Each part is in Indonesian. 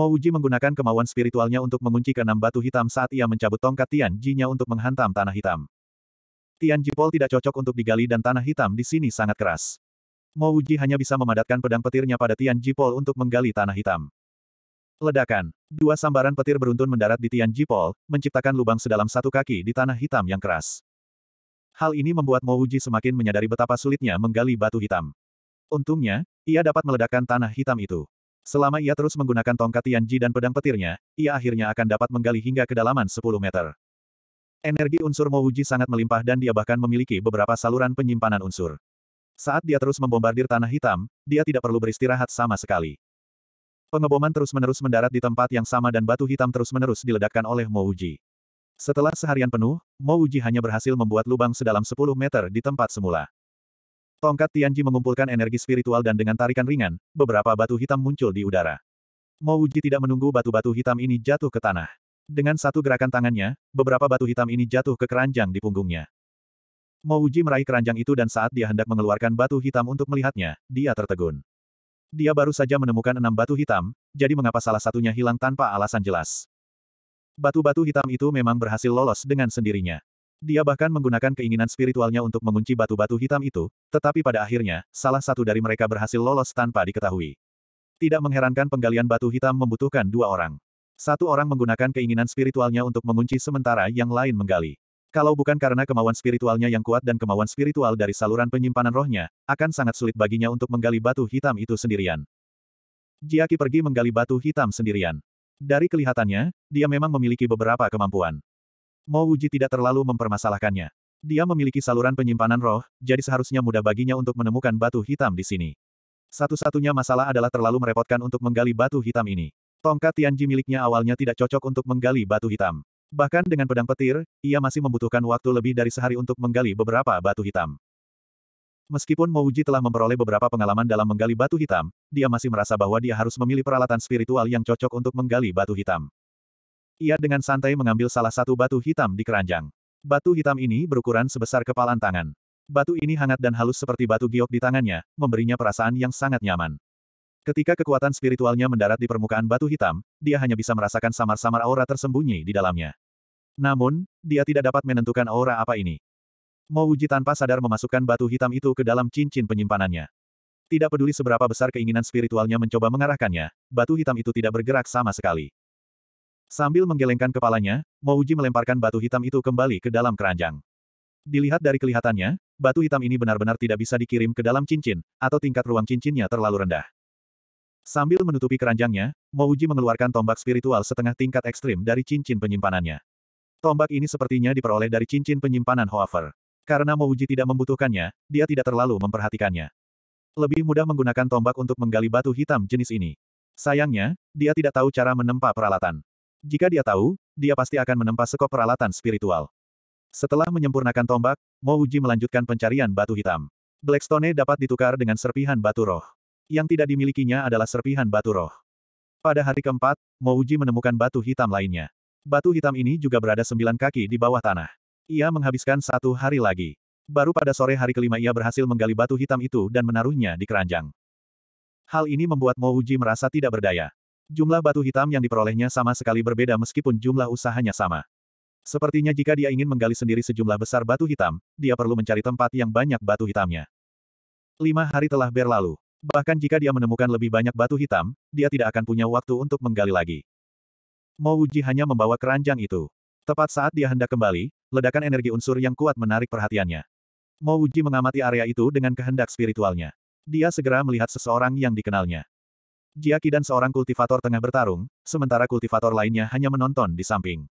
Mo Uji menggunakan kemauan spiritualnya untuk mengunci keenam batu hitam saat ia mencabut tongkat Tian Ji-nya untuk menghantam tanah hitam. Tian Ji-pol tidak cocok untuk digali dan tanah hitam di sini sangat keras. Mo Uji hanya bisa memadatkan pedang petirnya pada Tian Ji-pol untuk menggali tanah hitam. Ledakan. Dua sambaran petir beruntun mendarat di Tian Ji-pol, menciptakan lubang sedalam satu kaki di tanah hitam yang keras. Hal ini membuat Mo Uji semakin menyadari betapa sulitnya menggali batu hitam. Untungnya, ia dapat meledakkan tanah hitam itu. Selama ia terus menggunakan tongkat Tianji dan pedang petirnya, ia akhirnya akan dapat menggali hingga kedalaman 10 meter. Energi unsur Mouji sangat melimpah dan dia bahkan memiliki beberapa saluran penyimpanan unsur. Saat dia terus membombardir tanah hitam, dia tidak perlu beristirahat sama sekali. Pengeboman terus-menerus mendarat di tempat yang sama dan batu hitam terus-menerus diledakkan oleh Mouji. Setelah seharian penuh, Mouji hanya berhasil membuat lubang sedalam 10 meter di tempat semula. Tongkat Tianji mengumpulkan energi spiritual dan dengan tarikan ringan, beberapa batu hitam muncul di udara. Mo Wuji tidak menunggu batu-batu hitam ini jatuh ke tanah. Dengan satu gerakan tangannya, beberapa batu hitam ini jatuh ke keranjang di punggungnya. Mo Wuji meraih keranjang itu dan saat dia hendak mengeluarkan batu hitam untuk melihatnya, dia tertegun. Dia baru saja menemukan enam batu hitam, jadi mengapa salah satunya hilang tanpa alasan jelas. Batu-batu hitam itu memang berhasil lolos dengan sendirinya. Dia bahkan menggunakan keinginan spiritualnya untuk mengunci batu-batu hitam itu, tetapi pada akhirnya, salah satu dari mereka berhasil lolos tanpa diketahui. Tidak mengherankan penggalian batu hitam membutuhkan dua orang. Satu orang menggunakan keinginan spiritualnya untuk mengunci sementara yang lain menggali. Kalau bukan karena kemauan spiritualnya yang kuat dan kemauan spiritual dari saluran penyimpanan rohnya, akan sangat sulit baginya untuk menggali batu hitam itu sendirian. Jiaki pergi menggali batu hitam sendirian. Dari kelihatannya, dia memang memiliki beberapa kemampuan. Mo Wuji tidak terlalu mempermasalahkannya. Dia memiliki saluran penyimpanan roh, jadi seharusnya mudah baginya untuk menemukan batu hitam di sini. Satu-satunya masalah adalah terlalu merepotkan untuk menggali batu hitam ini. Tongkat Tianji miliknya awalnya tidak cocok untuk menggali batu hitam. Bahkan dengan pedang petir, ia masih membutuhkan waktu lebih dari sehari untuk menggali beberapa batu hitam. Meskipun Mouji telah memperoleh beberapa pengalaman dalam menggali batu hitam, dia masih merasa bahwa dia harus memilih peralatan spiritual yang cocok untuk menggali batu hitam. Ia dengan santai mengambil salah satu batu hitam di keranjang. Batu hitam ini berukuran sebesar kepalan tangan. Batu ini hangat dan halus seperti batu giok di tangannya, memberinya perasaan yang sangat nyaman. Ketika kekuatan spiritualnya mendarat di permukaan batu hitam, dia hanya bisa merasakan samar-samar aura tersembunyi di dalamnya. Namun, dia tidak dapat menentukan aura apa ini. Mouji tanpa sadar memasukkan batu hitam itu ke dalam cincin penyimpanannya. Tidak peduli seberapa besar keinginan spiritualnya mencoba mengarahkannya, batu hitam itu tidak bergerak sama sekali. Sambil menggelengkan kepalanya, Mouji melemparkan batu hitam itu kembali ke dalam keranjang. Dilihat dari kelihatannya, batu hitam ini benar-benar tidak bisa dikirim ke dalam cincin, atau tingkat ruang cincinnya terlalu rendah. Sambil menutupi keranjangnya, Mouji mengeluarkan tombak spiritual setengah tingkat ekstrim dari cincin penyimpanannya. Tombak ini sepertinya diperoleh dari cincin penyimpanan Hoafer. Karena Mouji tidak membutuhkannya, dia tidak terlalu memperhatikannya. Lebih mudah menggunakan tombak untuk menggali batu hitam jenis ini. Sayangnya, dia tidak tahu cara menempa peralatan. Jika dia tahu, dia pasti akan menempa sekop peralatan spiritual. Setelah menyempurnakan tombak, Mo Uji melanjutkan pencarian batu hitam. Blackstone dapat ditukar dengan serpihan batu roh. Yang tidak dimilikinya adalah serpihan batu roh. Pada hari keempat, Mo Uji menemukan batu hitam lainnya. Batu hitam ini juga berada sembilan kaki di bawah tanah. Ia menghabiskan satu hari lagi. Baru pada sore hari kelima ia berhasil menggali batu hitam itu dan menaruhnya di keranjang. Hal ini membuat Mo Uji merasa tidak berdaya. Jumlah batu hitam yang diperolehnya sama sekali berbeda meskipun jumlah usahanya sama. Sepertinya jika dia ingin menggali sendiri sejumlah besar batu hitam, dia perlu mencari tempat yang banyak batu hitamnya. Lima hari telah berlalu. Bahkan jika dia menemukan lebih banyak batu hitam, dia tidak akan punya waktu untuk menggali lagi. Wuji hanya membawa keranjang itu. Tepat saat dia hendak kembali, ledakan energi unsur yang kuat menarik perhatiannya. Wuji mengamati area itu dengan kehendak spiritualnya. Dia segera melihat seseorang yang dikenalnya. Jiaki dan seorang kultivator tengah bertarung, sementara kultivator lainnya hanya menonton di samping.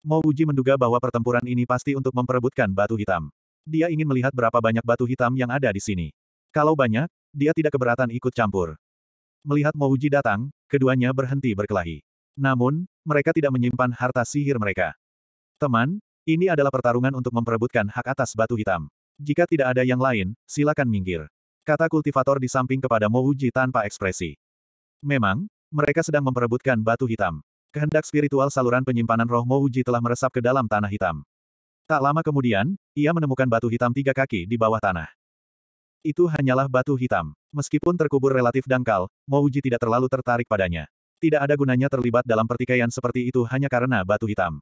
Mo Wuji menduga bahwa pertempuran ini pasti untuk memperebutkan batu hitam. Dia ingin melihat berapa banyak batu hitam yang ada di sini. Kalau banyak, dia tidak keberatan ikut campur. Melihat Mo Wuji datang, keduanya berhenti berkelahi. Namun, mereka tidak menyimpan harta sihir mereka. Teman, ini adalah pertarungan untuk memperebutkan hak atas batu hitam. Jika tidak ada yang lain, silakan minggir. Kata kultivator di samping kepada Mo Wuji tanpa ekspresi. Memang, mereka sedang memperebutkan batu hitam. Kehendak spiritual saluran penyimpanan roh Mouji telah meresap ke dalam tanah hitam. Tak lama kemudian, ia menemukan batu hitam tiga kaki di bawah tanah. Itu hanyalah batu hitam. Meskipun terkubur relatif dangkal, Mouji tidak terlalu tertarik padanya. Tidak ada gunanya terlibat dalam pertikaian seperti itu hanya karena batu hitam.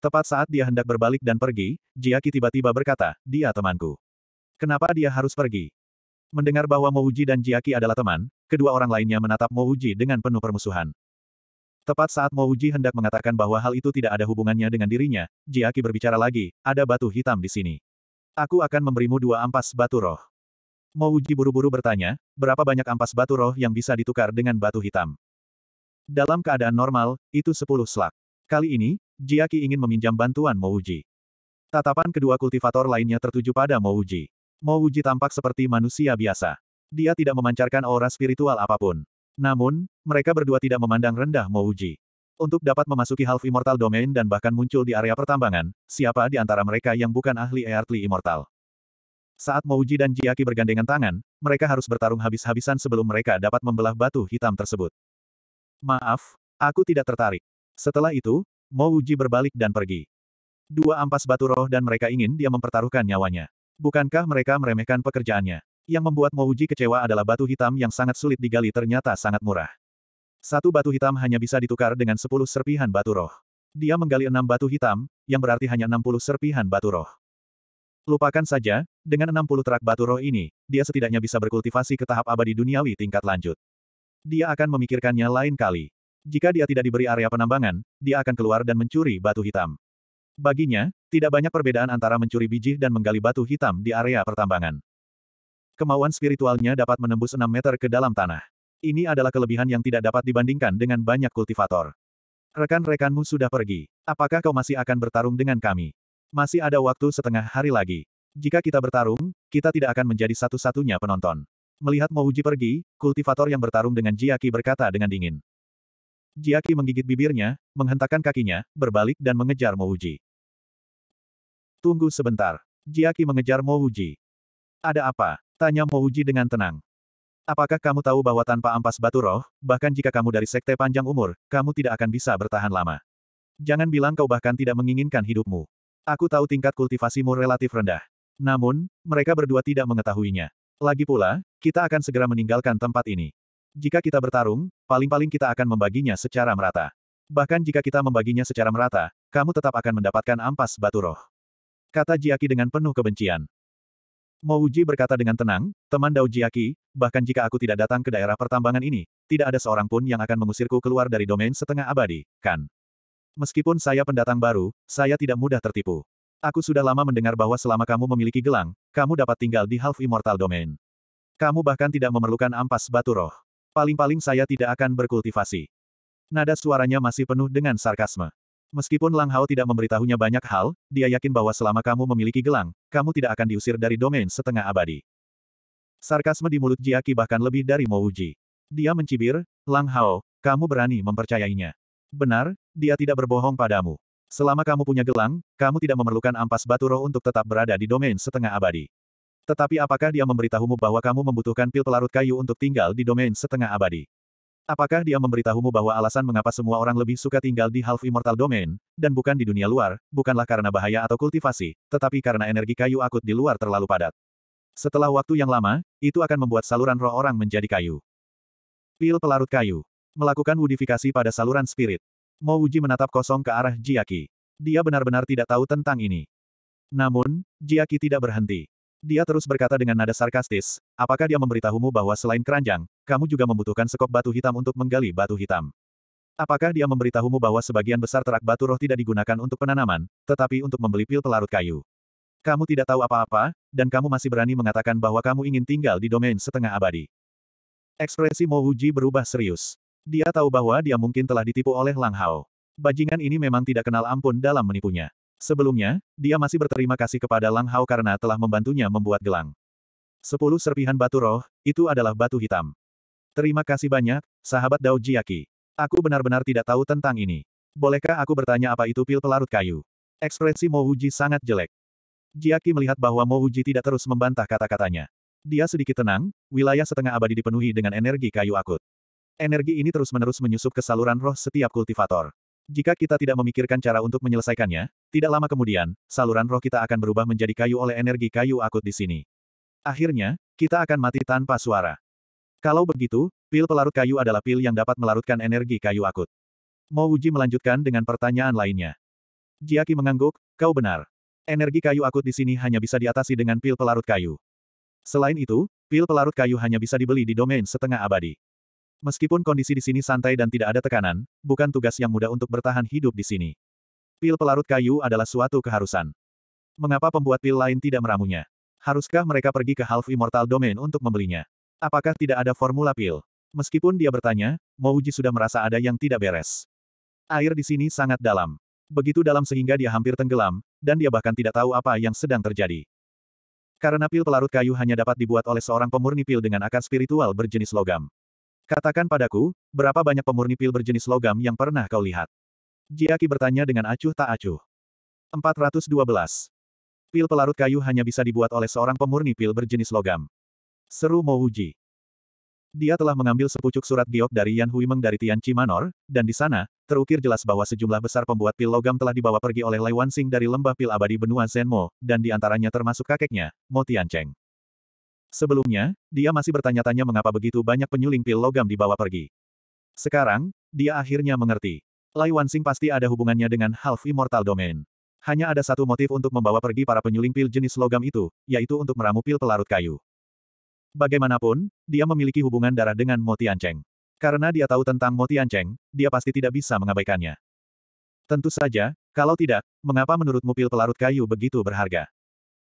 Tepat saat dia hendak berbalik dan pergi, Jiaki tiba-tiba berkata, dia temanku. Kenapa dia harus pergi? Mendengar bahwa Mouji dan Jiaki adalah teman, kedua orang lainnya menatap Mouji dengan penuh permusuhan. Tepat saat Mouji hendak mengatakan bahwa hal itu tidak ada hubungannya dengan dirinya, Jiaki berbicara lagi, ada batu hitam di sini. Aku akan memberimu dua ampas batu roh. Mouji buru-buru bertanya, berapa banyak ampas batu roh yang bisa ditukar dengan batu hitam? Dalam keadaan normal, itu sepuluh slak. Kali ini, Jiaki ingin meminjam bantuan Mouji. Tatapan kedua kultivator lainnya tertuju pada Mouji. Mo Wuji tampak seperti manusia biasa. Dia tidak memancarkan aura spiritual apapun. Namun, mereka berdua tidak memandang rendah Mo Wuji. Untuk dapat memasuki Half Immortal Domain dan bahkan muncul di area pertambangan, siapa di antara mereka yang bukan ahli Earthly Immortal? Saat Wuji dan Jiaki bergandengan tangan, mereka harus bertarung habis-habisan sebelum mereka dapat membelah batu hitam tersebut. Maaf, aku tidak tertarik. Setelah itu, Wuji berbalik dan pergi. Dua ampas batu roh dan mereka ingin dia mempertaruhkan nyawanya. Bukankah mereka meremehkan pekerjaannya? Yang membuat Mouji kecewa adalah batu hitam yang sangat sulit digali ternyata sangat murah. Satu batu hitam hanya bisa ditukar dengan sepuluh serpihan batu roh. Dia menggali enam batu hitam, yang berarti hanya enam puluh serpihan batu roh. Lupakan saja, dengan 60 trak batu roh ini, dia setidaknya bisa berkultivasi ke tahap abadi duniawi tingkat lanjut. Dia akan memikirkannya lain kali. Jika dia tidak diberi area penambangan, dia akan keluar dan mencuri batu hitam. Baginya, tidak banyak perbedaan antara mencuri biji dan menggali batu hitam di area pertambangan. Kemauan spiritualnya dapat menembus 6 meter ke dalam tanah. Ini adalah kelebihan yang tidak dapat dibandingkan dengan banyak kultivator. Rekan-rekanmu sudah pergi. Apakah kau masih akan bertarung dengan kami? Masih ada waktu setengah hari lagi. Jika kita bertarung, kita tidak akan menjadi satu-satunya penonton. Melihat Mouji pergi, kultivator yang bertarung dengan Jiaki berkata dengan dingin. Jiaki menggigit bibirnya, menghentakkan kakinya, berbalik dan mengejar Mouji. Tunggu sebentar. Jiaki mengejar Mo Wuji. Ada apa? Tanya Mo Wuji dengan tenang. Apakah kamu tahu bahwa tanpa ampas batu roh, bahkan jika kamu dari sekte panjang umur, kamu tidak akan bisa bertahan lama. Jangan bilang kau bahkan tidak menginginkan hidupmu. Aku tahu tingkat kultivasimu relatif rendah. Namun, mereka berdua tidak mengetahuinya. Lagi pula, kita akan segera meninggalkan tempat ini. Jika kita bertarung, paling-paling kita akan membaginya secara merata. Bahkan jika kita membaginya secara merata, kamu tetap akan mendapatkan ampas batu roh. Kata Jiaki dengan penuh kebencian. Mouji berkata dengan tenang, teman Dao Jiaki, bahkan jika aku tidak datang ke daerah pertambangan ini, tidak ada seorang pun yang akan mengusirku keluar dari domain setengah abadi, kan? Meskipun saya pendatang baru, saya tidak mudah tertipu. Aku sudah lama mendengar bahwa selama kamu memiliki gelang, kamu dapat tinggal di Half Immortal Domain. Kamu bahkan tidak memerlukan ampas batu roh. Paling-paling saya tidak akan berkultivasi. Nada suaranya masih penuh dengan sarkasme. Meskipun Lang Hao tidak memberitahunya banyak hal, dia yakin bahwa selama kamu memiliki gelang, kamu tidak akan diusir dari domain setengah abadi. Sarkasme di mulut Jiaki bahkan lebih dari Mo Uji. Dia mencibir, Lang Hao, kamu berani mempercayainya. Benar, dia tidak berbohong padamu. Selama kamu punya gelang, kamu tidak memerlukan ampas batu roh untuk tetap berada di domain setengah abadi. Tetapi apakah dia memberitahumu bahwa kamu membutuhkan pil pelarut kayu untuk tinggal di domain setengah abadi? Apakah dia memberitahumu bahwa alasan mengapa semua orang lebih suka tinggal di Half Immortal Domain, dan bukan di dunia luar, bukanlah karena bahaya atau kultivasi, tetapi karena energi kayu akut di luar terlalu padat. Setelah waktu yang lama, itu akan membuat saluran roh orang menjadi kayu. Pil pelarut kayu. Melakukan modifikasi pada saluran spirit. Mo Uji menatap kosong ke arah Jiaki. Dia benar-benar tidak tahu tentang ini. Namun, Jiaki tidak berhenti. Dia terus berkata dengan nada sarkastis, apakah dia memberitahumu bahwa selain keranjang, kamu juga membutuhkan sekop batu hitam untuk menggali batu hitam? Apakah dia memberitahumu bahwa sebagian besar terak batu roh tidak digunakan untuk penanaman, tetapi untuk membeli pil pelarut kayu? Kamu tidak tahu apa-apa, dan kamu masih berani mengatakan bahwa kamu ingin tinggal di domain setengah abadi. Ekspresi Mo Wuji berubah serius. Dia tahu bahwa dia mungkin telah ditipu oleh Lang Hao. Bajingan ini memang tidak kenal ampun dalam menipunya. Sebelumnya, dia masih berterima kasih kepada Lang Hao karena telah membantunya membuat gelang. Sepuluh serpihan batu roh, itu adalah batu hitam. Terima kasih banyak, sahabat Dao Jiaki. Aku benar-benar tidak tahu tentang ini. Bolehkah aku bertanya apa itu pil pelarut kayu? Ekspresi Mo Uji sangat jelek. Jiaki melihat bahwa Mo Uji tidak terus membantah kata-katanya. Dia sedikit tenang, wilayah setengah abadi dipenuhi dengan energi kayu akut. Energi ini terus-menerus menyusup ke saluran roh setiap kultivator. Jika kita tidak memikirkan cara untuk menyelesaikannya, tidak lama kemudian, saluran roh kita akan berubah menjadi kayu oleh energi kayu akut di sini. Akhirnya, kita akan mati tanpa suara. Kalau begitu, pil pelarut kayu adalah pil yang dapat melarutkan energi kayu akut. Mo Wuji melanjutkan dengan pertanyaan lainnya. Jiaki mengangguk, kau benar. Energi kayu akut di sini hanya bisa diatasi dengan pil pelarut kayu. Selain itu, pil pelarut kayu hanya bisa dibeli di domain setengah abadi. Meskipun kondisi di sini santai dan tidak ada tekanan, bukan tugas yang mudah untuk bertahan hidup di sini. Pil pelarut kayu adalah suatu keharusan. Mengapa pembuat pil lain tidak meramunya? Haruskah mereka pergi ke Half Immortal Domain untuk membelinya? Apakah tidak ada formula pil? Meskipun dia bertanya, Mouji sudah merasa ada yang tidak beres. Air di sini sangat dalam. Begitu dalam sehingga dia hampir tenggelam, dan dia bahkan tidak tahu apa yang sedang terjadi. Karena pil pelarut kayu hanya dapat dibuat oleh seorang pemurni pil dengan akar spiritual berjenis logam. Katakan padaku, berapa banyak pemurni pil berjenis logam yang pernah kau lihat? Jiaki bertanya dengan acuh tak acuh. 412. Pil pelarut kayu hanya bisa dibuat oleh seorang pemurni pil berjenis logam. Seru Mouji. Dia telah mengambil sepucuk surat giok dari Yan Huimeng dari Tian Chi Manor, dan di sana, terukir jelas bahwa sejumlah besar pembuat pil logam telah dibawa pergi oleh Lai Wansing dari lembah pil abadi benua Zenmo, dan di antaranya termasuk kakeknya, Mo Tian Cheng. Sebelumnya, dia masih bertanya-tanya mengapa begitu banyak penyuling pil logam dibawa pergi. Sekarang, dia akhirnya mengerti. Lai Wansing pasti ada hubungannya dengan Half Immortal Domain. Hanya ada satu motif untuk membawa pergi para penyuling pil jenis logam itu, yaitu untuk meramu pil pelarut kayu. Bagaimanapun, dia memiliki hubungan darah dengan Mo Tiancheng. Karena dia tahu tentang Mo Tiancheng, dia pasti tidak bisa mengabaikannya. Tentu saja, kalau tidak, mengapa menurutmu pil pelarut kayu begitu berharga?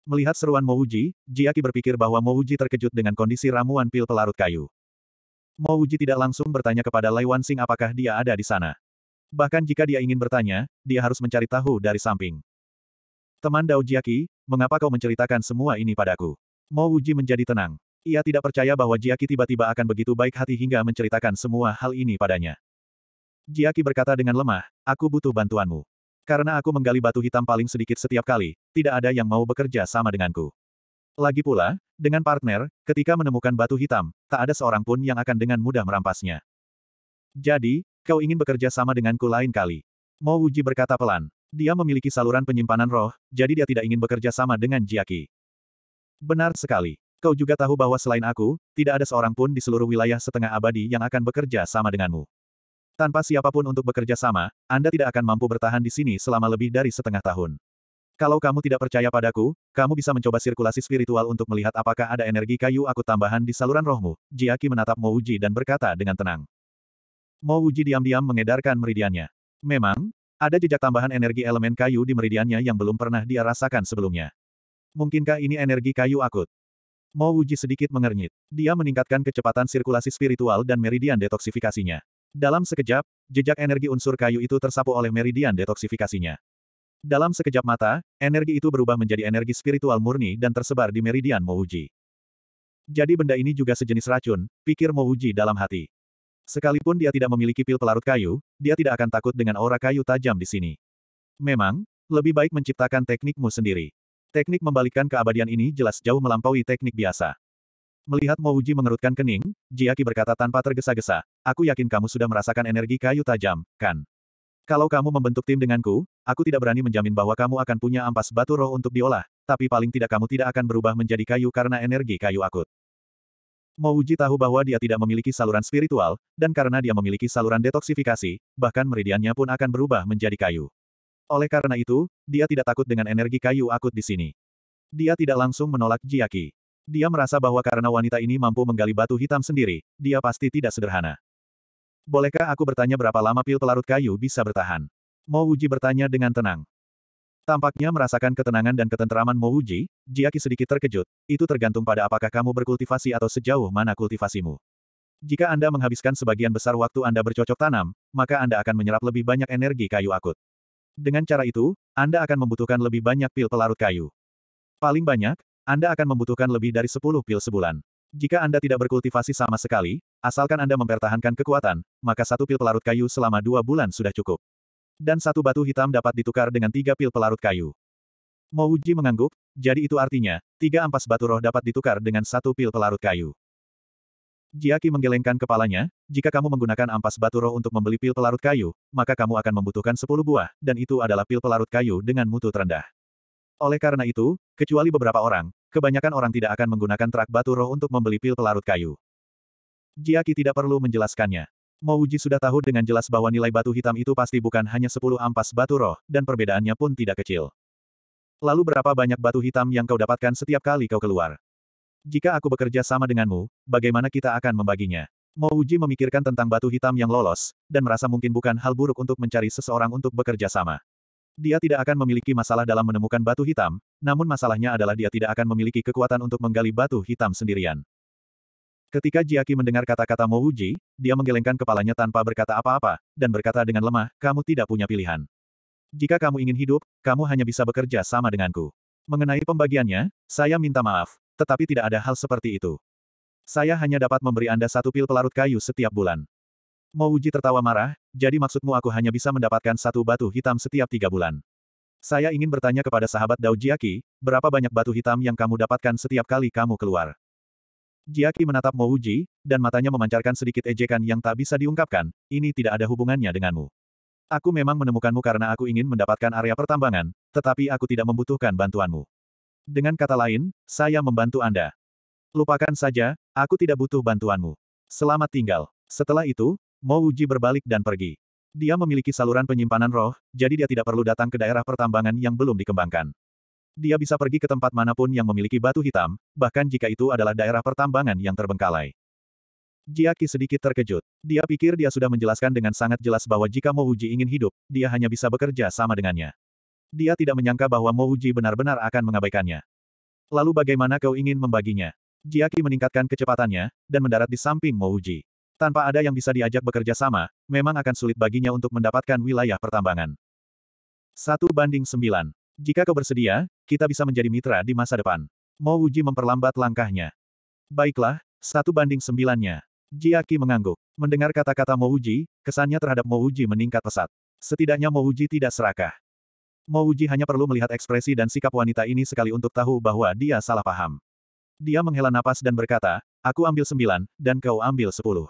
Melihat seruan Mouji, Jiaki berpikir bahwa Mouji terkejut dengan kondisi ramuan pil pelarut kayu. Mouji tidak langsung bertanya kepada Lai Wansing apakah dia ada di sana. Bahkan jika dia ingin bertanya, dia harus mencari tahu dari samping. Teman Dao Jiaki, mengapa kau menceritakan semua ini padaku? Mouji menjadi tenang. Ia tidak percaya bahwa Jiaki tiba-tiba akan begitu baik hati hingga menceritakan semua hal ini padanya. Jiaki berkata dengan lemah, aku butuh bantuanmu. Karena aku menggali batu hitam paling sedikit setiap kali, tidak ada yang mau bekerja sama denganku. Lagi pula, dengan partner, ketika menemukan batu hitam, tak ada seorang pun yang akan dengan mudah merampasnya. Jadi, kau ingin bekerja sama denganku lain kali. Mo Wuji berkata pelan. Dia memiliki saluran penyimpanan roh, jadi dia tidak ingin bekerja sama dengan Jiaki. Benar sekali. Kau juga tahu bahwa selain aku, tidak ada seorang pun di seluruh wilayah setengah abadi yang akan bekerja sama denganmu. Tanpa siapapun untuk bekerja sama, Anda tidak akan mampu bertahan di sini selama lebih dari setengah tahun. Kalau kamu tidak percaya padaku, kamu bisa mencoba sirkulasi spiritual untuk melihat apakah ada energi kayu aku tambahan di saluran rohmu. Jiaki menatap Mo Uji dan berkata dengan tenang. Mo Uji diam-diam mengedarkan meridiannya. Memang, ada jejak tambahan energi elemen kayu di meridiannya yang belum pernah dia rasakan sebelumnya. Mungkinkah ini energi kayu akut? Uji sedikit mengernyit. Dia meningkatkan kecepatan sirkulasi spiritual dan meridian detoksifikasinya. Dalam sekejap, jejak energi unsur kayu itu tersapu oleh meridian detoksifikasinya. Dalam sekejap mata, energi itu berubah menjadi energi spiritual murni dan tersebar di meridian Mouji. Jadi benda ini juga sejenis racun, pikir Mouji dalam hati. Sekalipun dia tidak memiliki pil pelarut kayu, dia tidak akan takut dengan aura kayu tajam di sini. Memang, lebih baik menciptakan teknikmu sendiri. Teknik membalikkan keabadian ini jelas jauh melampaui teknik biasa. Melihat Mouji mengerutkan kening, Jiaki berkata tanpa tergesa-gesa, aku yakin kamu sudah merasakan energi kayu tajam, kan? Kalau kamu membentuk tim denganku, aku tidak berani menjamin bahwa kamu akan punya ampas batu roh untuk diolah, tapi paling tidak kamu tidak akan berubah menjadi kayu karena energi kayu akut. Mouji tahu bahwa dia tidak memiliki saluran spiritual, dan karena dia memiliki saluran detoksifikasi, bahkan meridiannya pun akan berubah menjadi kayu. Oleh karena itu, dia tidak takut dengan energi kayu akut di sini. Dia tidak langsung menolak Jiaki. Dia merasa bahwa karena wanita ini mampu menggali batu hitam sendiri, dia pasti tidak sederhana. Bolehkah aku bertanya berapa lama pil pelarut kayu bisa bertahan? Mo Wuji bertanya dengan tenang. Tampaknya merasakan ketenangan dan ketenteraman Mo Wuji, Jiaki sedikit terkejut, itu tergantung pada apakah kamu berkultivasi atau sejauh mana kultivasimu. Jika Anda menghabiskan sebagian besar waktu Anda bercocok tanam, maka Anda akan menyerap lebih banyak energi kayu akut. Dengan cara itu, Anda akan membutuhkan lebih banyak pil pelarut kayu. Paling banyak, anda akan membutuhkan lebih dari 10 pil sebulan. Jika Anda tidak berkultivasi sama sekali, asalkan Anda mempertahankan kekuatan, maka satu pil pelarut kayu selama dua bulan sudah cukup. Dan satu batu hitam dapat ditukar dengan tiga pil pelarut kayu. Mouji mengangguk, jadi itu artinya, tiga ampas batu roh dapat ditukar dengan satu pil pelarut kayu. Jiaki menggelengkan kepalanya, jika kamu menggunakan ampas batu roh untuk membeli pil pelarut kayu, maka kamu akan membutuhkan sepuluh buah, dan itu adalah pil pelarut kayu dengan mutu terendah. Oleh karena itu, kecuali beberapa orang, kebanyakan orang tidak akan menggunakan truk batu roh untuk membeli pil pelarut kayu. Jiaki tidak perlu menjelaskannya. Mouji sudah tahu dengan jelas bahwa nilai batu hitam itu pasti bukan hanya 10 ampas batu roh, dan perbedaannya pun tidak kecil. Lalu berapa banyak batu hitam yang kau dapatkan setiap kali kau keluar? Jika aku bekerja sama denganmu, bagaimana kita akan membaginya? Mouji memikirkan tentang batu hitam yang lolos, dan merasa mungkin bukan hal buruk untuk mencari seseorang untuk bekerja sama. Dia tidak akan memiliki masalah dalam menemukan batu hitam, namun masalahnya adalah dia tidak akan memiliki kekuatan untuk menggali batu hitam sendirian. Ketika Jiaki mendengar kata-kata Mouji, dia menggelengkan kepalanya tanpa berkata apa-apa, dan berkata dengan lemah, kamu tidak punya pilihan. Jika kamu ingin hidup, kamu hanya bisa bekerja sama denganku. Mengenai pembagiannya, saya minta maaf, tetapi tidak ada hal seperti itu. Saya hanya dapat memberi Anda satu pil pelarut kayu setiap bulan. Mo Uji tertawa marah, jadi maksudmu aku hanya bisa mendapatkan satu batu hitam setiap tiga bulan. Saya ingin bertanya kepada sahabat Dao Jiaki, berapa banyak batu hitam yang kamu dapatkan setiap kali kamu keluar? Jiaki menatap Mo Uji, dan matanya memancarkan sedikit ejekan yang tak bisa diungkapkan, ini tidak ada hubungannya denganmu. Aku memang menemukanmu karena aku ingin mendapatkan area pertambangan, tetapi aku tidak membutuhkan bantuanmu. Dengan kata lain, saya membantu Anda. Lupakan saja, aku tidak butuh bantuanmu. Selamat tinggal. Setelah itu, Mo Uji berbalik dan pergi. Dia memiliki saluran penyimpanan roh, jadi dia tidak perlu datang ke daerah pertambangan yang belum dikembangkan. Dia bisa pergi ke tempat manapun yang memiliki batu hitam, bahkan jika itu adalah daerah pertambangan yang terbengkalai. Jiaki sedikit terkejut. Dia pikir dia sudah menjelaskan dengan sangat jelas bahwa jika Mo Uji ingin hidup, dia hanya bisa bekerja sama dengannya. Dia tidak menyangka bahwa Mo Uji benar-benar akan mengabaikannya. Lalu bagaimana kau ingin membaginya? Jiaki meningkatkan kecepatannya, dan mendarat di samping Mo Uji. Tanpa ada yang bisa diajak bekerja sama, memang akan sulit baginya untuk mendapatkan wilayah pertambangan. Satu banding 9. Jika kau bersedia, kita bisa menjadi mitra di masa depan. Mo Wuji memperlambat langkahnya. Baiklah, satu banding sembilannya. Jiaki mengangguk. Mendengar kata-kata Mo Wuji, kesannya terhadap Mo Wuji meningkat pesat. Setidaknya Mo Wuji tidak serakah. Mo Wuji hanya perlu melihat ekspresi dan sikap wanita ini sekali untuk tahu bahwa dia salah paham. Dia menghela napas dan berkata, aku ambil sembilan, dan kau ambil sepuluh.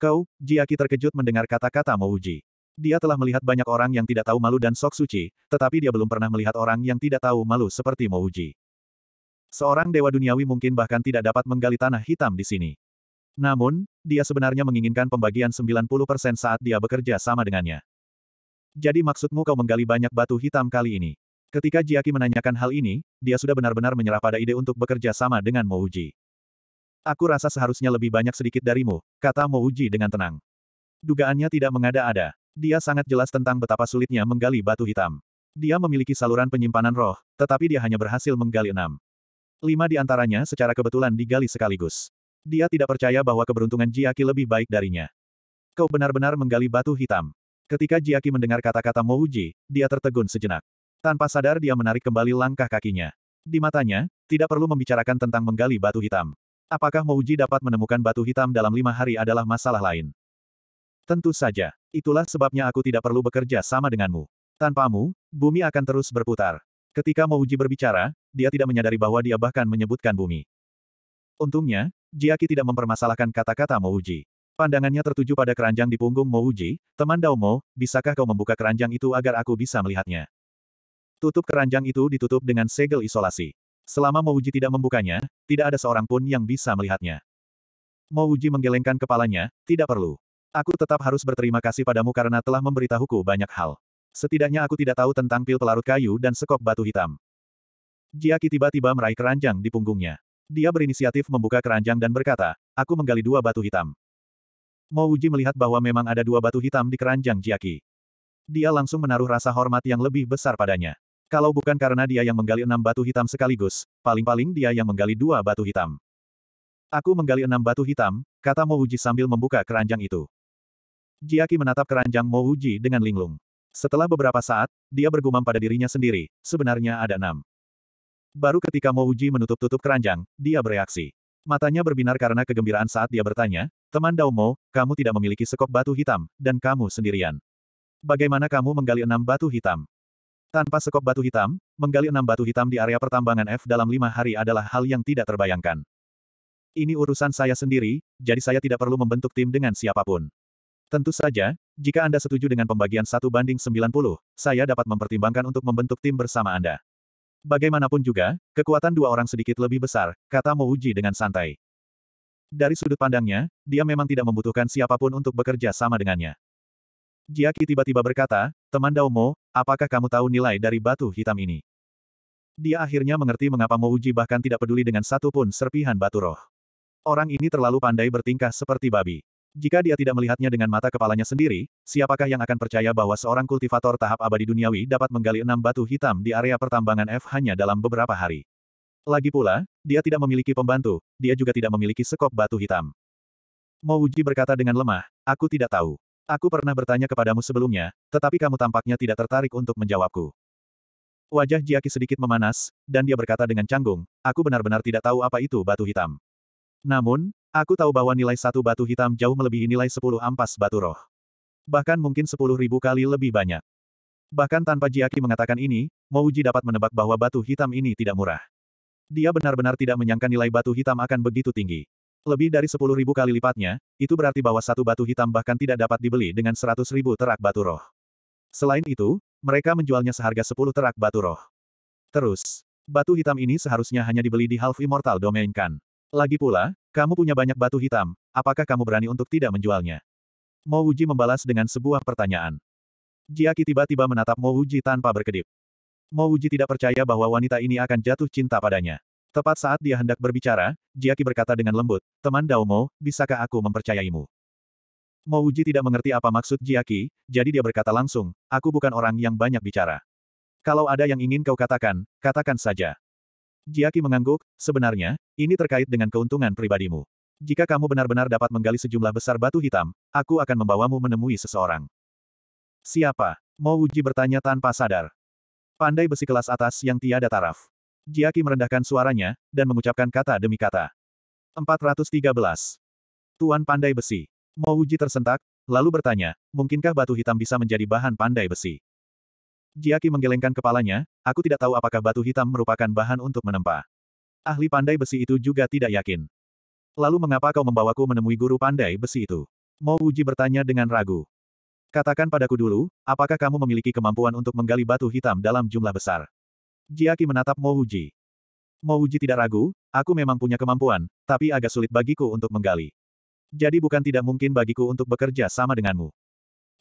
Kau, Jiaki terkejut mendengar kata-kata Mouji. Dia telah melihat banyak orang yang tidak tahu malu dan sok suci, tetapi dia belum pernah melihat orang yang tidak tahu malu seperti Mouji. Seorang dewa duniawi mungkin bahkan tidak dapat menggali tanah hitam di sini. Namun, dia sebenarnya menginginkan pembagian 90% saat dia bekerja sama dengannya. Jadi maksudmu kau menggali banyak batu hitam kali ini? Ketika Jiaki menanyakan hal ini, dia sudah benar-benar menyerah pada ide untuk bekerja sama dengan Mouji. Aku rasa seharusnya lebih banyak sedikit darimu, kata Mouji dengan tenang. Dugaannya tidak mengada-ada. Dia sangat jelas tentang betapa sulitnya menggali batu hitam. Dia memiliki saluran penyimpanan roh, tetapi dia hanya berhasil menggali enam. Lima di antaranya secara kebetulan digali sekaligus. Dia tidak percaya bahwa keberuntungan Jiaki lebih baik darinya. Kau benar-benar menggali batu hitam. Ketika Jiaki mendengar kata-kata Mouji, dia tertegun sejenak. Tanpa sadar dia menarik kembali langkah kakinya. Di matanya, tidak perlu membicarakan tentang menggali batu hitam. Apakah Mouji dapat menemukan batu hitam dalam lima hari adalah masalah lain. Tentu saja. Itulah sebabnya aku tidak perlu bekerja sama denganmu. Tanpamu, bumi akan terus berputar. Ketika Mouji berbicara, dia tidak menyadari bahwa dia bahkan menyebutkan bumi. Untungnya, Jiaki tidak mempermasalahkan kata-kata Mouji. Pandangannya tertuju pada keranjang di punggung Mouji, teman Daomo, bisakah kau membuka keranjang itu agar aku bisa melihatnya? Tutup keranjang itu ditutup dengan segel isolasi. Selama Mouji tidak membukanya, tidak ada seorang pun yang bisa melihatnya. Mouji menggelengkan kepalanya, tidak perlu. Aku tetap harus berterima kasih padamu karena telah memberitahuku banyak hal. Setidaknya aku tidak tahu tentang pil pelarut kayu dan sekop batu hitam. Jiaki tiba-tiba meraih keranjang di punggungnya. Dia berinisiatif membuka keranjang dan berkata, aku menggali dua batu hitam. Mouji melihat bahwa memang ada dua batu hitam di keranjang Jiaki. Dia langsung menaruh rasa hormat yang lebih besar padanya. Kalau bukan karena dia yang menggali enam batu hitam sekaligus, paling-paling dia yang menggali dua batu hitam. Aku menggali enam batu hitam, kata Mouji sambil membuka keranjang itu. Jiaki menatap keranjang Mouji dengan linglung. Setelah beberapa saat, dia bergumam pada dirinya sendiri, sebenarnya ada enam. Baru ketika Mouji menutup-tutup keranjang, dia bereaksi. Matanya berbinar karena kegembiraan saat dia bertanya, Teman Dao Mo, kamu tidak memiliki sekop batu hitam, dan kamu sendirian. Bagaimana kamu menggali enam batu hitam? Tanpa sekop batu hitam, menggali enam batu hitam di area pertambangan F dalam lima hari adalah hal yang tidak terbayangkan. Ini urusan saya sendiri, jadi saya tidak perlu membentuk tim dengan siapapun. Tentu saja, jika Anda setuju dengan pembagian satu banding 90, saya dapat mempertimbangkan untuk membentuk tim bersama Anda. Bagaimanapun juga, kekuatan dua orang sedikit lebih besar, kata Mouji dengan santai. Dari sudut pandangnya, dia memang tidak membutuhkan siapapun untuk bekerja sama dengannya. Jiaki tiba-tiba berkata, Teman Dao Mo, apakah kamu tahu nilai dari batu hitam ini? Dia akhirnya mengerti mengapa Mouji bahkan tidak peduli dengan satu pun serpihan batu roh. Orang ini terlalu pandai bertingkah seperti babi. Jika dia tidak melihatnya dengan mata kepalanya sendiri, siapakah yang akan percaya bahwa seorang kultivator tahap abadi duniawi dapat menggali enam batu hitam di area pertambangan F hanya dalam beberapa hari? Lagi pula, dia tidak memiliki pembantu, dia juga tidak memiliki sekop batu hitam. Mouji berkata dengan lemah, aku tidak tahu. Aku pernah bertanya kepadamu sebelumnya, tetapi kamu tampaknya tidak tertarik untuk menjawabku. Wajah Jiaki sedikit memanas, dan dia berkata dengan canggung, aku benar-benar tidak tahu apa itu batu hitam. Namun, aku tahu bahwa nilai satu batu hitam jauh melebihi nilai sepuluh ampas batu roh. Bahkan mungkin sepuluh ribu kali lebih banyak. Bahkan tanpa Jiaki mengatakan ini, Mouji dapat menebak bahwa batu hitam ini tidak murah. Dia benar-benar tidak menyangka nilai batu hitam akan begitu tinggi. Lebih dari 10.000 kali lipatnya, itu berarti bahwa satu batu hitam bahkan tidak dapat dibeli dengan 100.000 terak batu roh. Selain itu, mereka menjualnya seharga 10 terak batu roh. Terus, batu hitam ini seharusnya hanya dibeli di Half Immortal Domain kan. Lagi pula, kamu punya banyak batu hitam, apakah kamu berani untuk tidak menjualnya? Mo Uji membalas dengan sebuah pertanyaan. Jiaki tiba-tiba menatap Mo Uji tanpa berkedip. Mo Uji tidak percaya bahwa wanita ini akan jatuh cinta padanya. Tepat saat dia hendak berbicara, Jiaki berkata dengan lembut, Teman Daomo, bisakah aku mempercayaimu? Mo Uji tidak mengerti apa maksud Jiaki, jadi dia berkata langsung, Aku bukan orang yang banyak bicara. Kalau ada yang ingin kau katakan, katakan saja. Jiaki mengangguk, sebenarnya, ini terkait dengan keuntungan pribadimu. Jika kamu benar-benar dapat menggali sejumlah besar batu hitam, aku akan membawamu menemui seseorang. Siapa? Mo Uji bertanya tanpa sadar. Pandai besi kelas atas yang tiada taraf. Jiaki merendahkan suaranya, dan mengucapkan kata demi kata. 413. Tuan Pandai Besi. Wuji tersentak, lalu bertanya, mungkinkah batu hitam bisa menjadi bahan pandai besi? Jiaki menggelengkan kepalanya, aku tidak tahu apakah batu hitam merupakan bahan untuk menempa. Ahli pandai besi itu juga tidak yakin. Lalu mengapa kau membawaku menemui guru pandai besi itu? Wuji bertanya dengan ragu. Katakan padaku dulu, apakah kamu memiliki kemampuan untuk menggali batu hitam dalam jumlah besar? Jiaki menatap Mo Mo Wuji tidak ragu, aku memang punya kemampuan, tapi agak sulit bagiku untuk menggali. Jadi bukan tidak mungkin bagiku untuk bekerja sama denganmu.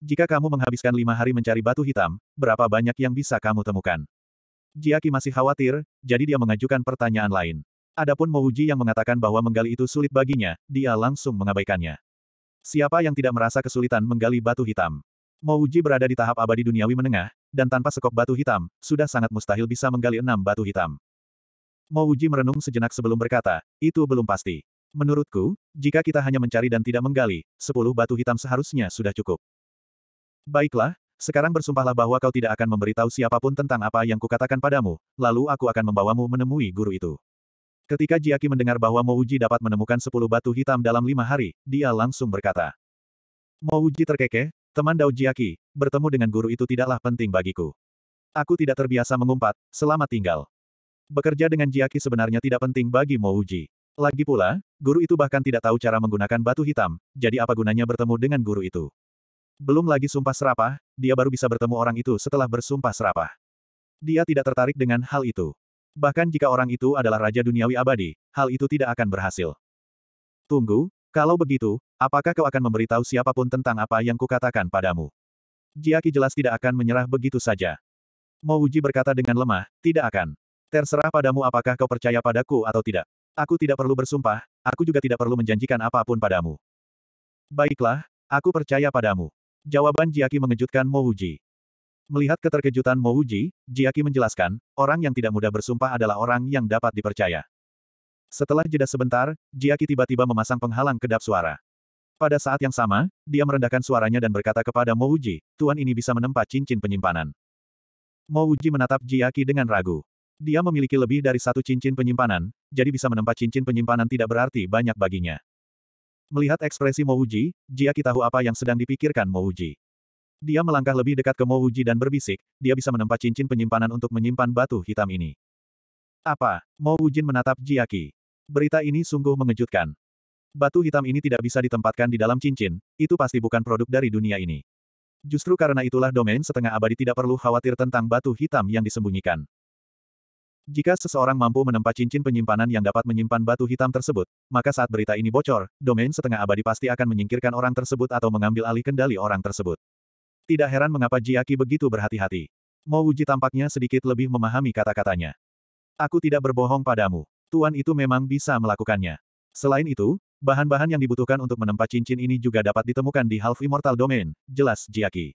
Jika kamu menghabiskan lima hari mencari batu hitam, berapa banyak yang bisa kamu temukan? Jiaki masih khawatir, jadi dia mengajukan pertanyaan lain. Adapun Mo Wuji yang mengatakan bahwa menggali itu sulit baginya, dia langsung mengabaikannya. Siapa yang tidak merasa kesulitan menggali batu hitam? Mo Wuji berada di tahap abadi duniawi menengah, dan tanpa sekop batu hitam, sudah sangat mustahil bisa menggali enam batu hitam. Mo Uji merenung sejenak sebelum berkata, itu belum pasti. Menurutku, jika kita hanya mencari dan tidak menggali, sepuluh batu hitam seharusnya sudah cukup. Baiklah, sekarang bersumpahlah bahwa kau tidak akan memberitahu siapapun tentang apa yang kukatakan padamu, lalu aku akan membawamu menemui guru itu. Ketika Jiaki mendengar bahwa Mo Uji dapat menemukan sepuluh batu hitam dalam lima hari, dia langsung berkata. Mo Uji terkekeh, Teman Dao Jiaki, bertemu dengan guru itu tidaklah penting bagiku. Aku tidak terbiasa mengumpat, selama tinggal. Bekerja dengan Jiaki sebenarnya tidak penting bagi Mo Uji. Lagi pula, guru itu bahkan tidak tahu cara menggunakan batu hitam, jadi apa gunanya bertemu dengan guru itu? Belum lagi sumpah serapah, dia baru bisa bertemu orang itu setelah bersumpah serapah. Dia tidak tertarik dengan hal itu. Bahkan jika orang itu adalah Raja Duniawi Abadi, hal itu tidak akan berhasil. Tunggu, kalau begitu, apakah kau akan memberitahu siapapun tentang apa yang kukatakan padamu? Jiaki jelas tidak akan menyerah begitu saja. Mouji berkata dengan lemah, tidak akan. Terserah padamu apakah kau percaya padaku atau tidak. Aku tidak perlu bersumpah, aku juga tidak perlu menjanjikan apapun padamu. Baiklah, aku percaya padamu. Jawaban Jiaki mengejutkan Mouji. Melihat keterkejutan Mouji, Jiaki menjelaskan, orang yang tidak mudah bersumpah adalah orang yang dapat dipercaya. Setelah jeda sebentar, Jiaki tiba-tiba memasang penghalang kedap suara. Pada saat yang sama, dia merendahkan suaranya dan berkata kepada Mouji, Tuan ini bisa menempa cincin penyimpanan. Mouji menatap Jiaki dengan ragu. Dia memiliki lebih dari satu cincin penyimpanan, jadi bisa menempa cincin penyimpanan tidak berarti banyak baginya. Melihat ekspresi Mouji, Jiaki tahu apa yang sedang dipikirkan Mouji. Dia melangkah lebih dekat ke Mouji dan berbisik, dia bisa menempa cincin penyimpanan untuk menyimpan batu hitam ini. Apa? Mouji menatap Jiaki. Berita ini sungguh mengejutkan. Batu hitam ini tidak bisa ditempatkan di dalam cincin, itu pasti bukan produk dari dunia ini. Justru karena itulah domain setengah abadi tidak perlu khawatir tentang batu hitam yang disembunyikan. Jika seseorang mampu menempa cincin penyimpanan yang dapat menyimpan batu hitam tersebut, maka saat berita ini bocor, domain setengah abadi pasti akan menyingkirkan orang tersebut atau mengambil alih kendali orang tersebut. Tidak heran mengapa Jiaki begitu berhati-hati. Mouji tampaknya sedikit lebih memahami kata-katanya. Aku tidak berbohong padamu. Tuan itu memang bisa melakukannya. Selain itu, bahan-bahan yang dibutuhkan untuk menempa cincin ini juga dapat ditemukan di Half Immortal Domain, jelas Jiaki.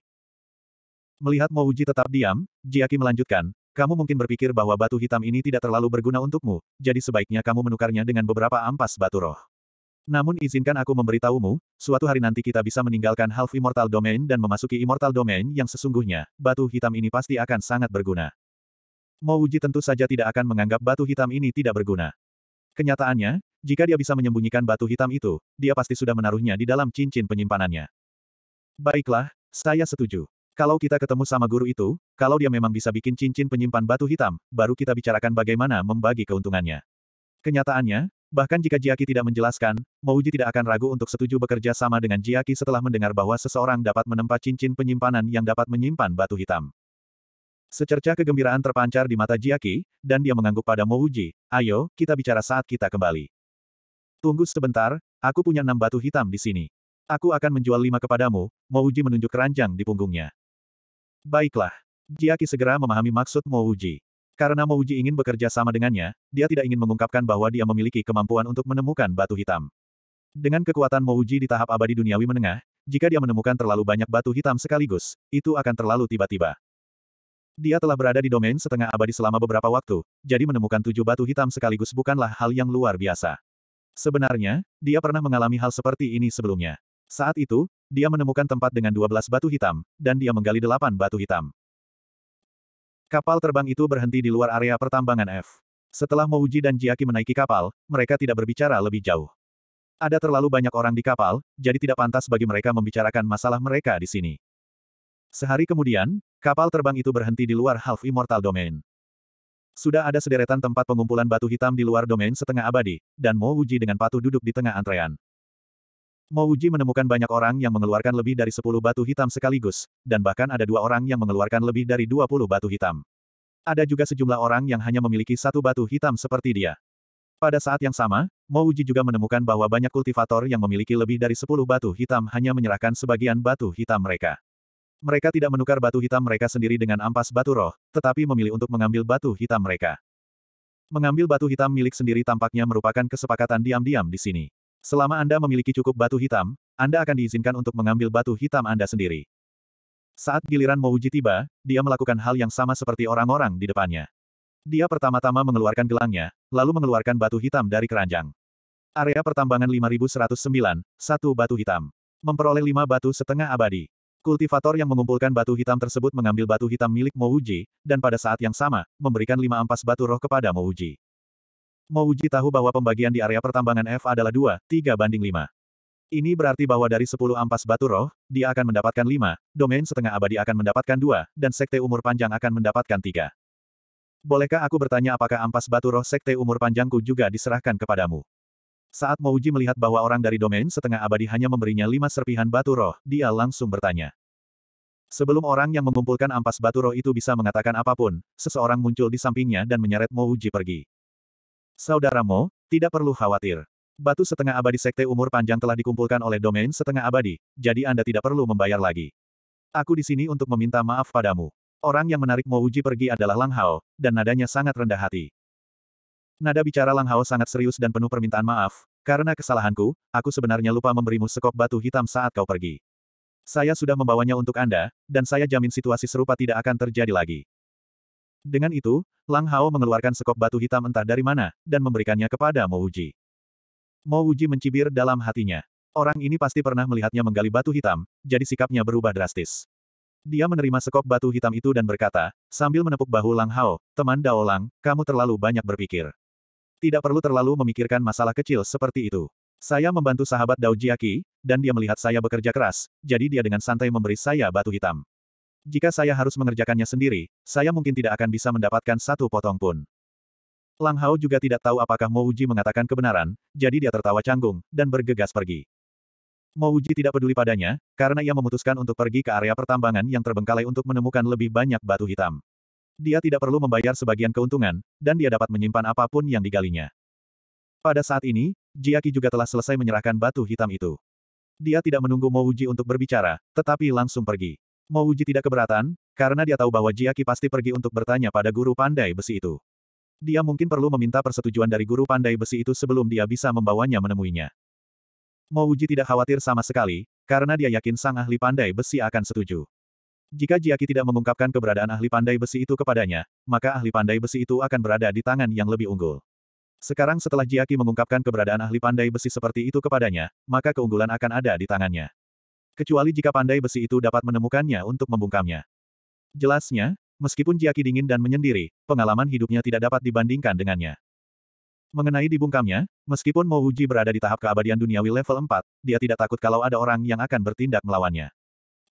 Melihat Mouji tetap diam, Jiaki melanjutkan, kamu mungkin berpikir bahwa batu hitam ini tidak terlalu berguna untukmu, jadi sebaiknya kamu menukarnya dengan beberapa ampas batu roh. Namun izinkan aku memberitahumu, suatu hari nanti kita bisa meninggalkan Half Immortal Domain dan memasuki Immortal Domain yang sesungguhnya, batu hitam ini pasti akan sangat berguna. Mouji tentu saja tidak akan menganggap batu hitam ini tidak berguna. Kenyataannya, jika dia bisa menyembunyikan batu hitam itu, dia pasti sudah menaruhnya di dalam cincin penyimpanannya. Baiklah, saya setuju. Kalau kita ketemu sama guru itu, kalau dia memang bisa bikin cincin penyimpan batu hitam, baru kita bicarakan bagaimana membagi keuntungannya. Kenyataannya, bahkan jika Jiaki tidak menjelaskan, Mouji tidak akan ragu untuk setuju bekerja sama dengan Jiaki setelah mendengar bahwa seseorang dapat menempa cincin penyimpanan yang dapat menyimpan batu hitam. Secerca kegembiraan terpancar di mata Jiaki, dan dia mengangguk pada Mo Uji. ayo, kita bicara saat kita kembali. Tunggu sebentar, aku punya enam batu hitam di sini. Aku akan menjual lima kepadamu, Mo Uji menunjuk keranjang di punggungnya. Baiklah. Jiaki segera memahami maksud Mo Uji. Karena Mo Uji ingin bekerja sama dengannya, dia tidak ingin mengungkapkan bahwa dia memiliki kemampuan untuk menemukan batu hitam. Dengan kekuatan Mo Uji di tahap abadi duniawi menengah, jika dia menemukan terlalu banyak batu hitam sekaligus, itu akan terlalu tiba-tiba. Dia telah berada di domain setengah abadi selama beberapa waktu, jadi menemukan tujuh batu hitam sekaligus bukanlah hal yang luar biasa. Sebenarnya, dia pernah mengalami hal seperti ini sebelumnya. Saat itu, dia menemukan tempat dengan dua belas batu hitam, dan dia menggali delapan batu hitam. Kapal terbang itu berhenti di luar area pertambangan F. Setelah Mouji dan Jiaki menaiki kapal, mereka tidak berbicara lebih jauh. Ada terlalu banyak orang di kapal, jadi tidak pantas bagi mereka membicarakan masalah mereka di sini. Sehari kemudian, Kapal terbang itu berhenti di luar Half Immortal Domain. Sudah ada sederetan tempat pengumpulan batu hitam di luar domain setengah abadi, dan Mo Wuji dengan patuh duduk di tengah antrean. Mo Wuji menemukan banyak orang yang mengeluarkan lebih dari 10 batu hitam sekaligus, dan bahkan ada dua orang yang mengeluarkan lebih dari 20 batu hitam. Ada juga sejumlah orang yang hanya memiliki satu batu hitam seperti dia. Pada saat yang sama, Mo Wuji juga menemukan bahwa banyak kultivator yang memiliki lebih dari 10 batu hitam hanya menyerahkan sebagian batu hitam mereka. Mereka tidak menukar batu hitam mereka sendiri dengan ampas batu roh, tetapi memilih untuk mengambil batu hitam mereka. Mengambil batu hitam milik sendiri tampaknya merupakan kesepakatan diam-diam di sini. Selama Anda memiliki cukup batu hitam, Anda akan diizinkan untuk mengambil batu hitam Anda sendiri. Saat giliran Mouji tiba, dia melakukan hal yang sama seperti orang-orang di depannya. Dia pertama-tama mengeluarkan gelangnya, lalu mengeluarkan batu hitam dari keranjang. Area pertambangan 5109, satu batu hitam. Memperoleh lima batu setengah abadi. Kultivator yang mengumpulkan batu hitam tersebut mengambil batu hitam milik Mouji, dan pada saat yang sama, memberikan lima ampas batu roh kepada Mouji. Mouji tahu bahwa pembagian di area pertambangan F adalah 2, 3 banding 5. Ini berarti bahwa dari 10 ampas batu roh, dia akan mendapatkan 5, domain setengah abadi akan mendapatkan 2, dan sekte umur panjang akan mendapatkan 3. Bolehkah aku bertanya apakah ampas batu roh sekte umur panjangku juga diserahkan kepadamu? Saat Mouji melihat bahwa orang dari domain setengah abadi hanya memberinya lima serpihan batu roh, dia langsung bertanya. Sebelum orang yang mengumpulkan ampas batu roh itu bisa mengatakan apapun, seseorang muncul di sampingnya dan menyeret Mouji pergi. Saudara Mo, tidak perlu khawatir. Batu setengah abadi sekte umur panjang telah dikumpulkan oleh domain setengah abadi, jadi Anda tidak perlu membayar lagi. Aku di sini untuk meminta maaf padamu. Orang yang menarik Mouji pergi adalah Lang Hao, dan nadanya sangat rendah hati. Nada bicara Lang Hao sangat serius dan penuh permintaan maaf, karena kesalahanku, aku sebenarnya lupa memberimu sekop batu hitam saat kau pergi. Saya sudah membawanya untuk Anda, dan saya jamin situasi serupa tidak akan terjadi lagi. Dengan itu, Lang Hao mengeluarkan sekop batu hitam entah dari mana, dan memberikannya kepada Mo Uji. Mo Uji mencibir dalam hatinya. Orang ini pasti pernah melihatnya menggali batu hitam, jadi sikapnya berubah drastis. Dia menerima sekop batu hitam itu dan berkata, sambil menepuk bahu Lang Hao, teman Dao Lang, kamu terlalu banyak berpikir. Tidak perlu terlalu memikirkan masalah kecil seperti itu. Saya membantu sahabat Dao Jiaki, dan dia melihat saya bekerja keras, jadi dia dengan santai memberi saya batu hitam. Jika saya harus mengerjakannya sendiri, saya mungkin tidak akan bisa mendapatkan satu potong pun. Lang Hao juga tidak tahu apakah Mo Uji mengatakan kebenaran, jadi dia tertawa canggung, dan bergegas pergi. Mo Uji tidak peduli padanya, karena ia memutuskan untuk pergi ke area pertambangan yang terbengkalai untuk menemukan lebih banyak batu hitam. Dia tidak perlu membayar sebagian keuntungan, dan dia dapat menyimpan apapun yang digalinya. Pada saat ini, Jiaki juga telah selesai menyerahkan batu hitam itu. Dia tidak menunggu Mouji untuk berbicara, tetapi langsung pergi. Mouji tidak keberatan, karena dia tahu bahwa Jiaki pasti pergi untuk bertanya pada guru pandai besi itu. Dia mungkin perlu meminta persetujuan dari guru pandai besi itu sebelum dia bisa membawanya menemuinya. Mouji tidak khawatir sama sekali, karena dia yakin sang ahli pandai besi akan setuju. Jika Jiaki tidak mengungkapkan keberadaan ahli pandai besi itu kepadanya, maka ahli pandai besi itu akan berada di tangan yang lebih unggul. Sekarang setelah Jiaki mengungkapkan keberadaan ahli pandai besi seperti itu kepadanya, maka keunggulan akan ada di tangannya. Kecuali jika pandai besi itu dapat menemukannya untuk membungkamnya. Jelasnya, meskipun Jiaki dingin dan menyendiri, pengalaman hidupnya tidak dapat dibandingkan dengannya. Mengenai dibungkamnya, meskipun Mo Uji berada di tahap keabadian duniawi level 4, dia tidak takut kalau ada orang yang akan bertindak melawannya.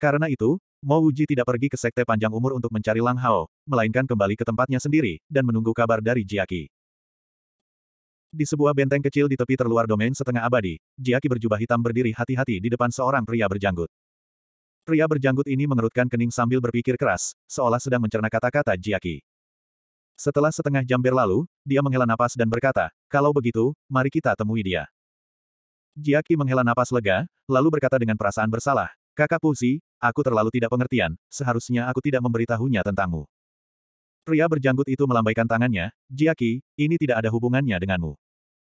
Karena itu, Mo Wuji tidak pergi ke sekte panjang umur untuk mencari Lang Hao, melainkan kembali ke tempatnya sendiri, dan menunggu kabar dari Jiaki. Di sebuah benteng kecil di tepi terluar domain setengah abadi, Jiaki berjubah hitam berdiri hati-hati di depan seorang pria berjanggut. Pria berjanggut ini mengerutkan kening sambil berpikir keras, seolah sedang mencerna kata-kata Jiaki. Setelah setengah jam berlalu, dia menghela napas dan berkata, kalau begitu, mari kita temui dia. Jiaki menghela napas lega, lalu berkata dengan perasaan bersalah, Kakak Puzi, aku terlalu tidak pengertian, seharusnya aku tidak memberitahunya tentangmu. Pria berjanggut itu melambaikan tangannya, Jiaki, ini tidak ada hubungannya denganmu.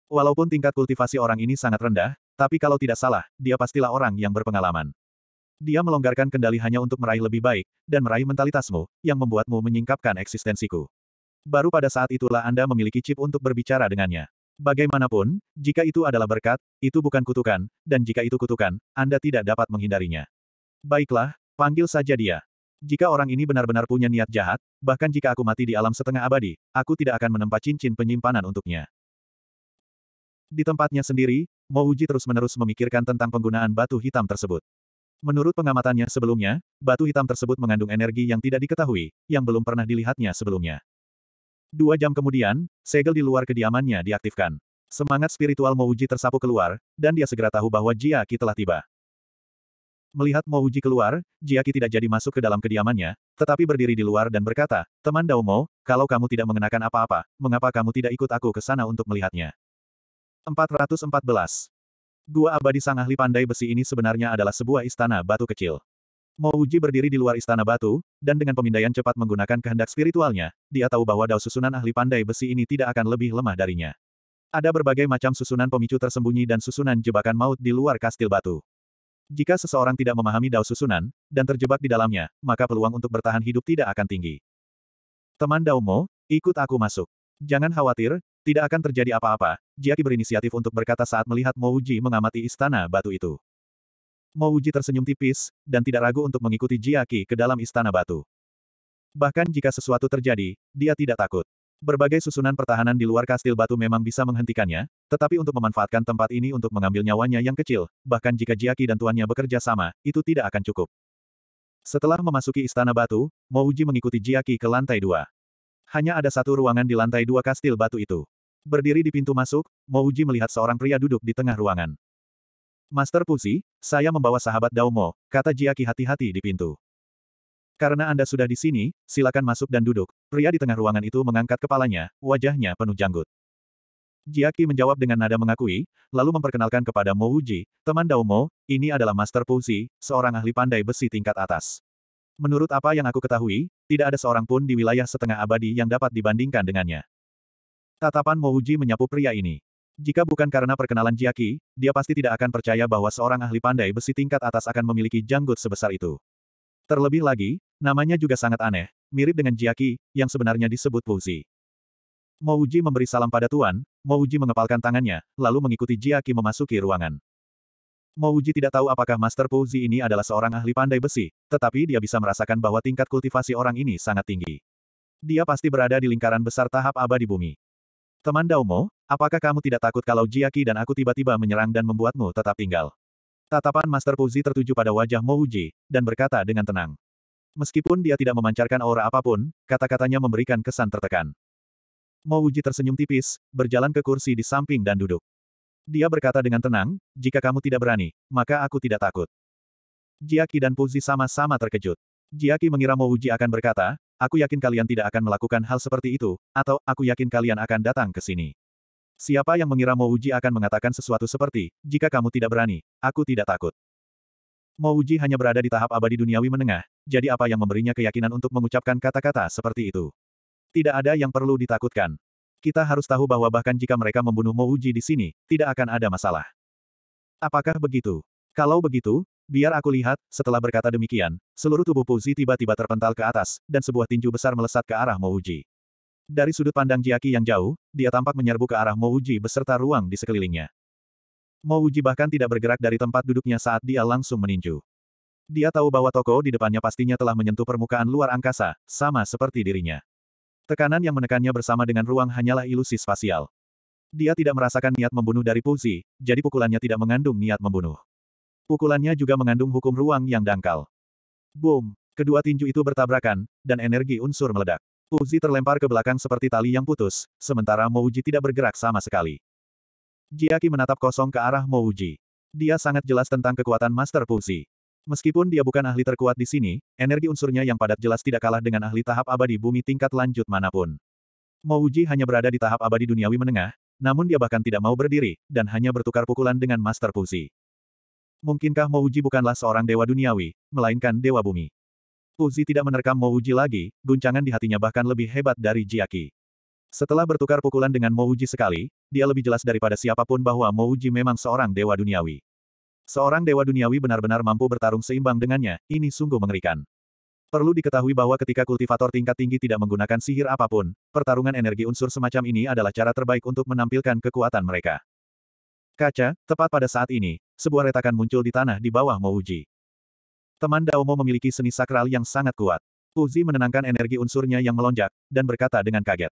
Walaupun tingkat kultivasi orang ini sangat rendah, tapi kalau tidak salah, dia pastilah orang yang berpengalaman. Dia melonggarkan kendali hanya untuk meraih lebih baik, dan meraih mentalitasmu, yang membuatmu menyingkapkan eksistensiku. Baru pada saat itulah Anda memiliki chip untuk berbicara dengannya. Bagaimanapun, jika itu adalah berkat, itu bukan kutukan, dan jika itu kutukan, Anda tidak dapat menghindarinya. Baiklah, panggil saja dia. Jika orang ini benar-benar punya niat jahat, bahkan jika aku mati di alam setengah abadi, aku tidak akan menempa cincin penyimpanan untuknya. Di tempatnya sendiri, Mouji terus-menerus memikirkan tentang penggunaan batu hitam tersebut. Menurut pengamatannya sebelumnya, batu hitam tersebut mengandung energi yang tidak diketahui, yang belum pernah dilihatnya sebelumnya. Dua jam kemudian, segel di luar kediamannya diaktifkan. Semangat spiritual Mouji tersapu keluar, dan dia segera tahu bahwa Jia Ki telah tiba. Melihat Mo Uji keluar, Jiaki tidak jadi masuk ke dalam kediamannya, tetapi berdiri di luar dan berkata, Teman Dao Mo, kalau kamu tidak mengenakan apa-apa, mengapa kamu tidak ikut aku ke sana untuk melihatnya? 414. Gua abadi sang ahli pandai besi ini sebenarnya adalah sebuah istana batu kecil. Mo Uji berdiri di luar istana batu, dan dengan pemindaian cepat menggunakan kehendak spiritualnya, dia tahu bahwa dao susunan ahli pandai besi ini tidak akan lebih lemah darinya. Ada berbagai macam susunan pemicu tersembunyi dan susunan jebakan maut di luar kastil batu. Jika seseorang tidak memahami dao susunan, dan terjebak di dalamnya, maka peluang untuk bertahan hidup tidak akan tinggi. Teman Dao Mo, ikut aku masuk. Jangan khawatir, tidak akan terjadi apa-apa, Jiaki berinisiatif untuk berkata saat melihat Mo Uji mengamati istana batu itu. Mo Uji tersenyum tipis, dan tidak ragu untuk mengikuti Jiaki ke dalam istana batu. Bahkan jika sesuatu terjadi, dia tidak takut. Berbagai susunan pertahanan di luar kastil batu memang bisa menghentikannya, tetapi untuk memanfaatkan tempat ini untuk mengambil nyawanya yang kecil, bahkan jika Jiaki dan tuannya bekerja sama, itu tidak akan cukup. Setelah memasuki istana batu, Mouji mengikuti Jiaki ke lantai dua. Hanya ada satu ruangan di lantai dua kastil batu itu. Berdiri di pintu masuk, Mouji melihat seorang pria duduk di tengah ruangan. Master Pusi, saya membawa sahabat Daumo, kata Jiaki hati-hati di pintu. Karena Anda sudah di sini, silakan masuk dan duduk. Pria di tengah ruangan itu mengangkat kepalanya, wajahnya penuh janggut. Jiaki menjawab dengan nada mengakui, lalu memperkenalkan kepada Mo Wuji, teman Dao Mo, ini adalah Master Puzi, seorang ahli pandai besi tingkat atas. Menurut apa yang aku ketahui, tidak ada seorang pun di wilayah setengah abadi yang dapat dibandingkan dengannya. Tatapan Mo Wuji menyapu pria ini. Jika bukan karena perkenalan Jiaki, dia pasti tidak akan percaya bahwa seorang ahli pandai besi tingkat atas akan memiliki janggut sebesar itu. Terlebih lagi, Namanya juga sangat aneh, mirip dengan Jiaki, yang sebenarnya disebut Wuzi. Mouji memberi salam pada Tuan, Mouji mengepalkan tangannya, lalu mengikuti Jiaki memasuki ruangan. Mouji tidak tahu apakah Master Pouzi ini adalah seorang ahli pandai besi, tetapi dia bisa merasakan bahwa tingkat kultivasi orang ini sangat tinggi. Dia pasti berada di lingkaran besar tahap abadi bumi. Teman Daumo, apakah kamu tidak takut kalau Jiaki dan aku tiba-tiba menyerang dan membuatmu tetap tinggal? Tatapan Master Puzi tertuju pada wajah Mouji, dan berkata dengan tenang. Meskipun dia tidak memancarkan aura apapun, kata-katanya memberikan kesan tertekan. Mouji tersenyum tipis, berjalan ke kursi di samping dan duduk. Dia berkata dengan tenang, jika kamu tidak berani, maka aku tidak takut. Jiaki dan Puzi sama-sama terkejut. Jiaki mengira Mouji akan berkata, aku yakin kalian tidak akan melakukan hal seperti itu, atau, aku yakin kalian akan datang ke sini. Siapa yang mengira Mouji akan mengatakan sesuatu seperti, jika kamu tidak berani, aku tidak takut. Mo Uji hanya berada di tahap abadi duniawi menengah, jadi apa yang memberinya keyakinan untuk mengucapkan kata-kata seperti itu? Tidak ada yang perlu ditakutkan. Kita harus tahu bahwa bahkan jika mereka membunuh Mo Uji di sini, tidak akan ada masalah. Apakah begitu? Kalau begitu, biar aku lihat, setelah berkata demikian, seluruh tubuh Puzi tiba-tiba terpental ke atas, dan sebuah tinju besar melesat ke arah Mo Uji. Dari sudut pandang Jiaki yang jauh, dia tampak menyerbu ke arah Mo Uji beserta ruang di sekelilingnya. Mo Uji bahkan tidak bergerak dari tempat duduknya saat dia langsung meninju. Dia tahu bahwa toko di depannya pastinya telah menyentuh permukaan luar angkasa, sama seperti dirinya. Tekanan yang menekannya bersama dengan ruang hanyalah ilusi spasial. Dia tidak merasakan niat membunuh dari Puzi, jadi pukulannya tidak mengandung niat membunuh. Pukulannya juga mengandung hukum ruang yang dangkal. Boom! Kedua tinju itu bertabrakan, dan energi unsur meledak. Puzi terlempar ke belakang seperti tali yang putus, sementara Mouji tidak bergerak sama sekali. Jiaki menatap kosong ke arah Mouji. Dia sangat jelas tentang kekuatan Master Pusi. Meskipun dia bukan ahli terkuat di sini, energi unsurnya yang padat jelas tidak kalah dengan ahli tahap abadi bumi tingkat lanjut manapun. Mouji hanya berada di tahap abadi duniawi menengah, namun dia bahkan tidak mau berdiri, dan hanya bertukar pukulan dengan Master Pusi. Mungkinkah Mouji bukanlah seorang dewa duniawi, melainkan dewa bumi? Puzi tidak menerkam Mouji lagi, guncangan di hatinya bahkan lebih hebat dari Jiaki. Setelah bertukar pukulan dengan Mouji sekali, dia lebih jelas daripada siapapun bahwa Mouji memang seorang dewa duniawi. Seorang dewa duniawi benar-benar mampu bertarung seimbang dengannya, ini sungguh mengerikan. Perlu diketahui bahwa ketika kultivator tingkat tinggi tidak menggunakan sihir apapun, pertarungan energi unsur semacam ini adalah cara terbaik untuk menampilkan kekuatan mereka. Kaca, tepat pada saat ini, sebuah retakan muncul di tanah di bawah Mouji. Teman Daomo memiliki seni sakral yang sangat kuat. Uzi menenangkan energi unsurnya yang melonjak, dan berkata dengan kaget.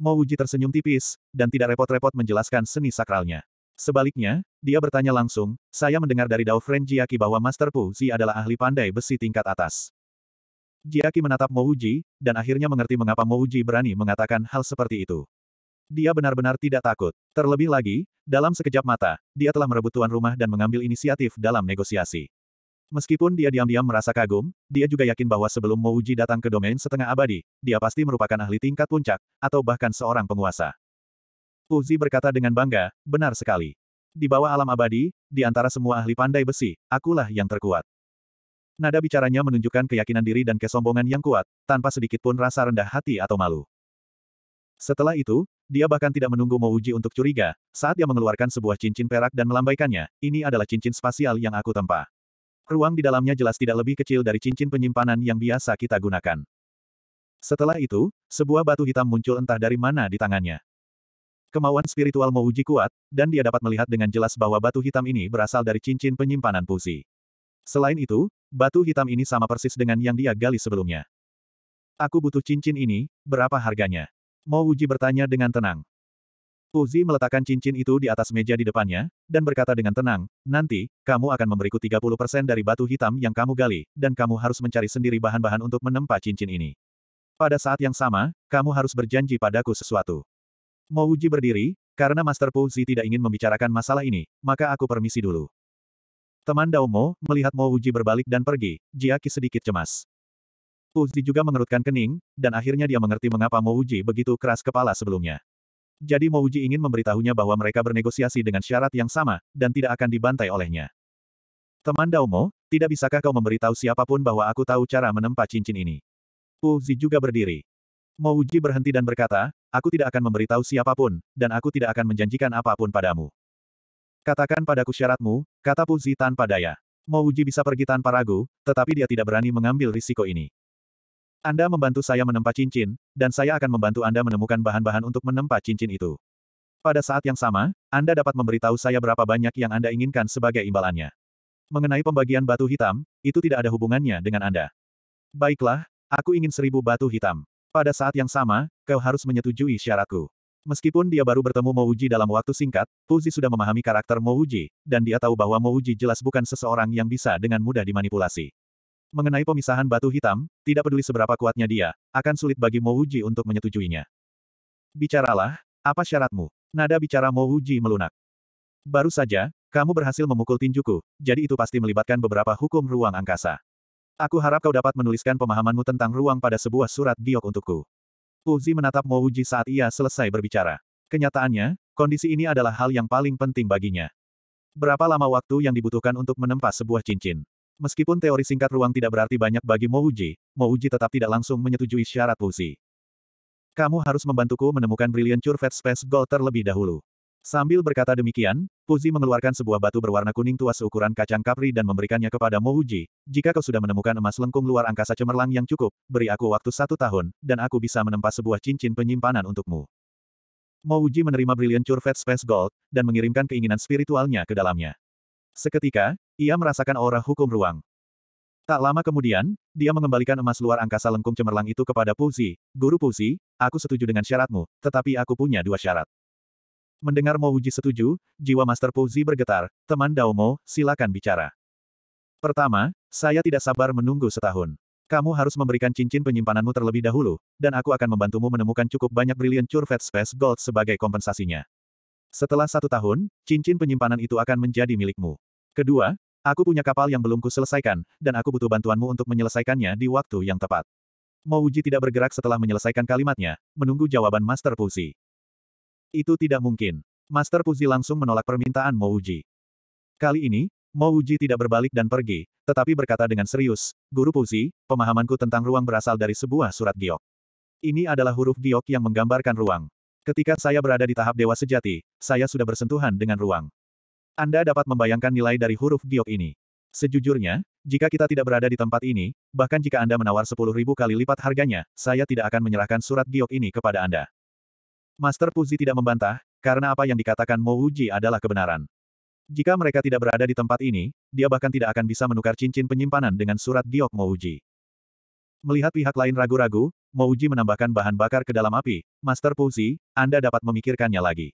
Mouji tersenyum tipis, dan tidak repot-repot menjelaskan seni sakralnya. Sebaliknya, dia bertanya langsung, saya mendengar dari Dao Friend Jiaki bahwa Master Pu Zi adalah ahli pandai besi tingkat atas. Jiaki menatap Mouji, dan akhirnya mengerti mengapa Mouji berani mengatakan hal seperti itu. Dia benar-benar tidak takut. Terlebih lagi, dalam sekejap mata, dia telah merebut tuan rumah dan mengambil inisiatif dalam negosiasi. Meskipun dia diam-diam merasa kagum, dia juga yakin bahwa sebelum Mouji datang ke domain setengah abadi, dia pasti merupakan ahli tingkat puncak, atau bahkan seorang penguasa. Uzi berkata dengan bangga, benar sekali. Di bawah alam abadi, di antara semua ahli pandai besi, akulah yang terkuat. Nada bicaranya menunjukkan keyakinan diri dan kesombongan yang kuat, tanpa sedikitpun rasa rendah hati atau malu. Setelah itu, dia bahkan tidak menunggu Mouji untuk curiga, saat dia mengeluarkan sebuah cincin perak dan melambaikannya, ini adalah cincin spasial yang aku tempa. Ruang di dalamnya jelas tidak lebih kecil dari cincin penyimpanan yang biasa kita gunakan. Setelah itu, sebuah batu hitam muncul entah dari mana di tangannya. Kemauan spiritual Mouji kuat, dan dia dapat melihat dengan jelas bahwa batu hitam ini berasal dari cincin penyimpanan Puzi. Selain itu, batu hitam ini sama persis dengan yang dia gali sebelumnya. Aku butuh cincin ini, berapa harganya? Mouji bertanya dengan tenang. Uzi meletakkan cincin itu di atas meja di depannya, dan berkata dengan tenang, nanti, kamu akan memberiku 30% dari batu hitam yang kamu gali, dan kamu harus mencari sendiri bahan-bahan untuk menempa cincin ini. Pada saat yang sama, kamu harus berjanji padaku sesuatu. Mouji berdiri, karena Master Puzi tidak ingin membicarakan masalah ini, maka aku permisi dulu. Teman Mo melihat Mouji berbalik dan pergi, Jiaki sedikit cemas. Puzi juga mengerutkan kening, dan akhirnya dia mengerti mengapa Mouji begitu keras kepala sebelumnya jadi Mouji ingin memberitahunya bahwa mereka bernegosiasi dengan syarat yang sama, dan tidak akan dibantai olehnya. Teman Mo, tidak bisakah kau memberitahu siapapun bahwa aku tahu cara menempa cincin ini? Zi juga berdiri. Mouji berhenti dan berkata, aku tidak akan memberitahu siapapun, dan aku tidak akan menjanjikan apapun padamu. Katakan padaku syaratmu, kata Puzi tanpa daya. Mouji bisa pergi tanpa ragu, tetapi dia tidak berani mengambil risiko ini. Anda membantu saya menempa cincin, dan saya akan membantu Anda menemukan bahan-bahan untuk menempa cincin itu. Pada saat yang sama, Anda dapat memberitahu saya berapa banyak yang Anda inginkan sebagai imbalannya. Mengenai pembagian batu hitam, itu tidak ada hubungannya dengan Anda. Baiklah, aku ingin seribu batu hitam. Pada saat yang sama, kau harus menyetujui syaratku. Meskipun dia baru bertemu Mouji dalam waktu singkat, Fuzi sudah memahami karakter Mouji, dan dia tahu bahwa Mouji jelas bukan seseorang yang bisa dengan mudah dimanipulasi. Mengenai pemisahan batu hitam, tidak peduli seberapa kuatnya dia, akan sulit bagi Mo Uji untuk menyetujuinya. Bicaralah, apa syaratmu? Nada bicara Mo Uji melunak. Baru saja, kamu berhasil memukul tinjuku, jadi itu pasti melibatkan beberapa hukum ruang angkasa. Aku harap kau dapat menuliskan pemahamanmu tentang ruang pada sebuah surat giok untukku. Uzi menatap Mo Uji saat ia selesai berbicara. Kenyataannya, kondisi ini adalah hal yang paling penting baginya. Berapa lama waktu yang dibutuhkan untuk menempa sebuah cincin? Meskipun teori singkat ruang tidak berarti banyak bagi Mouji, Mouji tetap tidak langsung menyetujui syarat Wuxi. Kamu harus membantuku menemukan Brilliant Curved Space Gold terlebih dahulu. Sambil berkata demikian, Puzi mengeluarkan sebuah batu berwarna kuning tua seukuran kacang kapri dan memberikannya kepada Mouji. Jika kau sudah menemukan emas lengkung luar angkasa cemerlang yang cukup, beri aku waktu satu tahun, dan aku bisa menempa sebuah cincin penyimpanan untukmu. Mouji menerima Brilliant Curved Space Gold, dan mengirimkan keinginan spiritualnya ke dalamnya. Seketika, ia merasakan aura hukum ruang. Tak lama kemudian, dia mengembalikan emas luar angkasa lengkung cemerlang itu kepada Puzi. Guru Puzi, aku setuju dengan syaratmu, tetapi aku punya dua syarat. Mendengar Mo Wuji setuju, jiwa Master Puzi bergetar, teman Dao Mo, silakan bicara. Pertama, saya tidak sabar menunggu setahun. Kamu harus memberikan cincin penyimpananmu terlebih dahulu, dan aku akan membantumu menemukan cukup banyak Brilliant Curvet Space Gold sebagai kompensasinya. Setelah satu tahun, cincin penyimpanan itu akan menjadi milikmu. Kedua, Aku punya kapal yang belum kuselesaikan, dan aku butuh bantuanmu untuk menyelesaikannya di waktu yang tepat. Mouji tidak bergerak setelah menyelesaikan kalimatnya, menunggu jawaban Master Puzi. Itu tidak mungkin. Master Puzi langsung menolak permintaan Mouji. Kali ini, Mouji tidak berbalik dan pergi, tetapi berkata dengan serius, Guru Puzi, pemahamanku tentang ruang berasal dari sebuah surat giok. Ini adalah huruf giok yang menggambarkan ruang. Ketika saya berada di tahap dewa sejati, saya sudah bersentuhan dengan ruang. Anda dapat membayangkan nilai dari huruf giok ini. Sejujurnya, jika kita tidak berada di tempat ini, bahkan jika Anda menawar 10.000 kali lipat harganya, saya tidak akan menyerahkan surat giok ini kepada Anda. Master Puzi tidak membantah, karena apa yang dikatakan Mo Wuji adalah kebenaran. Jika mereka tidak berada di tempat ini, dia bahkan tidak akan bisa menukar cincin penyimpanan dengan surat giok Mo Wuji. Melihat pihak lain ragu-ragu, Mo Uji menambahkan bahan bakar ke dalam api. Master Puzi, Anda dapat memikirkannya lagi.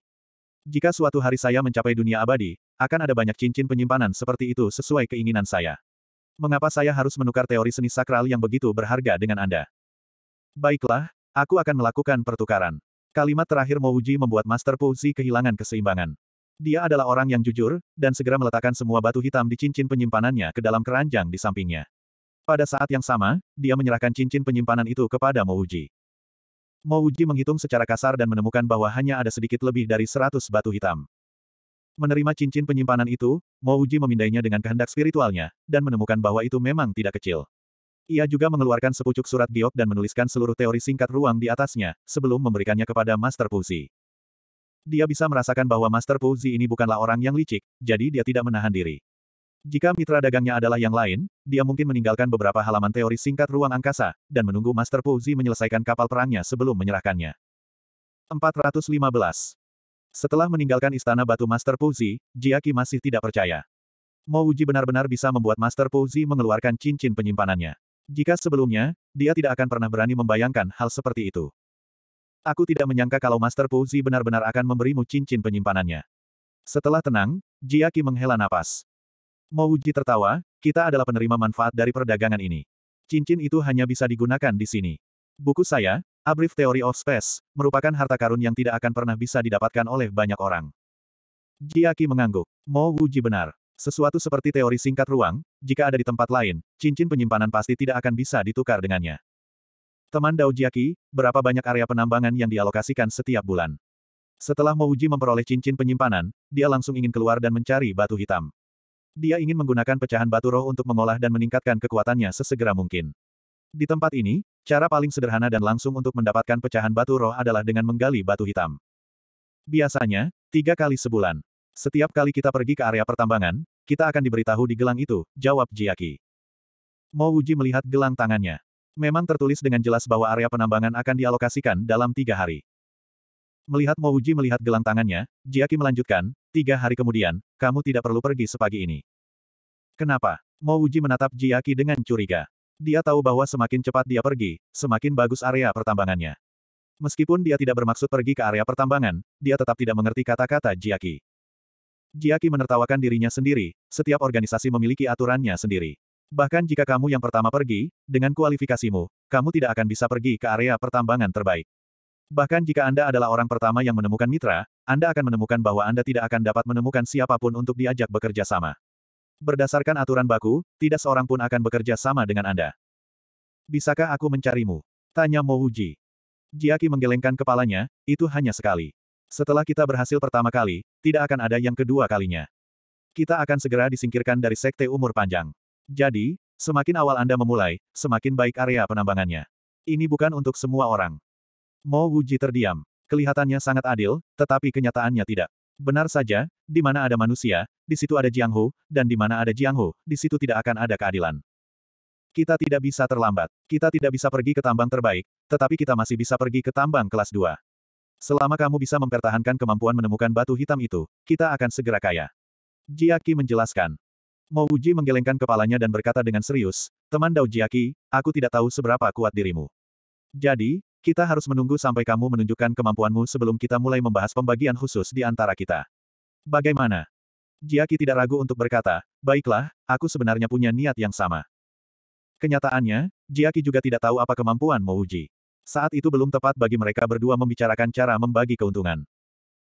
Jika suatu hari saya mencapai dunia abadi, akan ada banyak cincin penyimpanan seperti itu sesuai keinginan saya. Mengapa saya harus menukar teori seni sakral yang begitu berharga dengan Anda? Baiklah, aku akan melakukan pertukaran. Kalimat terakhir Mo Uji membuat Master Pu Zi kehilangan keseimbangan. Dia adalah orang yang jujur, dan segera meletakkan semua batu hitam di cincin penyimpanannya ke dalam keranjang di sampingnya. Pada saat yang sama, dia menyerahkan cincin penyimpanan itu kepada Mo Uji. Mo Uji menghitung secara kasar dan menemukan bahwa hanya ada sedikit lebih dari 100 batu hitam. Menerima cincin penyimpanan itu, Mo Uji memindainya dengan kehendak spiritualnya, dan menemukan bahwa itu memang tidak kecil. Ia juga mengeluarkan sepucuk surat giok dan menuliskan seluruh teori singkat ruang di atasnya, sebelum memberikannya kepada Master Puzi. Dia bisa merasakan bahwa Master Puzi ini bukanlah orang yang licik, jadi dia tidak menahan diri. Jika mitra dagangnya adalah yang lain, dia mungkin meninggalkan beberapa halaman teori singkat ruang angkasa, dan menunggu Master Puzi menyelesaikan kapal perangnya sebelum menyerahkannya. 415. Setelah meninggalkan istana batu Master Puzi, Jiaki masih tidak percaya. Mo benar-benar bisa membuat Master Puzi mengeluarkan cincin penyimpanannya. Jika sebelumnya, dia tidak akan pernah berani membayangkan hal seperti itu. Aku tidak menyangka kalau Master Puzi benar-benar akan memberimu cincin penyimpanannya. Setelah tenang, Jiaki menghela napas. Mo tertawa, kita adalah penerima manfaat dari perdagangan ini. Cincin itu hanya bisa digunakan di sini. Buku saya, A Brief Theory of Space, merupakan harta karun yang tidak akan pernah bisa didapatkan oleh banyak orang. Jiaki mengangguk. Mo Wuji benar. Sesuatu seperti teori singkat ruang, jika ada di tempat lain, cincin penyimpanan pasti tidak akan bisa ditukar dengannya. Teman Dao Jiaki, berapa banyak area penambangan yang dialokasikan setiap bulan? Setelah Mo Wuji memperoleh cincin penyimpanan, dia langsung ingin keluar dan mencari batu hitam. Dia ingin menggunakan pecahan batu roh untuk mengolah dan meningkatkan kekuatannya sesegera mungkin. Di tempat ini, cara paling sederhana dan langsung untuk mendapatkan pecahan batu roh adalah dengan menggali batu hitam. Biasanya, tiga kali sebulan. Setiap kali kita pergi ke area pertambangan, kita akan diberitahu di gelang itu, jawab Jiaki. Mo Uji melihat gelang tangannya. Memang tertulis dengan jelas bahwa area penambangan akan dialokasikan dalam tiga hari. Melihat Mo Uji melihat gelang tangannya, Jiaki melanjutkan, tiga hari kemudian, kamu tidak perlu pergi sepagi ini. Kenapa? Mo Uji menatap Jiaki dengan curiga. Dia tahu bahwa semakin cepat dia pergi, semakin bagus area pertambangannya. Meskipun dia tidak bermaksud pergi ke area pertambangan, dia tetap tidak mengerti kata-kata Jiaki. Jiaki menertawakan dirinya sendiri, setiap organisasi memiliki aturannya sendiri. Bahkan jika kamu yang pertama pergi, dengan kualifikasimu, kamu tidak akan bisa pergi ke area pertambangan terbaik. Bahkan jika Anda adalah orang pertama yang menemukan mitra, Anda akan menemukan bahwa Anda tidak akan dapat menemukan siapapun untuk diajak bekerja sama. Berdasarkan aturan baku, tidak seorang pun akan bekerja sama dengan Anda. Bisakah aku mencarimu? Tanya Mo Wuji. Jiaki menggelengkan kepalanya, itu hanya sekali. Setelah kita berhasil pertama kali, tidak akan ada yang kedua kalinya. Kita akan segera disingkirkan dari sekte umur panjang. Jadi, semakin awal Anda memulai, semakin baik area penambangannya. Ini bukan untuk semua orang. Mo Wuji terdiam. Kelihatannya sangat adil, tetapi kenyataannya tidak. Benar saja, di mana ada manusia, di situ ada Jiang Hu, dan di mana ada Jiang Hu, di situ tidak akan ada keadilan. Kita tidak bisa terlambat. Kita tidak bisa pergi ke tambang terbaik, tetapi kita masih bisa pergi ke tambang kelas 2. Selama kamu bisa mempertahankan kemampuan menemukan batu hitam itu, kita akan segera kaya. Jiaki menjelaskan. Mo Uji menggelengkan kepalanya dan berkata dengan serius, Teman Dao Jiaki, aku tidak tahu seberapa kuat dirimu. Jadi, kita harus menunggu sampai kamu menunjukkan kemampuanmu sebelum kita mulai membahas pembagian khusus di antara kita. Bagaimana? Jiaki tidak ragu untuk berkata, baiklah, aku sebenarnya punya niat yang sama. Kenyataannya, Jiaki juga tidak tahu apa kemampuan Mouji. Saat itu belum tepat bagi mereka berdua membicarakan cara membagi keuntungan.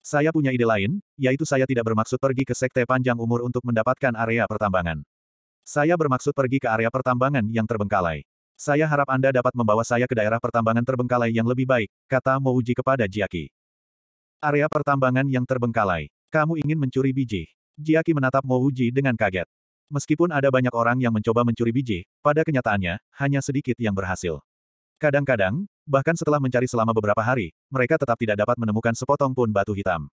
Saya punya ide lain, yaitu saya tidak bermaksud pergi ke sekte panjang umur untuk mendapatkan area pertambangan. Saya bermaksud pergi ke area pertambangan yang terbengkalai. Saya harap Anda dapat membawa saya ke daerah pertambangan terbengkalai yang lebih baik, kata Mouji kepada Jiaki. Area pertambangan yang terbengkalai. Kamu ingin mencuri biji. Jiaki menatap Mouji dengan kaget. Meskipun ada banyak orang yang mencoba mencuri biji, pada kenyataannya, hanya sedikit yang berhasil. Kadang-kadang, bahkan setelah mencari selama beberapa hari, mereka tetap tidak dapat menemukan sepotong pun batu hitam.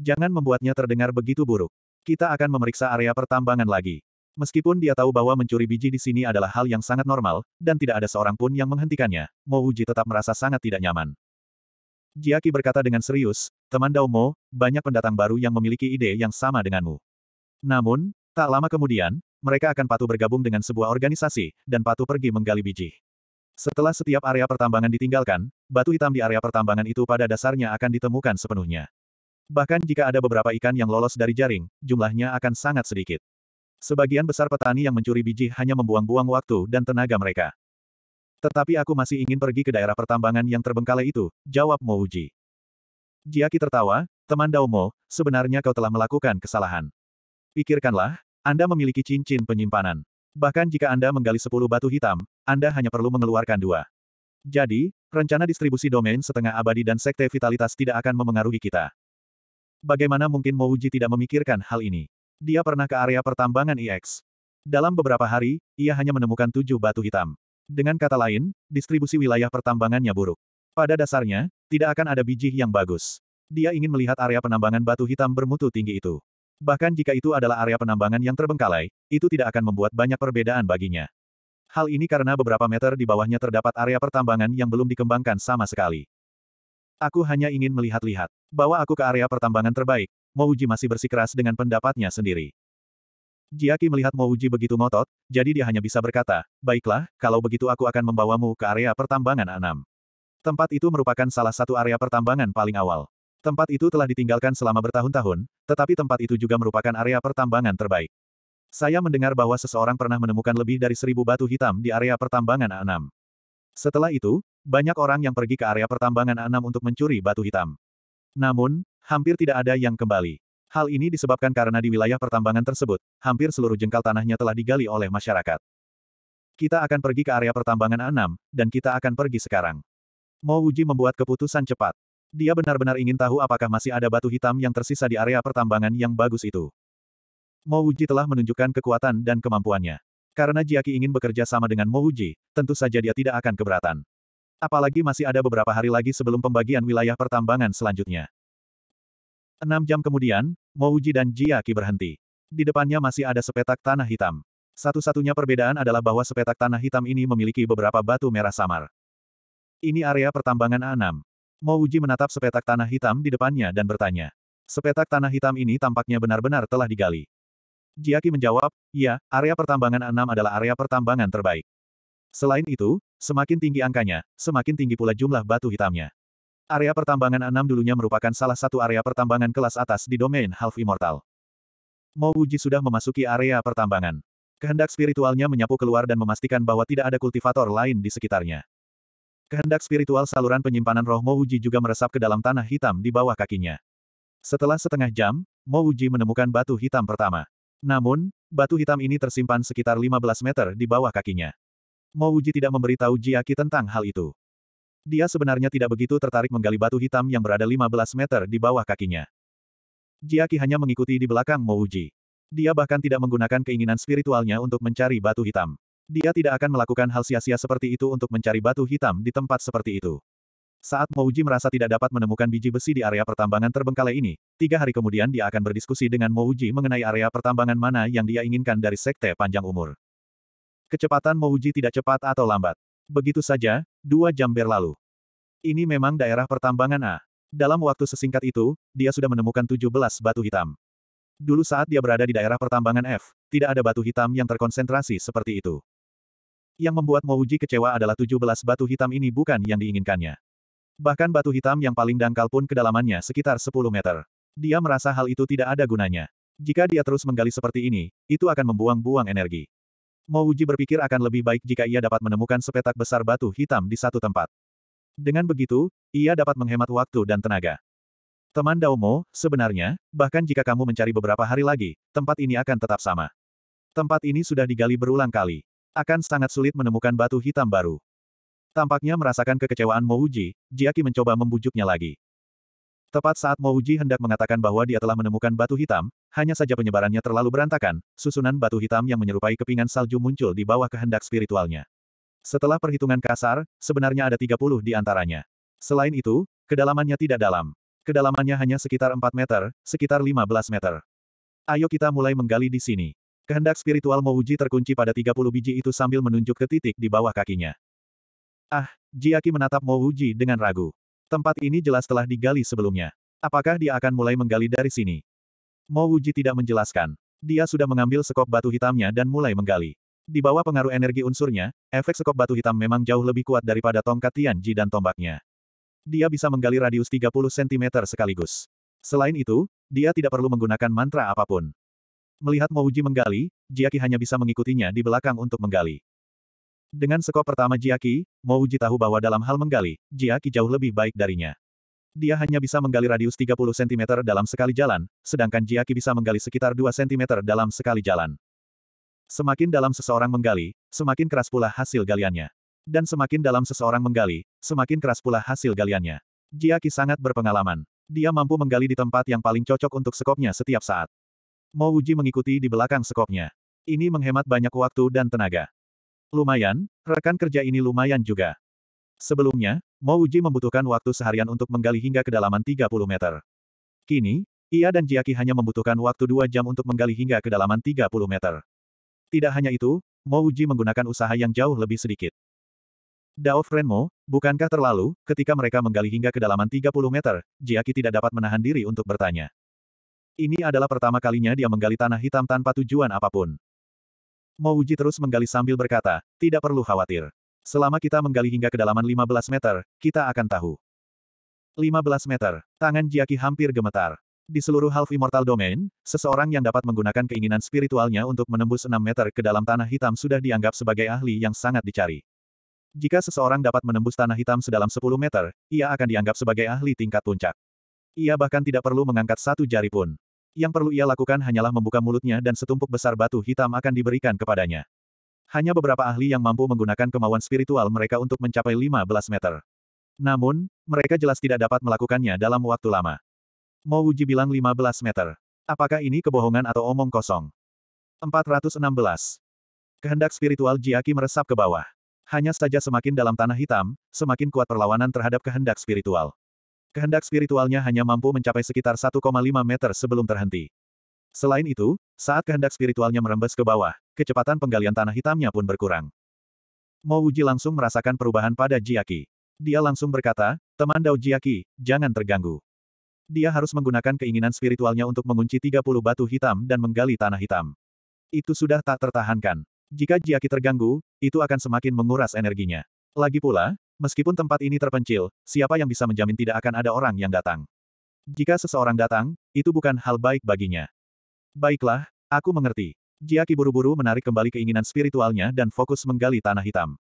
Jangan membuatnya terdengar begitu buruk. Kita akan memeriksa area pertambangan lagi. Meskipun dia tahu bahwa mencuri biji di sini adalah hal yang sangat normal, dan tidak ada seorang pun yang menghentikannya, Mo Uji tetap merasa sangat tidak nyaman. Jiaki berkata dengan serius, teman Dao Mo, banyak pendatang baru yang memiliki ide yang sama denganmu. Namun, tak lama kemudian, mereka akan patuh bergabung dengan sebuah organisasi, dan patuh pergi menggali biji. Setelah setiap area pertambangan ditinggalkan, batu hitam di area pertambangan itu pada dasarnya akan ditemukan sepenuhnya. Bahkan jika ada beberapa ikan yang lolos dari jaring, jumlahnya akan sangat sedikit. Sebagian besar petani yang mencuri biji hanya membuang-buang waktu dan tenaga mereka. Tetapi aku masih ingin pergi ke daerah pertambangan yang terbengkalai itu, jawab Uji. Jiaki tertawa, teman Dao Mo, sebenarnya kau telah melakukan kesalahan. Pikirkanlah, Anda memiliki cincin penyimpanan. Bahkan jika Anda menggali sepuluh batu hitam, Anda hanya perlu mengeluarkan dua. Jadi, rencana distribusi domain setengah abadi dan sekte vitalitas tidak akan memengaruhi kita. Bagaimana mungkin Mouji tidak memikirkan hal ini? Dia pernah ke area pertambangan IX. E Dalam beberapa hari, ia hanya menemukan tujuh batu hitam. Dengan kata lain, distribusi wilayah pertambangannya buruk. Pada dasarnya, tidak akan ada biji yang bagus. Dia ingin melihat area penambangan batu hitam bermutu tinggi itu. Bahkan jika itu adalah area penambangan yang terbengkalai, itu tidak akan membuat banyak perbedaan baginya. Hal ini karena beberapa meter di bawahnya terdapat area pertambangan yang belum dikembangkan sama sekali. Aku hanya ingin melihat-lihat. Bawa aku ke area pertambangan terbaik, Mouji masih bersikeras dengan pendapatnya sendiri. Jiaki melihat Mouji begitu ngotot, jadi dia hanya bisa berkata, baiklah, kalau begitu aku akan membawamu ke area pertambangan enam. Tempat itu merupakan salah satu area pertambangan paling awal. Tempat itu telah ditinggalkan selama bertahun-tahun, tetapi tempat itu juga merupakan area pertambangan terbaik. Saya mendengar bahwa seseorang pernah menemukan lebih dari seribu batu hitam di area pertambangan Anam. Setelah itu, banyak orang yang pergi ke area pertambangan Anam untuk mencuri batu hitam. Namun, Hampir tidak ada yang kembali. Hal ini disebabkan karena di wilayah pertambangan tersebut, hampir seluruh jengkal tanahnya telah digali oleh masyarakat. Kita akan pergi ke area pertambangan A6, dan kita akan pergi sekarang. Mo Wuji membuat keputusan cepat. Dia benar-benar ingin tahu apakah masih ada batu hitam yang tersisa di area pertambangan yang bagus itu. Mo Wuji telah menunjukkan kekuatan dan kemampuannya. Karena Jiaki ingin bekerja sama dengan Mo Wuji, tentu saja dia tidak akan keberatan. Apalagi masih ada beberapa hari lagi sebelum pembagian wilayah pertambangan selanjutnya. Enam jam kemudian, Mouji dan Jiaki berhenti. Di depannya masih ada sepetak tanah hitam. Satu-satunya perbedaan adalah bahwa sepetak tanah hitam ini memiliki beberapa batu merah samar. Ini area pertambangan A6. Mouji menatap sepetak tanah hitam di depannya dan bertanya. Sepetak tanah hitam ini tampaknya benar-benar telah digali. Jiaki menjawab, ya, area pertambangan A6 adalah area pertambangan terbaik. Selain itu, semakin tinggi angkanya, semakin tinggi pula jumlah batu hitamnya. Area pertambangan enam dulunya merupakan salah satu area pertambangan kelas atas di domain Half Immortal. Mo Wuji sudah memasuki area pertambangan. Kehendak spiritualnya menyapu keluar dan memastikan bahwa tidak ada kultivator lain di sekitarnya. Kehendak spiritual saluran penyimpanan roh Mo Wuji juga meresap ke dalam tanah hitam di bawah kakinya. Setelah setengah jam, Mo Wuji menemukan batu hitam pertama. Namun, batu hitam ini tersimpan sekitar 15 meter di bawah kakinya. Mo Wuji tidak memberitahu Jiaki tentang hal itu. Dia sebenarnya tidak begitu tertarik menggali batu hitam yang berada 15 meter di bawah kakinya. Jiaki hanya mengikuti di belakang Mouji. Dia bahkan tidak menggunakan keinginan spiritualnya untuk mencari batu hitam. Dia tidak akan melakukan hal sia-sia seperti itu untuk mencari batu hitam di tempat seperti itu. Saat Mouji merasa tidak dapat menemukan biji besi di area pertambangan terbengkalai ini, tiga hari kemudian dia akan berdiskusi dengan Mouji mengenai area pertambangan mana yang dia inginkan dari sekte panjang umur. Kecepatan Mouji tidak cepat atau lambat. Begitu saja, dua jam berlalu. Ini memang daerah pertambangan A. Ah. Dalam waktu sesingkat itu, dia sudah menemukan 17 batu hitam. Dulu saat dia berada di daerah pertambangan F, tidak ada batu hitam yang terkonsentrasi seperti itu. Yang membuat Mouji kecewa adalah 17 batu hitam ini bukan yang diinginkannya. Bahkan batu hitam yang paling dangkal pun kedalamannya sekitar 10 meter. Dia merasa hal itu tidak ada gunanya. Jika dia terus menggali seperti ini, itu akan membuang-buang energi. Mo Uji berpikir akan lebih baik jika ia dapat menemukan sepetak besar batu hitam di satu tempat. Dengan begitu, ia dapat menghemat waktu dan tenaga. Teman Daomo, sebenarnya, bahkan jika kamu mencari beberapa hari lagi, tempat ini akan tetap sama. Tempat ini sudah digali berulang kali. Akan sangat sulit menemukan batu hitam baru. Tampaknya merasakan kekecewaan Mo Jiaki mencoba membujuknya lagi. Tepat saat Mouji hendak mengatakan bahwa dia telah menemukan batu hitam, hanya saja penyebarannya terlalu berantakan, susunan batu hitam yang menyerupai kepingan salju muncul di bawah kehendak spiritualnya. Setelah perhitungan kasar, sebenarnya ada 30 di antaranya. Selain itu, kedalamannya tidak dalam. Kedalamannya hanya sekitar 4 meter, sekitar 15 meter. Ayo kita mulai menggali di sini. Kehendak spiritual Mouji terkunci pada 30 biji itu sambil menunjuk ke titik di bawah kakinya. Ah, Jiaki menatap Mouji dengan ragu. Tempat ini jelas telah digali sebelumnya. Apakah dia akan mulai menggali dari sini? Mo Wuji tidak menjelaskan. Dia sudah mengambil sekop batu hitamnya dan mulai menggali. Di bawah pengaruh energi unsurnya, efek sekop batu hitam memang jauh lebih kuat daripada tongkat Tianji dan tombaknya. Dia bisa menggali radius 30 cm sekaligus. Selain itu, dia tidak perlu menggunakan mantra apapun. Melihat Mouji menggali, Jiaki hanya bisa mengikutinya di belakang untuk menggali. Dengan sekop pertama Jiaki, Mo Uji tahu bahwa dalam hal menggali, Jiaki jauh lebih baik darinya. Dia hanya bisa menggali radius 30 cm dalam sekali jalan, sedangkan Jiaki bisa menggali sekitar 2 cm dalam sekali jalan. Semakin dalam seseorang menggali, semakin keras pula hasil galiannya. Dan semakin dalam seseorang menggali, semakin keras pula hasil galiannya. Jiaki sangat berpengalaman. Dia mampu menggali di tempat yang paling cocok untuk sekopnya setiap saat. Mo mengikuti di belakang sekopnya. Ini menghemat banyak waktu dan tenaga. Lumayan, rekan kerja ini lumayan juga. Sebelumnya, Mo Uji membutuhkan waktu seharian untuk menggali hingga kedalaman 30 meter. Kini, ia dan Jiaki hanya membutuhkan waktu 2 jam untuk menggali hingga kedalaman 30 meter. Tidak hanya itu, Mo Uji menggunakan usaha yang jauh lebih sedikit. Dao Frenmo, bukankah terlalu, ketika mereka menggali hingga kedalaman 30 meter, Jiaki tidak dapat menahan diri untuk bertanya. Ini adalah pertama kalinya dia menggali tanah hitam tanpa tujuan apapun. Mo Uji terus menggali sambil berkata, tidak perlu khawatir. Selama kita menggali hingga kedalaman 15 meter, kita akan tahu. 15 meter, tangan Jiaki hampir gemetar. Di seluruh Half Immortal Domain, seseorang yang dapat menggunakan keinginan spiritualnya untuk menembus 6 meter ke dalam tanah hitam sudah dianggap sebagai ahli yang sangat dicari. Jika seseorang dapat menembus tanah hitam sedalam 10 meter, ia akan dianggap sebagai ahli tingkat puncak. Ia bahkan tidak perlu mengangkat satu jari pun. Yang perlu ia lakukan hanyalah membuka mulutnya dan setumpuk besar batu hitam akan diberikan kepadanya. Hanya beberapa ahli yang mampu menggunakan kemauan spiritual mereka untuk mencapai 15 meter. Namun, mereka jelas tidak dapat melakukannya dalam waktu lama. Mau uji bilang 15 meter. Apakah ini kebohongan atau omong kosong? 416. Kehendak spiritual Jiaki meresap ke bawah. Hanya saja semakin dalam tanah hitam, semakin kuat perlawanan terhadap kehendak spiritual. Kehendak spiritualnya hanya mampu mencapai sekitar 1,5 meter sebelum terhenti. Selain itu, saat kehendak spiritualnya merembes ke bawah, kecepatan penggalian tanah hitamnya pun berkurang. Mo Wuji langsung merasakan perubahan pada Jiaki. Dia langsung berkata, teman Dao Jiaki, jangan terganggu. Dia harus menggunakan keinginan spiritualnya untuk mengunci 30 batu hitam dan menggali tanah hitam. Itu sudah tak tertahankan. Jika Jiaki terganggu, itu akan semakin menguras energinya. Lagi pula, Meskipun tempat ini terpencil, siapa yang bisa menjamin tidak akan ada orang yang datang? Jika seseorang datang, itu bukan hal baik baginya. Baiklah, aku mengerti. Jiaki buru-buru menarik kembali keinginan spiritualnya dan fokus menggali tanah hitam.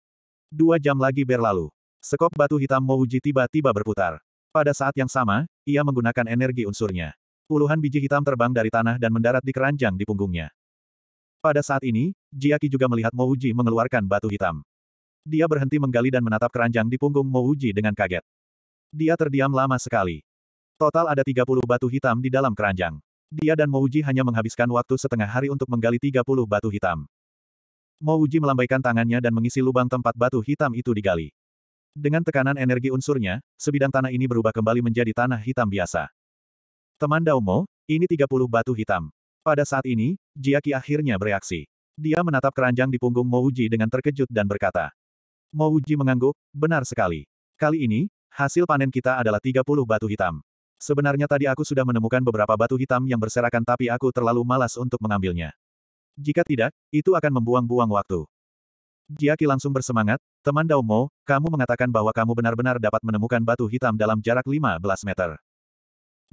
Dua jam lagi berlalu. Sekop batu hitam Mouji tiba-tiba berputar. Pada saat yang sama, ia menggunakan energi unsurnya. Puluhan biji hitam terbang dari tanah dan mendarat di keranjang di punggungnya. Pada saat ini, Jiaki juga melihat Mouji mengeluarkan batu hitam. Dia berhenti menggali dan menatap keranjang di punggung Mouji dengan kaget. Dia terdiam lama sekali. Total ada 30 batu hitam di dalam keranjang. Dia dan Mouji hanya menghabiskan waktu setengah hari untuk menggali 30 batu hitam. Mouji melambaikan tangannya dan mengisi lubang tempat batu hitam itu digali. Dengan tekanan energi unsurnya, sebidang tanah ini berubah kembali menjadi tanah hitam biasa. Teman Daumo, ini 30 batu hitam. Pada saat ini, Jiaki akhirnya bereaksi. Dia menatap keranjang di punggung Mouji dengan terkejut dan berkata, Mo Mouji mengangguk, benar sekali. Kali ini, hasil panen kita adalah 30 batu hitam. Sebenarnya tadi aku sudah menemukan beberapa batu hitam yang berserakan tapi aku terlalu malas untuk mengambilnya. Jika tidak, itu akan membuang-buang waktu. Jiaki langsung bersemangat, teman Daumo, kamu mengatakan bahwa kamu benar-benar dapat menemukan batu hitam dalam jarak 15 meter.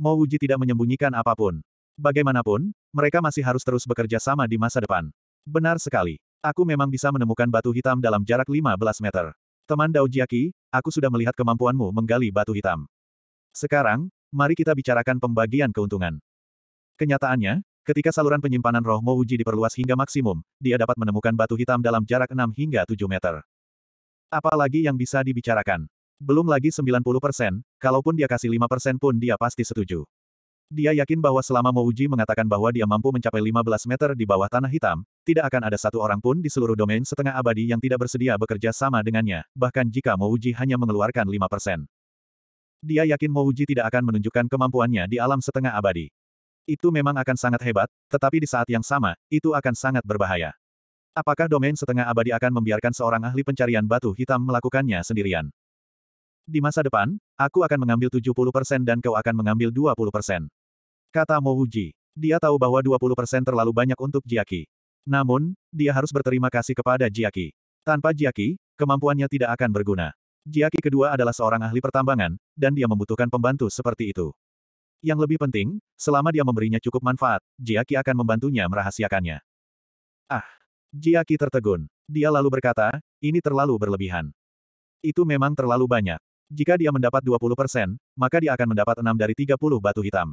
Mo Uji tidak menyembunyikan apapun. Bagaimanapun, mereka masih harus terus bekerja sama di masa depan. Benar sekali. Aku memang bisa menemukan batu hitam dalam jarak 15 meter. Teman Dao aku sudah melihat kemampuanmu menggali batu hitam. Sekarang, mari kita bicarakan pembagian keuntungan. Kenyataannya, ketika saluran penyimpanan roh Mouji diperluas hingga maksimum, dia dapat menemukan batu hitam dalam jarak 6 hingga 7 meter. Apalagi yang bisa dibicarakan. Belum lagi 90%, kalaupun dia kasih 5% pun dia pasti setuju. Dia yakin bahwa selama Mouji mengatakan bahwa dia mampu mencapai 15 meter di bawah tanah hitam, tidak akan ada satu orang pun di seluruh domain setengah abadi yang tidak bersedia bekerja sama dengannya, bahkan jika Mouji hanya mengeluarkan 5 persen. Dia yakin Mouji tidak akan menunjukkan kemampuannya di alam setengah abadi. Itu memang akan sangat hebat, tetapi di saat yang sama, itu akan sangat berbahaya. Apakah domain setengah abadi akan membiarkan seorang ahli pencarian batu hitam melakukannya sendirian? Di masa depan, aku akan mengambil 70% dan kau akan mengambil Kata Uji. Dia tahu bahwa 20% terlalu banyak untuk Jiaki. Namun, dia harus berterima kasih kepada Jiaki. Tanpa Jiaki, kemampuannya tidak akan berguna. Jiaki kedua adalah seorang ahli pertambangan, dan dia membutuhkan pembantu seperti itu. Yang lebih penting, selama dia memberinya cukup manfaat, Jiaki akan membantunya merahasiakannya. Ah! Jiaki tertegun. Dia lalu berkata, ini terlalu berlebihan. Itu memang terlalu banyak. Jika dia mendapat 20%, maka dia akan mendapat 6 dari 30 batu hitam.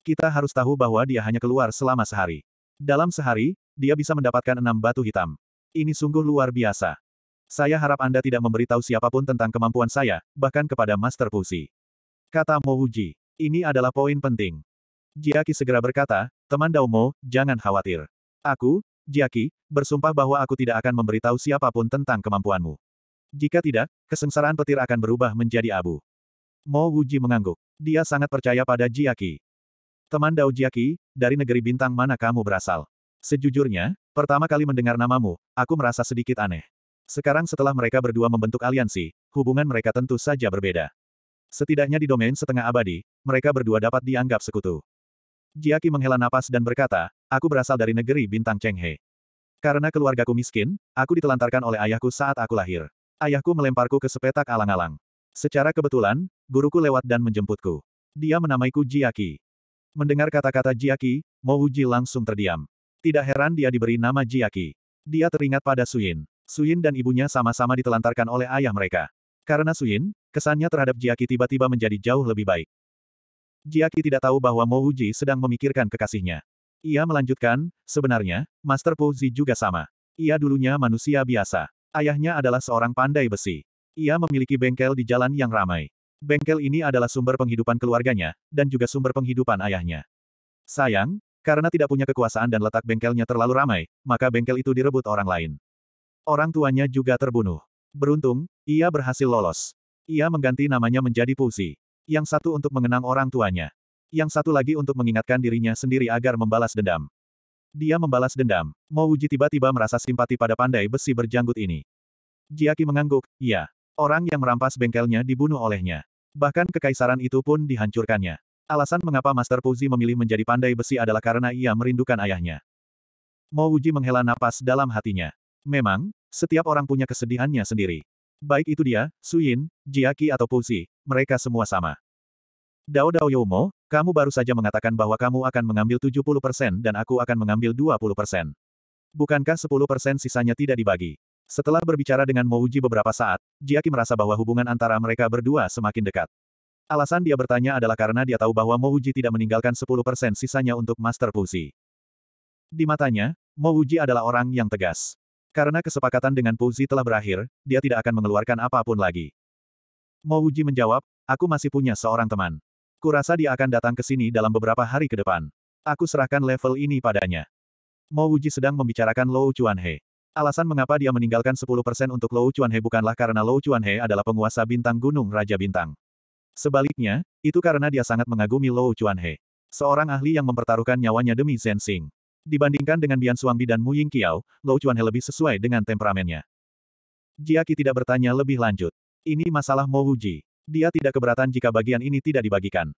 Kita harus tahu bahwa dia hanya keluar selama sehari. Dalam sehari, dia bisa mendapatkan enam batu hitam. Ini sungguh luar biasa. Saya harap Anda tidak memberitahu siapapun tentang kemampuan saya, bahkan kepada Master Pusi. Kata Mo Uji. Ini adalah poin penting. Jiaki segera berkata, teman Daumo, jangan khawatir. Aku, Jiaki, bersumpah bahwa aku tidak akan memberitahu siapapun tentang kemampuanmu. Jika tidak, kesengsaraan petir akan berubah menjadi abu. Mo Wuji mengangguk. Dia sangat percaya pada Jiaki. Teman Jiaki, dari negeri bintang mana kamu berasal? Sejujurnya, pertama kali mendengar namamu, aku merasa sedikit aneh. Sekarang setelah mereka berdua membentuk aliansi, hubungan mereka tentu saja berbeda. Setidaknya di domain setengah abadi, mereka berdua dapat dianggap sekutu. Jiaki menghela napas dan berkata, aku berasal dari negeri bintang Chenghe. Karena keluargaku miskin, aku ditelantarkan oleh ayahku saat aku lahir. Ayahku melemparku ke sepetak alang-alang. Secara kebetulan, guruku lewat dan menjemputku. Dia menamaiku Jiaki. Mendengar kata-kata Jiaki, Mo Uji langsung terdiam. Tidak heran dia diberi nama Jiaki. Dia teringat pada Suyin. Suyin dan ibunya sama-sama ditelantarkan oleh ayah mereka. Karena Suyin, kesannya terhadap Jiaki tiba-tiba menjadi jauh lebih baik. Jiaki tidak tahu bahwa Mo Uji sedang memikirkan kekasihnya. Ia melanjutkan, sebenarnya, Master Pu Zi juga sama. Ia dulunya manusia biasa. Ayahnya adalah seorang pandai besi. Ia memiliki bengkel di jalan yang ramai. Bengkel ini adalah sumber penghidupan keluarganya, dan juga sumber penghidupan ayahnya. Sayang, karena tidak punya kekuasaan dan letak bengkelnya terlalu ramai, maka bengkel itu direbut orang lain. Orang tuanya juga terbunuh. Beruntung, ia berhasil lolos. Ia mengganti namanya menjadi Pusi. Yang satu untuk mengenang orang tuanya. Yang satu lagi untuk mengingatkan dirinya sendiri agar membalas dendam. Dia membalas dendam. Uji tiba-tiba merasa simpati pada pandai besi berjanggut ini. Jiaki mengangguk, iya. Orang yang merampas bengkelnya dibunuh olehnya. Bahkan kekaisaran itu pun dihancurkannya. Alasan mengapa Master Puzi memilih menjadi pandai besi adalah karena ia merindukan ayahnya. Mo Uji menghela napas dalam hatinya. Memang, setiap orang punya kesedihannya sendiri. Baik itu dia, Suyin, Jiaki atau Puzi, mereka semua sama. Dao Dao Yomo, kamu baru saja mengatakan bahwa kamu akan mengambil 70% dan aku akan mengambil 20%. Bukankah 10% sisanya tidak dibagi? Setelah berbicara dengan Mouji beberapa saat, Jiaki merasa bahwa hubungan antara mereka berdua semakin dekat. Alasan dia bertanya adalah karena dia tahu bahwa Mouji tidak meninggalkan 10% sisanya untuk Master Puzi. Di matanya, Mouji adalah orang yang tegas. Karena kesepakatan dengan Puzi telah berakhir, dia tidak akan mengeluarkan apapun lagi. Mouji menjawab, aku masih punya seorang teman. Kurasa dia akan datang ke sini dalam beberapa hari ke depan. Aku serahkan level ini padanya. Mouji sedang membicarakan Lou Chuanhe. Alasan mengapa dia meninggalkan 10% untuk Lou He bukanlah karena Lou He adalah penguasa bintang gunung Raja Bintang. Sebaliknya, itu karena dia sangat mengagumi Lou He, Seorang ahli yang mempertaruhkan nyawanya demi Zhen Xing. Dibandingkan dengan Bian Suangbi dan Mu Ying Yingqiao, Lou He lebih sesuai dengan temperamennya. Jia Jiaki tidak bertanya lebih lanjut. Ini masalah Mo Wuji. Dia tidak keberatan jika bagian ini tidak dibagikan.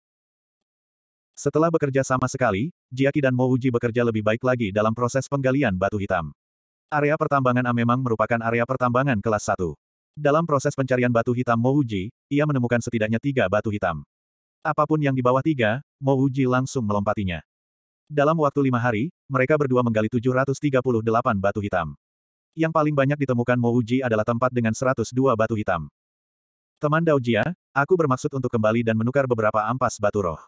Setelah bekerja sama sekali, Jia Jiaki dan Mo Wuji bekerja lebih baik lagi dalam proses penggalian batu hitam. Area pertambangan A memang merupakan area pertambangan kelas 1. Dalam proses pencarian batu hitam Mouji, ia menemukan setidaknya tiga batu hitam. Apapun yang di bawah tiga, Mouji langsung melompatinya. Dalam waktu lima hari, mereka berdua menggali 738 batu hitam. Yang paling banyak ditemukan Mouji adalah tempat dengan 102 batu hitam. Teman Daojia, aku bermaksud untuk kembali dan menukar beberapa ampas batu roh.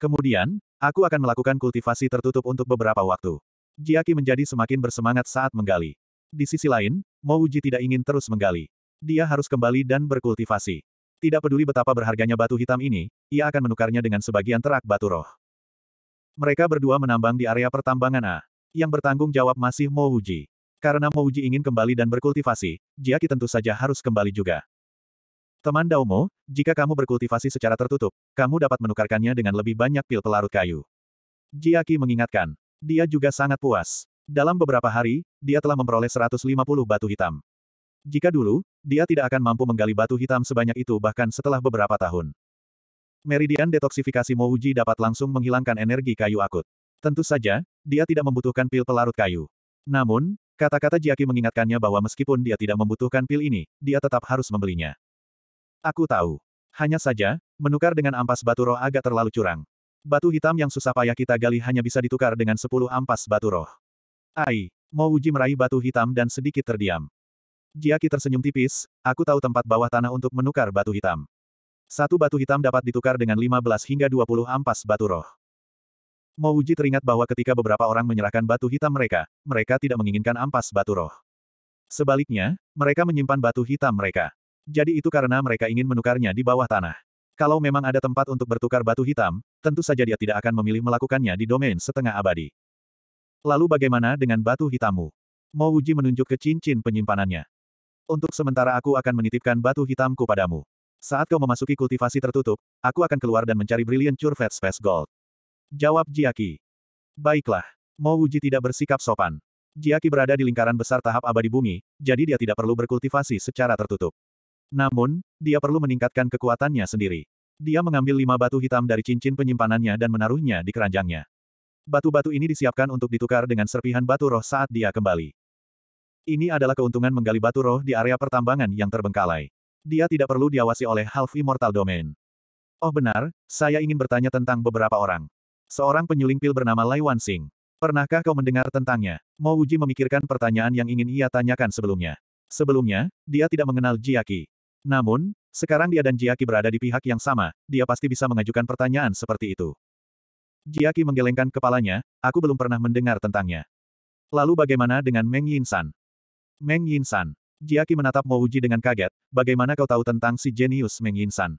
Kemudian, aku akan melakukan kultivasi tertutup untuk beberapa waktu. Jiaki menjadi semakin bersemangat saat menggali. Di sisi lain, Mouji tidak ingin terus menggali. Dia harus kembali dan berkultivasi. Tidak peduli betapa berharganya batu hitam ini, ia akan menukarnya dengan sebagian terak batu roh. Mereka berdua menambang di area pertambangan A. Yang bertanggung jawab masih Mouji. Karena Mouji ingin kembali dan berkultivasi, Jiaki tentu saja harus kembali juga. Teman Daomo, jika kamu berkultivasi secara tertutup, kamu dapat menukarkannya dengan lebih banyak pil pelarut kayu. Jiaki mengingatkan, dia juga sangat puas. Dalam beberapa hari, dia telah memperoleh 150 batu hitam. Jika dulu, dia tidak akan mampu menggali batu hitam sebanyak itu bahkan setelah beberapa tahun. Meridian detoksifikasi Mouji dapat langsung menghilangkan energi kayu akut. Tentu saja, dia tidak membutuhkan pil pelarut kayu. Namun, kata-kata Jiaki mengingatkannya bahwa meskipun dia tidak membutuhkan pil ini, dia tetap harus membelinya. Aku tahu. Hanya saja, menukar dengan ampas batu roh agak terlalu curang. Batu hitam yang susah payah kita gali hanya bisa ditukar dengan sepuluh ampas batu roh. Ai, mau uji meraih batu hitam dan sedikit terdiam. Jiaki tersenyum tipis, aku tahu tempat bawah tanah untuk menukar batu hitam. Satu batu hitam dapat ditukar dengan 15 hingga 20 ampas batu roh. Mouji teringat bahwa ketika beberapa orang menyerahkan batu hitam mereka, mereka tidak menginginkan ampas batu roh. Sebaliknya, mereka menyimpan batu hitam mereka. Jadi itu karena mereka ingin menukarnya di bawah tanah. Kalau memang ada tempat untuk bertukar batu hitam, tentu saja dia tidak akan memilih melakukannya di domain setengah abadi. Lalu bagaimana dengan batu hitammu? Mo Wuji menunjuk ke cincin penyimpanannya. Untuk sementara aku akan menitipkan batu hitamku padamu. Saat kau memasuki kultivasi tertutup, aku akan keluar dan mencari Brilliant Curved Space Gold. Jawab Jiaki. Baiklah. Mo Wuji tidak bersikap sopan. Jiaki berada di lingkaran besar tahap abadi bumi, jadi dia tidak perlu berkultivasi secara tertutup. Namun, dia perlu meningkatkan kekuatannya sendiri. Dia mengambil lima batu hitam dari cincin penyimpanannya dan menaruhnya di keranjangnya. Batu-batu ini disiapkan untuk ditukar dengan serpihan batu roh saat dia kembali. Ini adalah keuntungan menggali batu roh di area pertambangan yang terbengkalai. Dia tidak perlu diawasi oleh Half Immortal Domain. Oh benar, saya ingin bertanya tentang beberapa orang. Seorang penyuling pil bernama Lai Wan Sing. Pernahkah kau mendengar tentangnya? Mo Uji memikirkan pertanyaan yang ingin ia tanyakan sebelumnya. Sebelumnya, dia tidak mengenal Jiaki. Namun, sekarang dia dan Jiaki berada di pihak yang sama, dia pasti bisa mengajukan pertanyaan seperti itu. Jiaki menggelengkan kepalanya, aku belum pernah mendengar tentangnya. Lalu bagaimana dengan Meng Yinsan? Meng Yinsan. Jiaki menatap Mouji dengan kaget, bagaimana kau tahu tentang si jenius Meng Yinsan?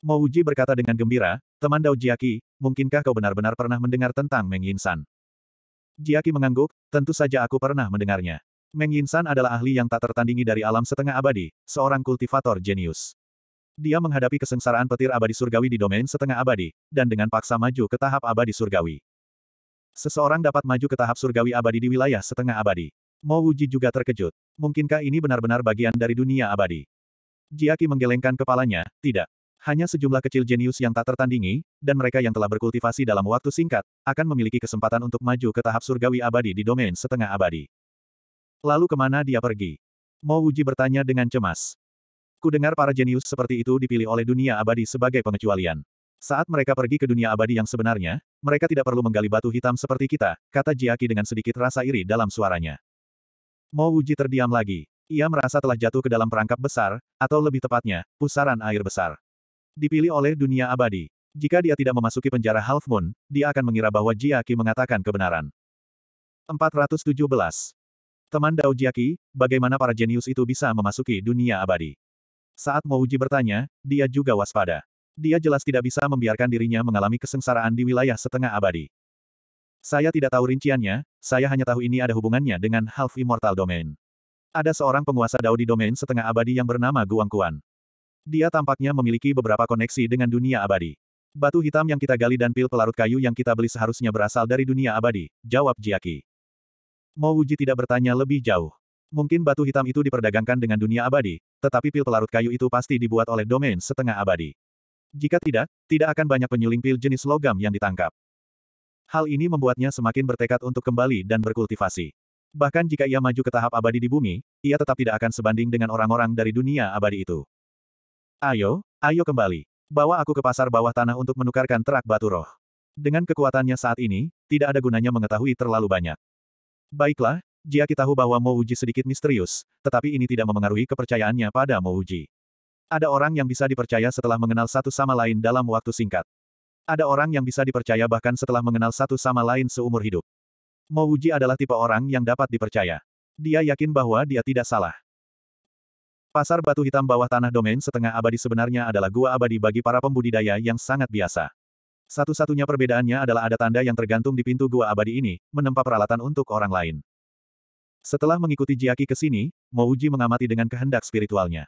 Mouji berkata dengan gembira, teman Dao Jiaki, mungkinkah kau benar-benar pernah mendengar tentang Meng Yinsan? Jiaki mengangguk, tentu saja aku pernah mendengarnya. Meng Yinsan adalah ahli yang tak tertandingi dari alam setengah abadi, seorang kultivator jenius. Dia menghadapi kesengsaraan petir abadi surgawi di domain setengah abadi, dan dengan paksa maju ke tahap abadi surgawi. Seseorang dapat maju ke tahap surgawi abadi di wilayah setengah abadi. Mo Wuji juga terkejut. Mungkinkah ini benar-benar bagian dari dunia abadi? Jiaki menggelengkan kepalanya, tidak. Hanya sejumlah kecil jenius yang tak tertandingi, dan mereka yang telah berkultivasi dalam waktu singkat, akan memiliki kesempatan untuk maju ke tahap surgawi abadi di domain setengah abadi. Lalu kemana dia pergi? Mo Wuji bertanya dengan cemas. Kudengar para jenius seperti itu dipilih oleh dunia abadi sebagai pengecualian. Saat mereka pergi ke dunia abadi yang sebenarnya, mereka tidak perlu menggali batu hitam seperti kita, kata Jiaki dengan sedikit rasa iri dalam suaranya. Mo Wuji terdiam lagi. Ia merasa telah jatuh ke dalam perangkap besar, atau lebih tepatnya, pusaran air besar. Dipilih oleh dunia abadi. Jika dia tidak memasuki penjara Half Moon, dia akan mengira bahwa Jiaki mengatakan kebenaran. 417. Teman Dao Jiaki, bagaimana para jenius itu bisa memasuki dunia abadi? Saat Mouji bertanya, dia juga waspada. Dia jelas tidak bisa membiarkan dirinya mengalami kesengsaraan di wilayah setengah abadi. Saya tidak tahu rinciannya, saya hanya tahu ini ada hubungannya dengan Half Immortal Domain. Ada seorang penguasa Dao di domain setengah abadi yang bernama Guang Kuan. Dia tampaknya memiliki beberapa koneksi dengan dunia abadi. Batu hitam yang kita gali dan pil pelarut kayu yang kita beli seharusnya berasal dari dunia abadi, jawab Jiaki. Mo Wuji tidak bertanya lebih jauh. Mungkin batu hitam itu diperdagangkan dengan dunia abadi, tetapi pil pelarut kayu itu pasti dibuat oleh domain setengah abadi. Jika tidak, tidak akan banyak penyuling pil jenis logam yang ditangkap. Hal ini membuatnya semakin bertekad untuk kembali dan berkultivasi. Bahkan jika ia maju ke tahap abadi di bumi, ia tetap tidak akan sebanding dengan orang-orang dari dunia abadi itu. Ayo, ayo kembali. Bawa aku ke pasar bawah tanah untuk menukarkan terak batu roh. Dengan kekuatannya saat ini, tidak ada gunanya mengetahui terlalu banyak. Baiklah, Jiaki tahu bahwa Mouji sedikit misterius, tetapi ini tidak memengaruhi kepercayaannya pada Mouji. Ada orang yang bisa dipercaya setelah mengenal satu sama lain dalam waktu singkat. Ada orang yang bisa dipercaya bahkan setelah mengenal satu sama lain seumur hidup. Mouji adalah tipe orang yang dapat dipercaya. Dia yakin bahwa dia tidak salah. Pasar batu hitam bawah tanah domain setengah abadi sebenarnya adalah gua abadi bagi para pembudidaya yang sangat biasa. Satu-satunya perbedaannya adalah ada tanda yang tergantung di pintu gua abadi ini, menempa peralatan untuk orang lain. Setelah mengikuti Jiaki ke sini, Mouji mengamati dengan kehendak spiritualnya.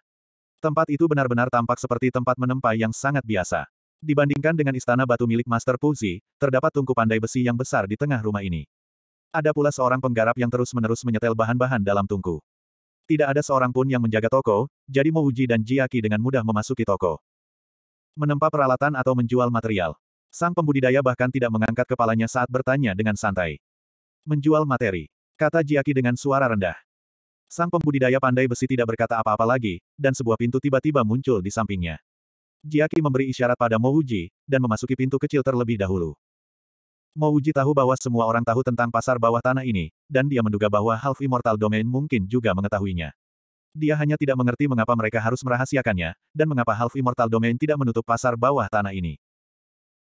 Tempat itu benar-benar tampak seperti tempat menempa yang sangat biasa. Dibandingkan dengan istana batu milik Master Puzi, terdapat tungku pandai besi yang besar di tengah rumah ini. Ada pula seorang penggarap yang terus-menerus menyetel bahan-bahan dalam tungku. Tidak ada seorang pun yang menjaga toko, jadi Mouji dan Jiaki dengan mudah memasuki toko. Menempa peralatan atau menjual material. Sang pembudidaya bahkan tidak mengangkat kepalanya saat bertanya dengan santai. Menjual materi, kata Jiaki dengan suara rendah. Sang pembudidaya pandai besi tidak berkata apa-apa lagi, dan sebuah pintu tiba-tiba muncul di sampingnya. Jiaki memberi isyarat pada Mouji, dan memasuki pintu kecil terlebih dahulu. Mouji tahu bahwa semua orang tahu tentang pasar bawah tanah ini, dan dia menduga bahwa Half Immortal Domain mungkin juga mengetahuinya. Dia hanya tidak mengerti mengapa mereka harus merahasiakannya, dan mengapa Half Immortal Domain tidak menutup pasar bawah tanah ini.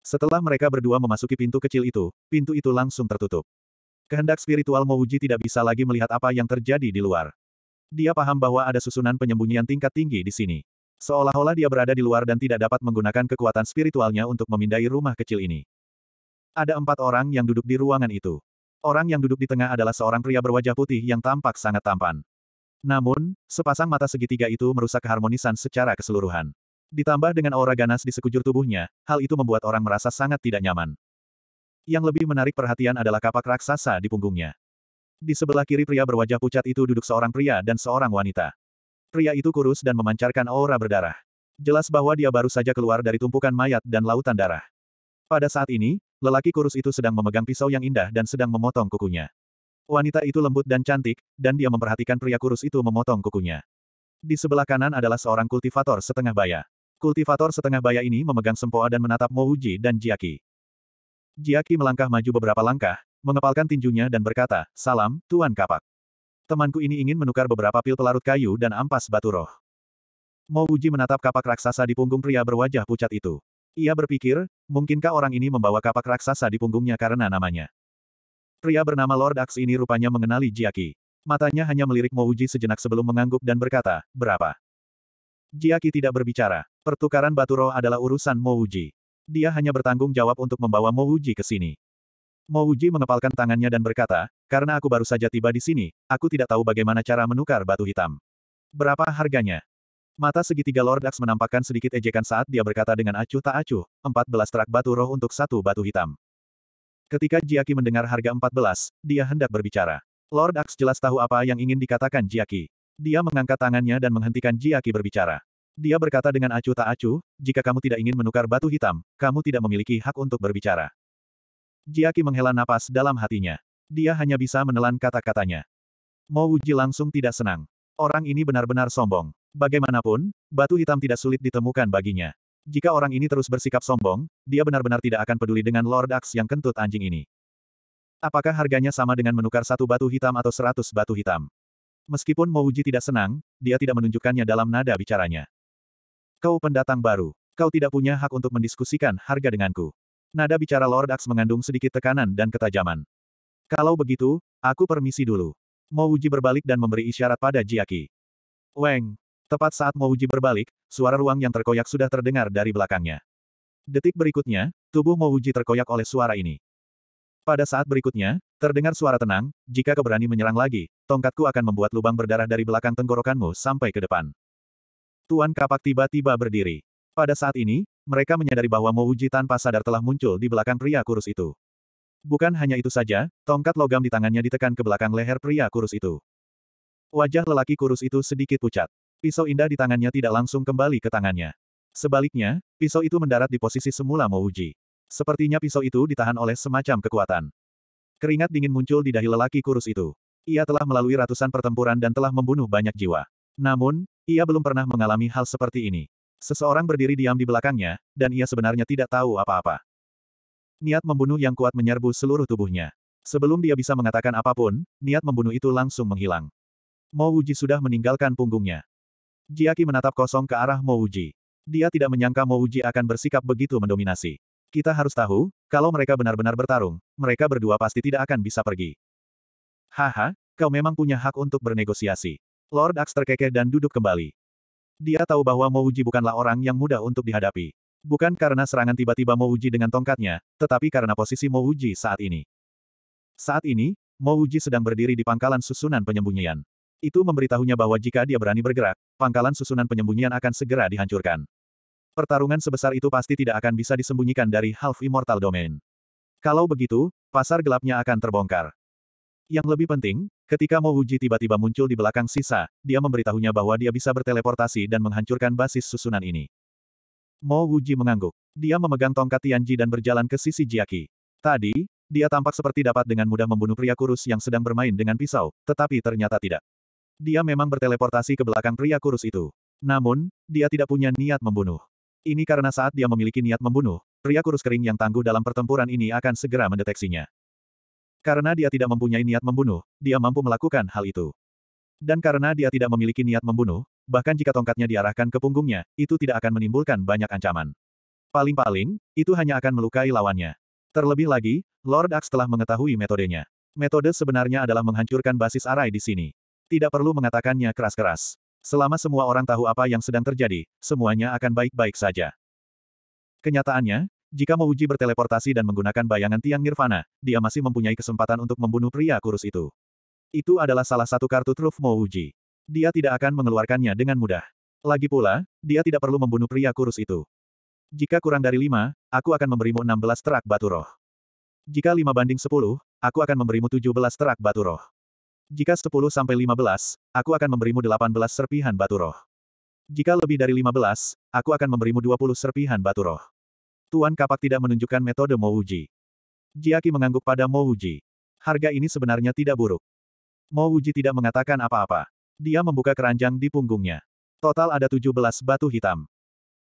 Setelah mereka berdua memasuki pintu kecil itu, pintu itu langsung tertutup. Kehendak spiritual Mouji tidak bisa lagi melihat apa yang terjadi di luar. Dia paham bahwa ada susunan penyembunyian tingkat tinggi di sini. Seolah-olah dia berada di luar dan tidak dapat menggunakan kekuatan spiritualnya untuk memindai rumah kecil ini. Ada empat orang yang duduk di ruangan itu. Orang yang duduk di tengah adalah seorang pria berwajah putih yang tampak sangat tampan. Namun, sepasang mata segitiga itu merusak keharmonisan secara keseluruhan. Ditambah dengan aura ganas di sekujur tubuhnya, hal itu membuat orang merasa sangat tidak nyaman. Yang lebih menarik perhatian adalah kapak raksasa di punggungnya. Di sebelah kiri pria berwajah pucat itu duduk seorang pria dan seorang wanita. Pria itu kurus dan memancarkan aura berdarah. Jelas bahwa dia baru saja keluar dari tumpukan mayat dan lautan darah. Pada saat ini, lelaki kurus itu sedang memegang pisau yang indah dan sedang memotong kukunya. Wanita itu lembut dan cantik, dan dia memperhatikan pria kurus itu memotong kukunya. Di sebelah kanan adalah seorang kultivator setengah baya. Kultivator setengah baya ini memegang sempoa dan menatap Mouji dan Jiaki. Jiaki melangkah maju beberapa langkah, mengepalkan tinjunya dan berkata, Salam, Tuan Kapak. Temanku ini ingin menukar beberapa pil pelarut kayu dan ampas batu roh. Mouji menatap kapak raksasa di punggung pria berwajah pucat itu. Ia berpikir, mungkinkah orang ini membawa kapak raksasa di punggungnya karena namanya. Pria bernama Lord Axe ini rupanya mengenali Jiaki. Matanya hanya melirik Mouji sejenak sebelum mengangguk dan berkata, berapa? Jiaki tidak berbicara. Pertukaran batu roh adalah urusan Mouji. Dia hanya bertanggung jawab untuk membawa Mouji ke sini. Mouji mengepalkan tangannya dan berkata, karena aku baru saja tiba di sini, aku tidak tahu bagaimana cara menukar batu hitam. Berapa harganya? Mata segitiga Lord Dax menampakkan sedikit ejekan saat dia berkata dengan acuh tak acuh, 14 trak batu roh untuk satu batu hitam. Ketika Jiaki mendengar harga 14, dia hendak berbicara. Lord Dax jelas tahu apa yang ingin dikatakan Jiaki. Dia mengangkat tangannya dan menghentikan Jiaki berbicara. Dia berkata dengan acuh tak acuh, jika kamu tidak ingin menukar batu hitam, kamu tidak memiliki hak untuk berbicara. Jiaki menghela napas dalam hatinya. Dia hanya bisa menelan kata-katanya. Mo Wuji langsung tidak senang. Orang ini benar-benar sombong. Bagaimanapun, batu hitam tidak sulit ditemukan baginya. Jika orang ini terus bersikap sombong, dia benar-benar tidak akan peduli dengan Lord Axe yang kentut anjing ini. Apakah harganya sama dengan menukar satu batu hitam atau seratus batu hitam? Meskipun Mouji tidak senang, dia tidak menunjukkannya dalam nada bicaranya. Kau pendatang baru. Kau tidak punya hak untuk mendiskusikan harga denganku. Nada bicara Lord Axe mengandung sedikit tekanan dan ketajaman. Kalau begitu, aku permisi dulu. Mouji berbalik dan memberi isyarat pada Jiaki. Weng. Tepat saat Mouji berbalik, suara ruang yang terkoyak sudah terdengar dari belakangnya. Detik berikutnya, tubuh Mouji terkoyak oleh suara ini. Pada saat berikutnya, Terdengar suara tenang, jika kau berani menyerang lagi, tongkatku akan membuat lubang berdarah dari belakang tenggorokanmu sampai ke depan. Tuan Kapak tiba-tiba berdiri. Pada saat ini, mereka menyadari bahwa Mouji tanpa sadar telah muncul di belakang pria kurus itu. Bukan hanya itu saja, tongkat logam di tangannya ditekan ke belakang leher pria kurus itu. Wajah lelaki kurus itu sedikit pucat. Pisau indah di tangannya tidak langsung kembali ke tangannya. Sebaliknya, pisau itu mendarat di posisi semula Mouji. Sepertinya pisau itu ditahan oleh semacam kekuatan. Keringat dingin muncul di dahi lelaki kurus itu. Ia telah melalui ratusan pertempuran dan telah membunuh banyak jiwa. Namun, ia belum pernah mengalami hal seperti ini. Seseorang berdiri diam di belakangnya, dan ia sebenarnya tidak tahu apa-apa. Niat membunuh yang kuat menyerbu seluruh tubuhnya. Sebelum dia bisa mengatakan apapun, niat membunuh itu langsung menghilang. Mo Wuji sudah meninggalkan punggungnya. Jiaki menatap kosong ke arah Mo Wuji. Dia tidak menyangka Mo Wuji akan bersikap begitu mendominasi. Kita harus tahu, kalau mereka benar-benar bertarung, mereka berdua pasti tidak akan bisa pergi. Haha, kau memang punya hak untuk bernegosiasi. Lord Axe terkekeh dan duduk kembali. Dia tahu bahwa Mouji bukanlah orang yang mudah untuk dihadapi. Bukan karena serangan tiba-tiba Mouji dengan tongkatnya, tetapi karena posisi Mouji saat ini. Saat ini, Mouji sedang berdiri di pangkalan susunan penyembunyian. Itu memberitahunya bahwa jika dia berani bergerak, pangkalan susunan penyembunyian akan segera dihancurkan. Pertarungan sebesar itu pasti tidak akan bisa disembunyikan dari Half Immortal Domain. Kalau begitu, pasar gelapnya akan terbongkar. Yang lebih penting, ketika Mo Wuji tiba-tiba muncul di belakang sisa, dia memberitahunya bahwa dia bisa berteleportasi dan menghancurkan basis susunan ini. Mo Wuji mengangguk. Dia memegang tongkat Tianji dan berjalan ke sisi Jiaki. Tadi, dia tampak seperti dapat dengan mudah membunuh pria kurus yang sedang bermain dengan pisau, tetapi ternyata tidak. Dia memang berteleportasi ke belakang pria kurus itu. Namun, dia tidak punya niat membunuh. Ini karena saat dia memiliki niat membunuh, pria kurus kering yang tangguh dalam pertempuran ini akan segera mendeteksinya. Karena dia tidak mempunyai niat membunuh, dia mampu melakukan hal itu. Dan karena dia tidak memiliki niat membunuh, bahkan jika tongkatnya diarahkan ke punggungnya, itu tidak akan menimbulkan banyak ancaman. Paling-paling, itu hanya akan melukai lawannya. Terlebih lagi, Lord Axe telah mengetahui metodenya. Metode sebenarnya adalah menghancurkan basis arai di sini. Tidak perlu mengatakannya keras-keras. Selama semua orang tahu apa yang sedang terjadi, semuanya akan baik-baik saja. Kenyataannya, jika Mouji berteleportasi dan menggunakan bayangan tiang nirvana, dia masih mempunyai kesempatan untuk membunuh pria kurus itu. Itu adalah salah satu kartu truf Mouji. Dia tidak akan mengeluarkannya dengan mudah. Lagi pula, dia tidak perlu membunuh pria kurus itu. Jika kurang dari lima, aku akan memberimu enam belas terak batu roh. Jika lima banding sepuluh, aku akan memberimu tujuh belas terak batu roh. Jika 10-15, aku akan memberimu 18 serpihan batu roh. Jika lebih dari 15, aku akan memberimu 20 serpihan batu roh. Tuan Kapak tidak menunjukkan metode Mouji. Jiaki mengangguk pada Mouji. Harga ini sebenarnya tidak buruk. Mouji tidak mengatakan apa-apa. Dia membuka keranjang di punggungnya. Total ada 17 batu hitam.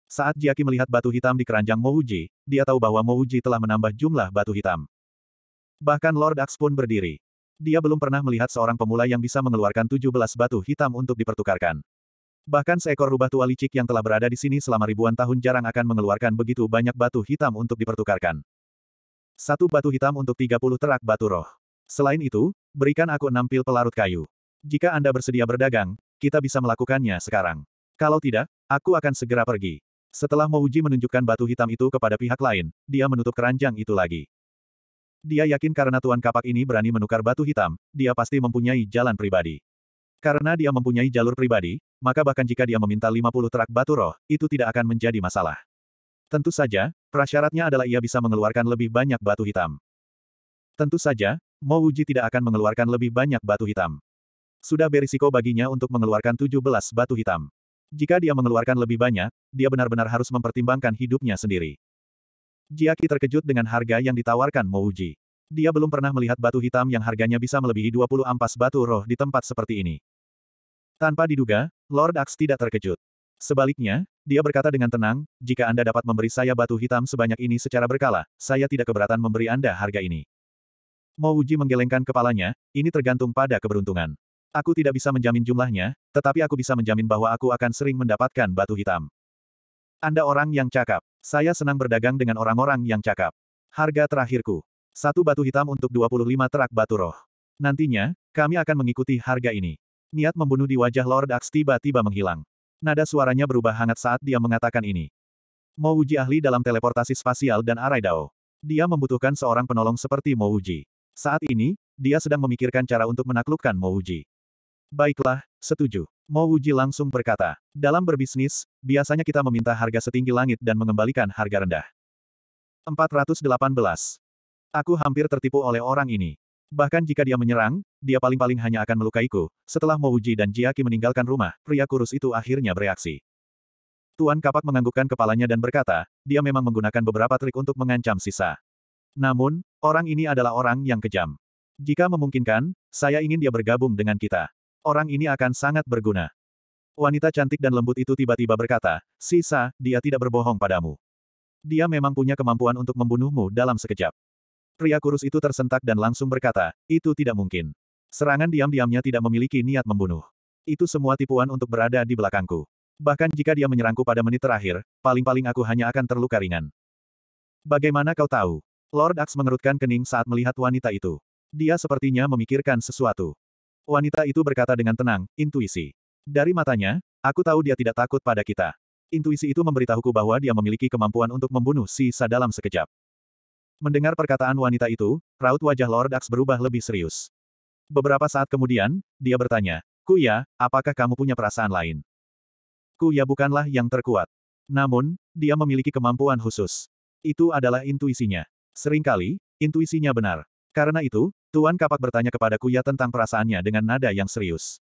Saat Jiaki melihat batu hitam di keranjang Mouji, dia tahu bahwa Mouji telah menambah jumlah batu hitam. Bahkan Lord Axe pun berdiri. Dia belum pernah melihat seorang pemula yang bisa mengeluarkan 17 batu hitam untuk dipertukarkan. Bahkan seekor rubah tua licik yang telah berada di sini selama ribuan tahun jarang akan mengeluarkan begitu banyak batu hitam untuk dipertukarkan. Satu batu hitam untuk 30 terak batu roh. Selain itu, berikan aku enam pil pelarut kayu. Jika Anda bersedia berdagang, kita bisa melakukannya sekarang. Kalau tidak, aku akan segera pergi. Setelah Mouji menunjukkan batu hitam itu kepada pihak lain, dia menutup keranjang itu lagi. Dia yakin karena Tuan Kapak ini berani menukar batu hitam, dia pasti mempunyai jalan pribadi. Karena dia mempunyai jalur pribadi, maka bahkan jika dia meminta 50 terak batu roh, itu tidak akan menjadi masalah. Tentu saja, prasyaratnya adalah ia bisa mengeluarkan lebih banyak batu hitam. Tentu saja, Mo Uji tidak akan mengeluarkan lebih banyak batu hitam. Sudah berisiko baginya untuk mengeluarkan 17 batu hitam. Jika dia mengeluarkan lebih banyak, dia benar-benar harus mempertimbangkan hidupnya sendiri. Jiaki terkejut dengan harga yang ditawarkan Mouji. Dia belum pernah melihat batu hitam yang harganya bisa melebihi 20 ampas batu roh di tempat seperti ini. Tanpa diduga, Lord Axe tidak terkejut. Sebaliknya, dia berkata dengan tenang, jika Anda dapat memberi saya batu hitam sebanyak ini secara berkala, saya tidak keberatan memberi Anda harga ini. Mouji menggelengkan kepalanya, ini tergantung pada keberuntungan. Aku tidak bisa menjamin jumlahnya, tetapi aku bisa menjamin bahwa aku akan sering mendapatkan batu hitam. Anda orang yang cakap. Saya senang berdagang dengan orang-orang yang cakap. Harga terakhirku. Satu batu hitam untuk 25 terak batu roh. Nantinya, kami akan mengikuti harga ini. Niat membunuh di wajah Lord Axe tiba-tiba menghilang. Nada suaranya berubah hangat saat dia mengatakan ini. Mo Uji ahli dalam teleportasi spasial dan arai dao. Dia membutuhkan seorang penolong seperti Mo Uji. Saat ini, dia sedang memikirkan cara untuk menaklukkan Mo Uji. Baiklah, Setuju. Mo Wuji langsung berkata, dalam berbisnis, biasanya kita meminta harga setinggi langit dan mengembalikan harga rendah. 418. Aku hampir tertipu oleh orang ini. Bahkan jika dia menyerang, dia paling-paling hanya akan melukaiku. Setelah Mo Wuji dan Jiaki meninggalkan rumah, pria kurus itu akhirnya bereaksi. Tuan Kapak menganggukkan kepalanya dan berkata, dia memang menggunakan beberapa trik untuk mengancam sisa. Namun, orang ini adalah orang yang kejam. Jika memungkinkan, saya ingin dia bergabung dengan kita. Orang ini akan sangat berguna. Wanita cantik dan lembut itu tiba-tiba berkata, Sisa, dia tidak berbohong padamu. Dia memang punya kemampuan untuk membunuhmu dalam sekejap. Pria kurus itu tersentak dan langsung berkata, itu tidak mungkin. Serangan diam-diamnya tidak memiliki niat membunuh. Itu semua tipuan untuk berada di belakangku. Bahkan jika dia menyerangku pada menit terakhir, paling-paling aku hanya akan terluka ringan. Bagaimana kau tahu? Lord Axe mengerutkan kening saat melihat wanita itu. Dia sepertinya memikirkan sesuatu. Wanita itu berkata dengan tenang, intuisi. Dari matanya, aku tahu dia tidak takut pada kita. Intuisi itu memberitahuku bahwa dia memiliki kemampuan untuk membunuh si sisa dalam sekejap. Mendengar perkataan wanita itu, raut wajah Lord Ax berubah lebih serius. Beberapa saat kemudian, dia bertanya, Kuya, apakah kamu punya perasaan lain? Kuya bukanlah yang terkuat. Namun, dia memiliki kemampuan khusus. Itu adalah intuisinya. Seringkali, intuisinya benar. Karena itu, Tuan Kapak bertanya kepada Kuya tentang perasaannya dengan nada yang serius.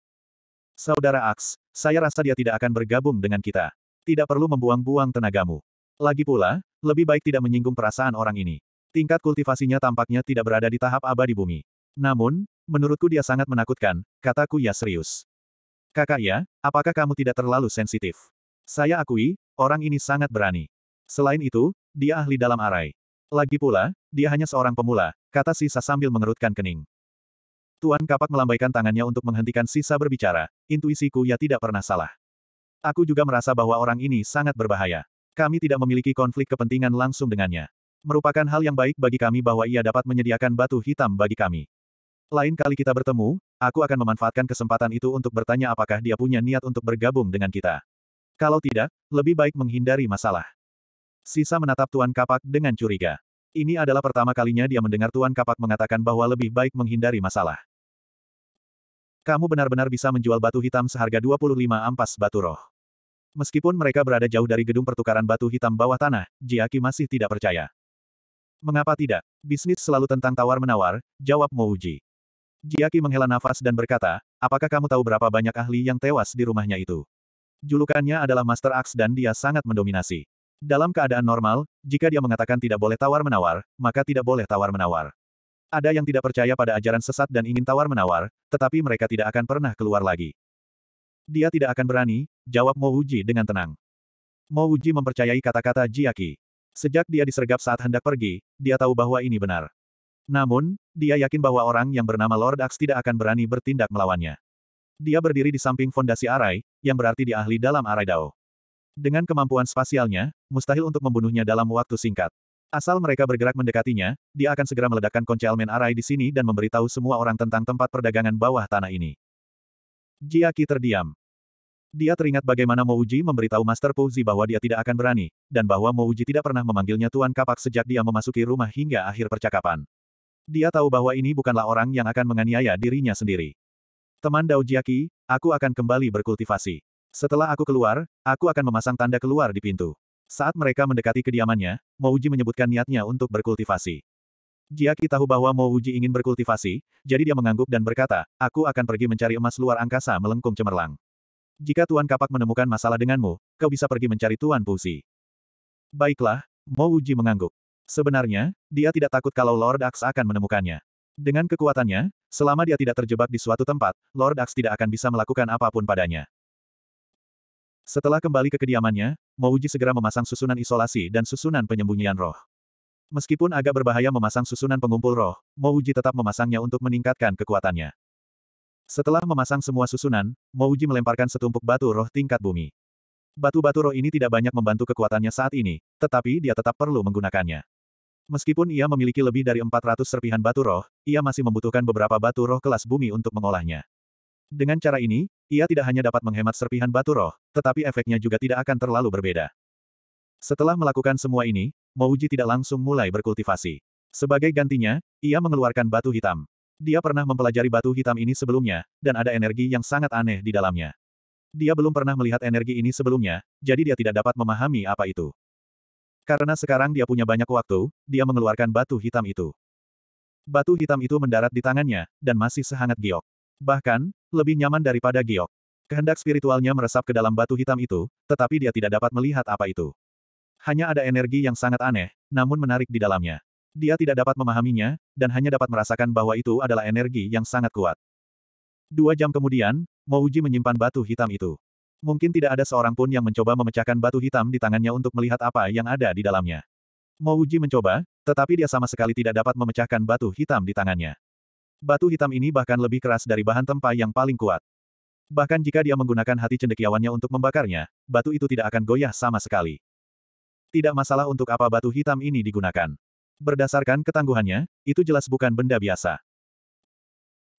Saudara Aks, saya rasa dia tidak akan bergabung dengan kita. Tidak perlu membuang-buang tenagamu. Lagi pula, lebih baik tidak menyinggung perasaan orang ini. Tingkat kultivasinya tampaknya tidak berada di tahap abadi bumi. Namun, menurutku dia sangat menakutkan, kata Kuya serius. Kakak ya, apakah kamu tidak terlalu sensitif? Saya akui, orang ini sangat berani. Selain itu, dia ahli dalam arai. Lagi pula, dia hanya seorang pemula, kata sisa sambil mengerutkan kening. Tuan Kapak melambaikan tangannya untuk menghentikan sisa berbicara, intuisiku ya tidak pernah salah. Aku juga merasa bahwa orang ini sangat berbahaya. Kami tidak memiliki konflik kepentingan langsung dengannya. Merupakan hal yang baik bagi kami bahwa ia dapat menyediakan batu hitam bagi kami. Lain kali kita bertemu, aku akan memanfaatkan kesempatan itu untuk bertanya apakah dia punya niat untuk bergabung dengan kita. Kalau tidak, lebih baik menghindari masalah. Sisa menatap Tuan Kapak dengan curiga. Ini adalah pertama kalinya dia mendengar Tuan Kapak mengatakan bahwa lebih baik menghindari masalah. Kamu benar-benar bisa menjual batu hitam seharga 25 ampas batu roh. Meskipun mereka berada jauh dari gedung pertukaran batu hitam bawah tanah, Jiaki masih tidak percaya. Mengapa tidak? Bisnis selalu tentang tawar-menawar, jawab Mouji. Jiaki menghela nafas dan berkata, apakah kamu tahu berapa banyak ahli yang tewas di rumahnya itu? Julukannya adalah Master Axe dan dia sangat mendominasi. Dalam keadaan normal, jika dia mengatakan tidak boleh tawar-menawar, maka tidak boleh tawar-menawar. Ada yang tidak percaya pada ajaran sesat dan ingin tawar-menawar, tetapi mereka tidak akan pernah keluar lagi. Dia tidak akan berani, jawab Mo Uji dengan tenang. Mo Uji mempercayai kata-kata Jiaki. Sejak dia disergap saat hendak pergi, dia tahu bahwa ini benar. Namun, dia yakin bahwa orang yang bernama Lord Axe tidak akan berani bertindak melawannya. Dia berdiri di samping fondasi arai, yang berarti dia ahli dalam arai Dao. Dengan kemampuan spasialnya, mustahil untuk membunuhnya dalam waktu singkat. Asal mereka bergerak mendekatinya, dia akan segera meledakkan konci Almen Arai di sini dan memberitahu semua orang tentang tempat perdagangan bawah tanah ini. Jiaki terdiam. Dia teringat bagaimana Mouji memberitahu Master Puzi bahwa dia tidak akan berani, dan bahwa Mouji tidak pernah memanggilnya Tuan Kapak sejak dia memasuki rumah hingga akhir percakapan. Dia tahu bahwa ini bukanlah orang yang akan menganiaya dirinya sendiri. Teman Dao Jiaki, aku akan kembali berkultivasi. Setelah aku keluar, aku akan memasang tanda keluar di pintu. Saat mereka mendekati kediamannya, Mouji menyebutkan niatnya untuk berkultivasi. Jiaki tahu bahwa Mouji ingin berkultivasi, jadi dia mengangguk dan berkata, aku akan pergi mencari emas luar angkasa melengkung cemerlang. Jika Tuan Kapak menemukan masalah denganmu, kau bisa pergi mencari Tuan Pusi. Baiklah, Mouji mengangguk. Sebenarnya, dia tidak takut kalau Lord Axe akan menemukannya. Dengan kekuatannya, selama dia tidak terjebak di suatu tempat, Lord Axe tidak akan bisa melakukan apapun padanya. Setelah kembali ke kediamannya, Mouji segera memasang susunan isolasi dan susunan penyembunyian roh. Meskipun agak berbahaya memasang susunan pengumpul roh, Mouji tetap memasangnya untuk meningkatkan kekuatannya. Setelah memasang semua susunan, Mouji melemparkan setumpuk batu roh tingkat bumi. Batu-batu roh ini tidak banyak membantu kekuatannya saat ini, tetapi dia tetap perlu menggunakannya. Meskipun ia memiliki lebih dari 400 serpihan batu roh, ia masih membutuhkan beberapa batu roh kelas bumi untuk mengolahnya. Dengan cara ini, ia tidak hanya dapat menghemat serpihan batu roh, tetapi efeknya juga tidak akan terlalu berbeda. Setelah melakukan semua ini, Mouji tidak langsung mulai berkultivasi. Sebagai gantinya, ia mengeluarkan batu hitam. Dia pernah mempelajari batu hitam ini sebelumnya, dan ada energi yang sangat aneh di dalamnya. Dia belum pernah melihat energi ini sebelumnya, jadi dia tidak dapat memahami apa itu. Karena sekarang dia punya banyak waktu, dia mengeluarkan batu hitam itu. Batu hitam itu mendarat di tangannya, dan masih sehangat giok. Bahkan, lebih nyaman daripada giok. Kehendak spiritualnya meresap ke dalam batu hitam itu, tetapi dia tidak dapat melihat apa itu. Hanya ada energi yang sangat aneh, namun menarik di dalamnya. Dia tidak dapat memahaminya, dan hanya dapat merasakan bahwa itu adalah energi yang sangat kuat. Dua jam kemudian, Mouji menyimpan batu hitam itu. Mungkin tidak ada seorang pun yang mencoba memecahkan batu hitam di tangannya untuk melihat apa yang ada di dalamnya. Mouji mencoba, tetapi dia sama sekali tidak dapat memecahkan batu hitam di tangannya. Batu hitam ini bahkan lebih keras dari bahan tempa yang paling kuat. Bahkan jika dia menggunakan hati cendekiawannya untuk membakarnya, batu itu tidak akan goyah sama sekali. Tidak masalah untuk apa batu hitam ini digunakan. Berdasarkan ketangguhannya, itu jelas bukan benda biasa.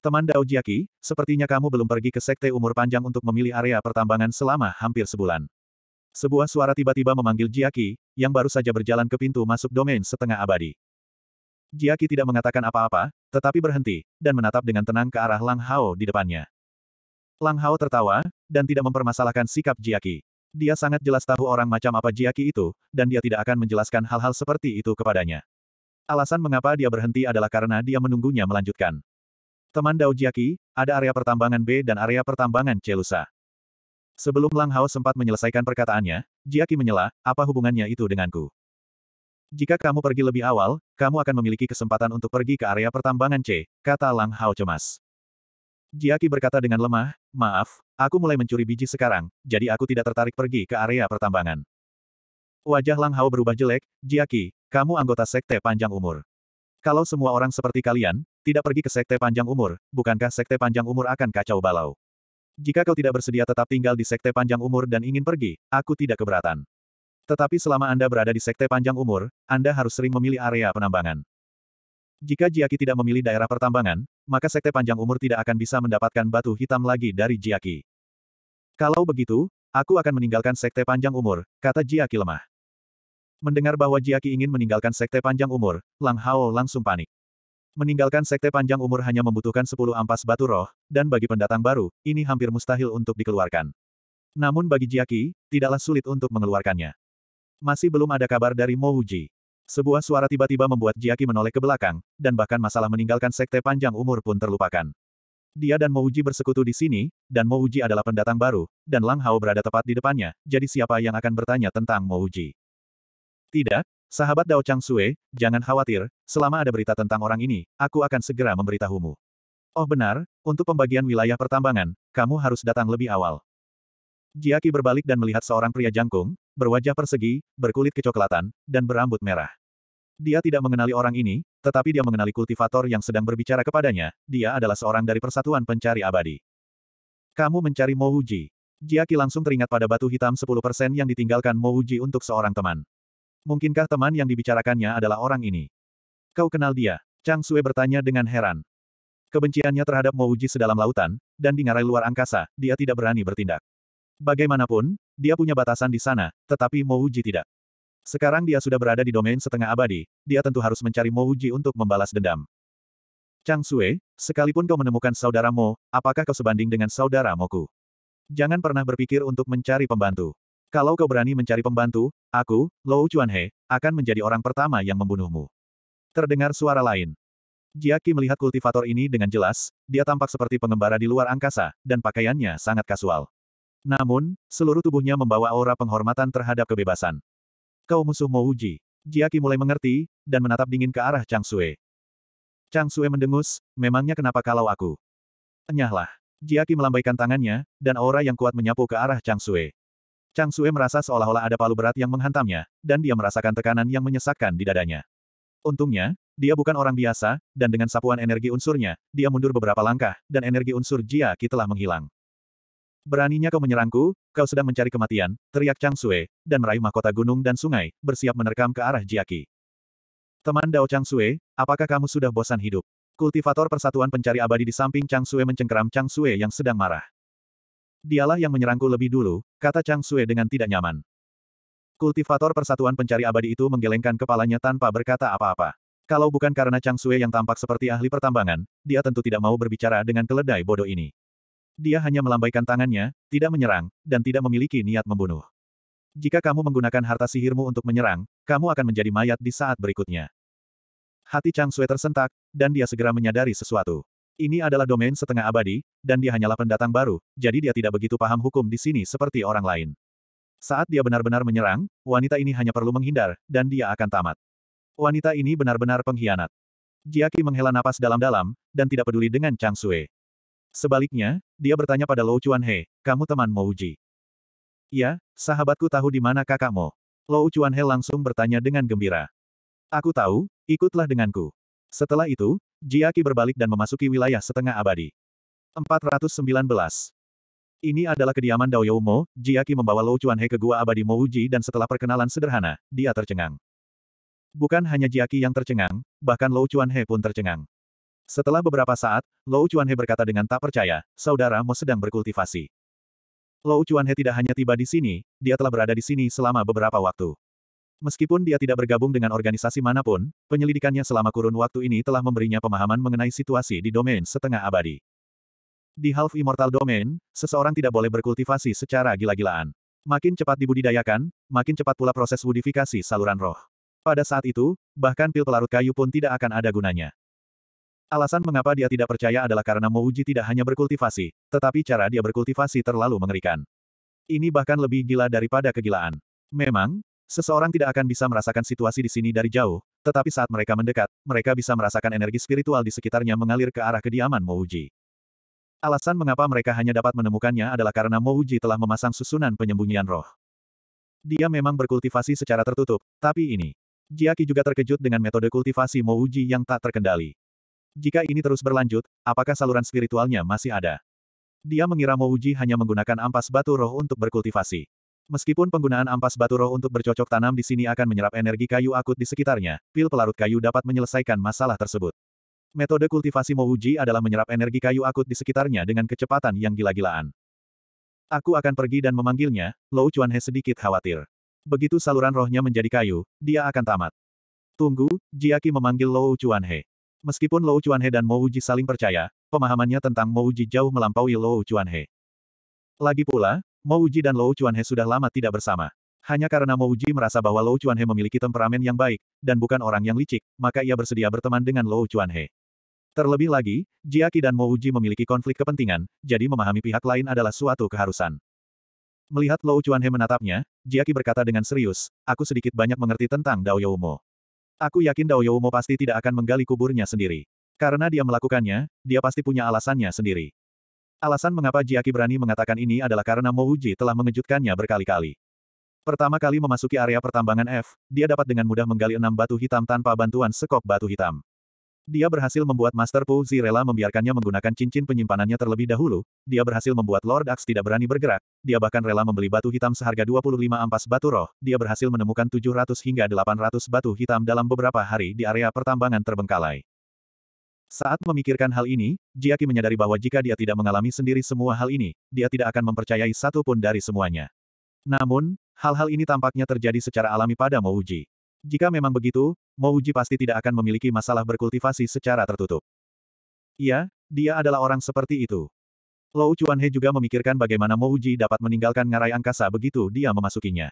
Teman Dao Jiaki, sepertinya kamu belum pergi ke sekte umur panjang untuk memilih area pertambangan selama hampir sebulan. Sebuah suara tiba-tiba memanggil Jiaki, yang baru saja berjalan ke pintu masuk domain setengah abadi. Jiaki tidak mengatakan apa-apa, tetapi berhenti, dan menatap dengan tenang ke arah Lang Hao di depannya. Lang Hao tertawa, dan tidak mempermasalahkan sikap Jiaki. Dia sangat jelas tahu orang macam apa Jiaki itu, dan dia tidak akan menjelaskan hal-hal seperti itu kepadanya. Alasan mengapa dia berhenti adalah karena dia menunggunya melanjutkan. Teman Dao Jiaki, ada area pertambangan B dan area pertambangan Celusa. Sebelum Lang Hao sempat menyelesaikan perkataannya, Jiaki menyela, apa hubungannya itu denganku? Jika kamu pergi lebih awal, kamu akan memiliki kesempatan untuk pergi ke area pertambangan C, kata Lang Hao cemas. Jiaki berkata dengan lemah, maaf, aku mulai mencuri biji sekarang, jadi aku tidak tertarik pergi ke area pertambangan. Wajah Lang Hao berubah jelek, Jiaki, kamu anggota sekte panjang umur. Kalau semua orang seperti kalian, tidak pergi ke sekte panjang umur, bukankah sekte panjang umur akan kacau balau? Jika kau tidak bersedia tetap tinggal di sekte panjang umur dan ingin pergi, aku tidak keberatan. Tetapi selama Anda berada di sekte panjang umur, Anda harus sering memilih area penambangan. Jika Jiaki tidak memilih daerah pertambangan, maka sekte panjang umur tidak akan bisa mendapatkan batu hitam lagi dari Jiaki. Kalau begitu, aku akan meninggalkan sekte panjang umur, kata Jiaki lemah. Mendengar bahwa Jiaki ingin meninggalkan sekte panjang umur, Lang Hao langsung panik. Meninggalkan sekte panjang umur hanya membutuhkan 10 ampas batu roh, dan bagi pendatang baru, ini hampir mustahil untuk dikeluarkan. Namun bagi Jiaki, tidaklah sulit untuk mengeluarkannya. Masih belum ada kabar dari Mouji. Sebuah suara tiba-tiba membuat Jiaki menoleh ke belakang, dan bahkan masalah meninggalkan sekte panjang umur pun terlupakan. Dia dan Mouji bersekutu di sini, dan Mouji adalah pendatang baru, dan Lang Hao berada tepat di depannya, jadi siapa yang akan bertanya tentang Mouji? Tidak, sahabat Dao Chang Sue, jangan khawatir, selama ada berita tentang orang ini, aku akan segera memberitahumu. Oh benar, untuk pembagian wilayah pertambangan, kamu harus datang lebih awal. Jiaki berbalik dan melihat seorang pria jangkung, berwajah persegi, berkulit kecoklatan, dan berambut merah. Dia tidak mengenali orang ini, tetapi dia mengenali kultivator yang sedang berbicara kepadanya, dia adalah seorang dari Persatuan Pencari Abadi. Kamu mencari Mouji. Jiaki langsung teringat pada batu hitam 10% yang ditinggalkan Mouji untuk seorang teman. Mungkinkah teman yang dibicarakannya adalah orang ini? Kau kenal dia? Chang Sue bertanya dengan heran. Kebenciannya terhadap Mouji sedalam lautan, dan di ngarai luar angkasa, dia tidak berani bertindak. Bagaimanapun, dia punya batasan di sana, tetapi Mouji tidak. Sekarang dia sudah berada di domain setengah abadi, dia tentu harus mencari Mouji untuk membalas dendam. Chang Sue, sekalipun kau menemukan saudaramu, apakah kau sebanding dengan saudara Moku? Jangan pernah berpikir untuk mencari pembantu. Kalau kau berani mencari pembantu, aku, Lou Chuanhe, akan menjadi orang pertama yang membunuhmu. Terdengar suara lain. Jiaki melihat kultivator ini dengan jelas, dia tampak seperti pengembara di luar angkasa, dan pakaiannya sangat kasual. Namun, seluruh tubuhnya membawa aura penghormatan terhadap kebebasan. Kau musuh Uji. Jiaki mulai mengerti, dan menatap dingin ke arah Chang Sue. Chang Sue mendengus, memangnya kenapa kalau aku? Enyahlah. Jiaki melambaikan tangannya, dan aura yang kuat menyapu ke arah Chang Sue. Chang Sue merasa seolah-olah ada palu berat yang menghantamnya, dan dia merasakan tekanan yang menyesakkan di dadanya. Untungnya, dia bukan orang biasa, dan dengan sapuan energi unsurnya, dia mundur beberapa langkah, dan energi unsur Jiaki telah menghilang. Beraninya kau menyerangku, kau sedang mencari kematian, teriak Chang Sue, dan meraih mahkota gunung dan sungai, bersiap menerkam ke arah Jiaki. Teman Dao Chang Sue, apakah kamu sudah bosan hidup? Kultivator Persatuan Pencari Abadi di samping Chang Sue mencengkeram Chang Sue yang sedang marah. Dialah yang menyerangku lebih dulu, kata Chang Sue dengan tidak nyaman. Kultivator Persatuan Pencari Abadi itu menggelengkan kepalanya tanpa berkata apa-apa. Kalau bukan karena Chang Sue yang tampak seperti ahli pertambangan, dia tentu tidak mau berbicara dengan keledai bodoh ini. Dia hanya melambaikan tangannya, tidak menyerang, dan tidak memiliki niat membunuh. Jika kamu menggunakan harta sihirmu untuk menyerang, kamu akan menjadi mayat di saat berikutnya. Hati Chang Sui tersentak, dan dia segera menyadari sesuatu. Ini adalah domain setengah abadi, dan dia hanyalah pendatang baru, jadi dia tidak begitu paham hukum di sini seperti orang lain. Saat dia benar-benar menyerang, wanita ini hanya perlu menghindar, dan dia akan tamat. Wanita ini benar-benar pengkhianat. Jiaki menghela napas dalam-dalam, dan tidak peduli dengan Chang Sui. Sebaliknya, dia bertanya pada Lou Chuan He, kamu teman Mo Uji? Ya, sahabatku tahu di mana kakakmu. Lou Chuan He langsung bertanya dengan gembira. Aku tahu, ikutlah denganku. Setelah itu, Jiaki berbalik dan memasuki wilayah setengah abadi. 419. Ini adalah kediaman Dao Mo. Jiaki membawa Lou Chuan He ke gua abadi Mo Uji dan setelah perkenalan sederhana, dia tercengang. Bukan hanya Jiaki yang tercengang, bahkan Lou Chuan He pun tercengang. Setelah beberapa saat, Lou Chuanhe berkata dengan tak percaya, saudara Mo sedang berkultivasi. Lou Chuanhe tidak hanya tiba di sini, dia telah berada di sini selama beberapa waktu. Meskipun dia tidak bergabung dengan organisasi manapun, penyelidikannya selama kurun waktu ini telah memberinya pemahaman mengenai situasi di domain setengah abadi. Di Half Immortal Domain, seseorang tidak boleh berkultivasi secara gila-gilaan. Makin cepat dibudidayakan, makin cepat pula proses wudifikasi saluran roh. Pada saat itu, bahkan pil pelarut kayu pun tidak akan ada gunanya. Alasan mengapa dia tidak percaya adalah karena Mouji tidak hanya berkultivasi, tetapi cara dia berkultivasi terlalu mengerikan. Ini bahkan lebih gila daripada kegilaan. Memang, seseorang tidak akan bisa merasakan situasi di sini dari jauh, tetapi saat mereka mendekat, mereka bisa merasakan energi spiritual di sekitarnya mengalir ke arah kediaman Mouji. Alasan mengapa mereka hanya dapat menemukannya adalah karena Mouji telah memasang susunan penyembunyian roh. Dia memang berkultivasi secara tertutup, tapi ini. Jiaki juga terkejut dengan metode kultivasi Mouji yang tak terkendali. Jika ini terus berlanjut, apakah saluran spiritualnya masih ada? Dia mengira Mouji hanya menggunakan ampas batu roh untuk berkultivasi. Meskipun penggunaan ampas batu roh untuk bercocok tanam di sini akan menyerap energi kayu akut di sekitarnya, pil pelarut kayu dapat menyelesaikan masalah tersebut. Metode kultivasi Mouji adalah menyerap energi kayu akut di sekitarnya dengan kecepatan yang gila-gilaan. Aku akan pergi dan memanggilnya, Lou Chuanhe sedikit khawatir. Begitu saluran rohnya menjadi kayu, dia akan tamat. Tunggu, Jiaki memanggil Lou Chuanhe. Meskipun Lou Chuanhe dan Mo Uji saling percaya, pemahamannya tentang Mo Uji jauh melampaui Lou Chuanhe. Lagi pula, Mo Uji dan Lou Chuanhe sudah lama tidak bersama. Hanya karena Mo Uji merasa bahwa Lou Chuanhe memiliki temperamen yang baik, dan bukan orang yang licik, maka ia bersedia berteman dengan Lou Chuanhe. Terlebih lagi, Jiaki dan Mo Uji memiliki konflik kepentingan, jadi memahami pihak lain adalah suatu keharusan. Melihat Lou Chuanhe menatapnya, Jiaki berkata dengan serius, aku sedikit banyak mengerti tentang Dao Youmo. Aku yakin Dao Daoyoumo pasti tidak akan menggali kuburnya sendiri. Karena dia melakukannya, dia pasti punya alasannya sendiri. Alasan mengapa Jiaki berani mengatakan ini adalah karena Mouji telah mengejutkannya berkali-kali. Pertama kali memasuki area pertambangan F, dia dapat dengan mudah menggali enam batu hitam tanpa bantuan sekop batu hitam. Dia berhasil membuat Master Pu Zi rela membiarkannya menggunakan cincin penyimpanannya terlebih dahulu, dia berhasil membuat Lord Axe tidak berani bergerak, dia bahkan rela membeli batu hitam seharga 25 ampas batu roh, dia berhasil menemukan 700 hingga 800 batu hitam dalam beberapa hari di area pertambangan terbengkalai. Saat memikirkan hal ini, Jiaki menyadari bahwa jika dia tidak mengalami sendiri semua hal ini, dia tidak akan mempercayai satu pun dari semuanya. Namun, hal-hal ini tampaknya terjadi secara alami pada Mouji. Jika memang begitu, Mouji pasti tidak akan memiliki masalah berkultivasi secara tertutup. Iya, dia adalah orang seperti itu. Lou Chuanhe juga memikirkan bagaimana Mouji dapat meninggalkan ngarai angkasa begitu dia memasukinya.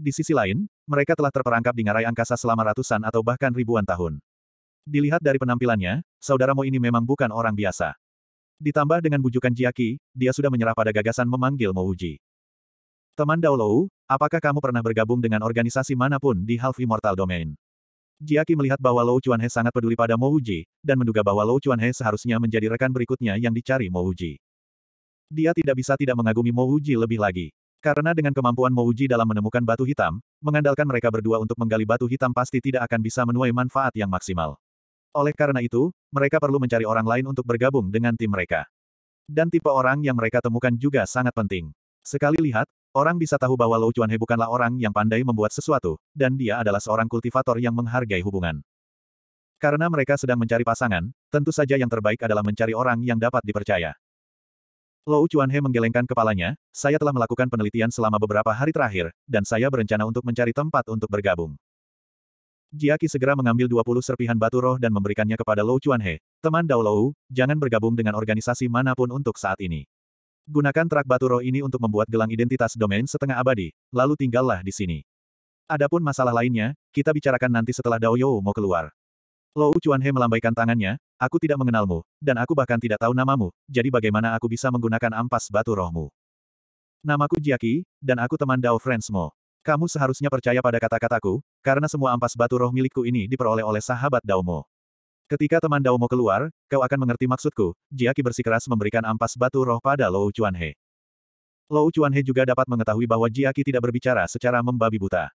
Di sisi lain, mereka telah terperangkap di ngarai angkasa selama ratusan atau bahkan ribuan tahun. Dilihat dari penampilannya, saudara Mo ini memang bukan orang biasa. Ditambah dengan bujukan Jiaki, dia sudah menyerah pada gagasan memanggil Mouji. Teman Daolou, Apakah kamu pernah bergabung dengan organisasi manapun di Half Immortal Domain? Jiaki melihat bahwa Lou He sangat peduli pada Mo Uji, dan menduga bahwa Lou He seharusnya menjadi rekan berikutnya yang dicari Mo Uji. Dia tidak bisa tidak mengagumi Mo Uji lebih lagi. Karena dengan kemampuan Mo Uji dalam menemukan batu hitam, mengandalkan mereka berdua untuk menggali batu hitam pasti tidak akan bisa menuai manfaat yang maksimal. Oleh karena itu, mereka perlu mencari orang lain untuk bergabung dengan tim mereka. Dan tipe orang yang mereka temukan juga sangat penting. Sekali lihat, Orang bisa tahu bahwa Lou Chuanhe bukanlah orang yang pandai membuat sesuatu, dan dia adalah seorang kultivator yang menghargai hubungan. Karena mereka sedang mencari pasangan, tentu saja yang terbaik adalah mencari orang yang dapat dipercaya. Lou Chuanhe menggelengkan kepalanya, saya telah melakukan penelitian selama beberapa hari terakhir, dan saya berencana untuk mencari tempat untuk bergabung. Jiaki segera mengambil 20 serpihan batu roh dan memberikannya kepada Lou Chuanhe. Teman Dao Lou, jangan bergabung dengan organisasi manapun untuk saat ini. Gunakan trak batu roh ini untuk membuat gelang identitas domain setengah abadi, lalu tinggallah di sini. Adapun masalah lainnya, kita bicarakan nanti setelah Dao You mau keluar. Lou He melambaikan tangannya, aku tidak mengenalmu, dan aku bahkan tidak tahu namamu, jadi bagaimana aku bisa menggunakan ampas batu rohmu? Namaku Jiaki, dan aku teman Dao Friendsmo. Kamu seharusnya percaya pada kata-kataku, karena semua ampas batu roh milikku ini diperoleh oleh sahabat Dao Mo. Ketika teman Dao mau keluar, kau akan mengerti maksudku, Jiaki bersikeras memberikan ampas batu roh pada Lou Chuanhe. Lou Chuanhe juga dapat mengetahui bahwa Jiaki tidak berbicara secara membabi buta.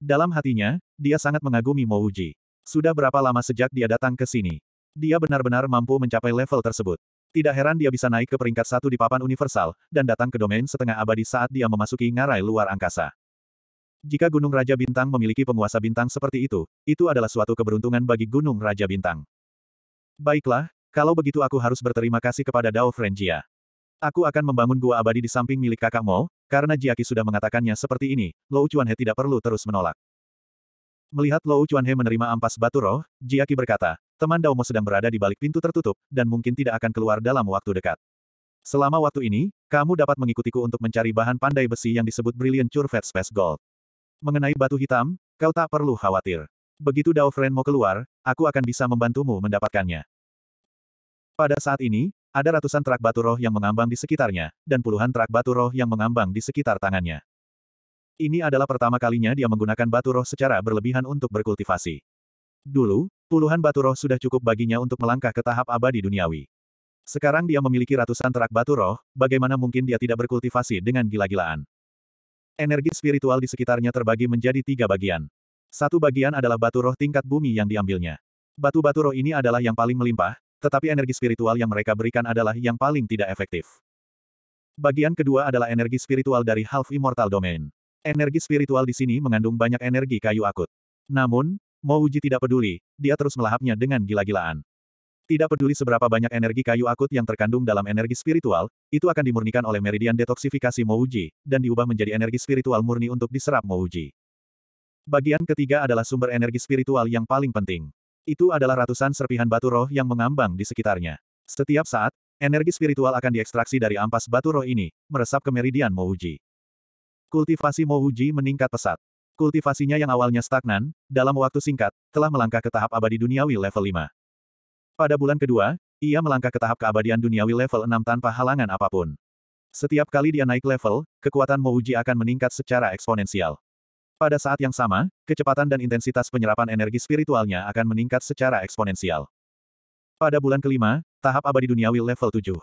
Dalam hatinya, dia sangat mengagumi Mo Uji. Sudah berapa lama sejak dia datang ke sini? Dia benar-benar mampu mencapai level tersebut. Tidak heran dia bisa naik ke peringkat satu di papan universal, dan datang ke domain setengah abadi saat dia memasuki ngarai luar angkasa. Jika Gunung Raja Bintang memiliki penguasa bintang seperti itu, itu adalah suatu keberuntungan bagi Gunung Raja Bintang. Baiklah, kalau begitu aku harus berterima kasih kepada Dao Frangia. Aku akan membangun gua abadi di samping milik kakak Mo, karena Jiaki sudah mengatakannya seperti ini, Lou Chuanhe tidak perlu terus menolak. Melihat Lou Chuanhe menerima ampas batu roh, Jiaki berkata, teman Dao Mo sedang berada di balik pintu tertutup, dan mungkin tidak akan keluar dalam waktu dekat. Selama waktu ini, kamu dapat mengikutiku untuk mencari bahan pandai besi yang disebut Brilliant Curved Space Gold. Mengenai batu hitam, kau tak perlu khawatir. Begitu Dao Fren mau keluar, aku akan bisa membantumu mendapatkannya. Pada saat ini, ada ratusan trak batu roh yang mengambang di sekitarnya, dan puluhan trak batu roh yang mengambang di sekitar tangannya. Ini adalah pertama kalinya dia menggunakan batu roh secara berlebihan untuk berkultivasi. Dulu, puluhan batu roh sudah cukup baginya untuk melangkah ke tahap abadi duniawi. Sekarang dia memiliki ratusan terak batu roh, bagaimana mungkin dia tidak berkultivasi dengan gila-gilaan? Energi spiritual di sekitarnya terbagi menjadi tiga bagian. Satu bagian adalah batu roh tingkat bumi yang diambilnya. Batu-batu roh ini adalah yang paling melimpah, tetapi energi spiritual yang mereka berikan adalah yang paling tidak efektif. Bagian kedua adalah energi spiritual dari Half Immortal Domain. Energi spiritual di sini mengandung banyak energi kayu akut. Namun, Mouji tidak peduli, dia terus melahapnya dengan gila-gilaan. Tidak peduli seberapa banyak energi kayu akut yang terkandung dalam energi spiritual, itu akan dimurnikan oleh meridian detoksifikasi Mouji, dan diubah menjadi energi spiritual murni untuk diserap Mouji. Bagian ketiga adalah sumber energi spiritual yang paling penting. Itu adalah ratusan serpihan batu roh yang mengambang di sekitarnya. Setiap saat, energi spiritual akan diekstraksi dari ampas batu roh ini, meresap ke meridian Mouji. Kultivasi Mouji meningkat pesat. Kultivasinya yang awalnya stagnan, dalam waktu singkat, telah melangkah ke tahap abadi duniawi level 5. Pada bulan kedua, ia melangkah ke tahap keabadian duniawi level 6 tanpa halangan apapun. Setiap kali dia naik level, kekuatan Mouji akan meningkat secara eksponensial. Pada saat yang sama, kecepatan dan intensitas penyerapan energi spiritualnya akan meningkat secara eksponensial. Pada bulan kelima, tahap abadi duniawi level 7.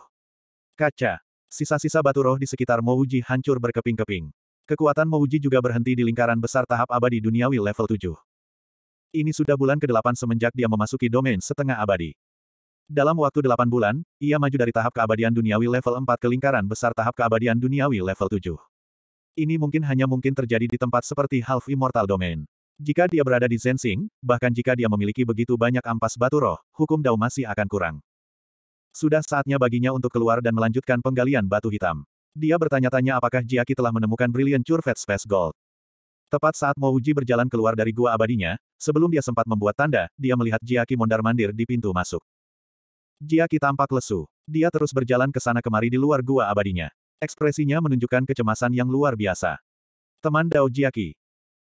Kaca. Sisa-sisa batu roh di sekitar Mouji hancur berkeping-keping. Kekuatan Mouji juga berhenti di lingkaran besar tahap abadi duniawi level 7. Ini sudah bulan ke-8 semenjak dia memasuki domain setengah abadi. Dalam waktu 8 bulan, ia maju dari tahap keabadian duniawi level 4 ke lingkaran besar tahap keabadian duniawi level 7. Ini mungkin hanya mungkin terjadi di tempat seperti Half Immortal Domain. Jika dia berada di Zensing, bahkan jika dia memiliki begitu banyak ampas batu roh, hukum Dao masih akan kurang. Sudah saatnya baginya untuk keluar dan melanjutkan penggalian batu hitam. Dia bertanya-tanya apakah Jiaki telah menemukan Brilliant Curved Space Gold. Tepat saat Mo Uji berjalan keluar dari gua abadinya, sebelum dia sempat membuat tanda, dia melihat Jiaki mondar-mandir di pintu masuk. Jiaki tampak lesu. Dia terus berjalan ke sana kemari di luar gua abadinya. Ekspresinya menunjukkan kecemasan yang luar biasa. Teman Dao Jiaki.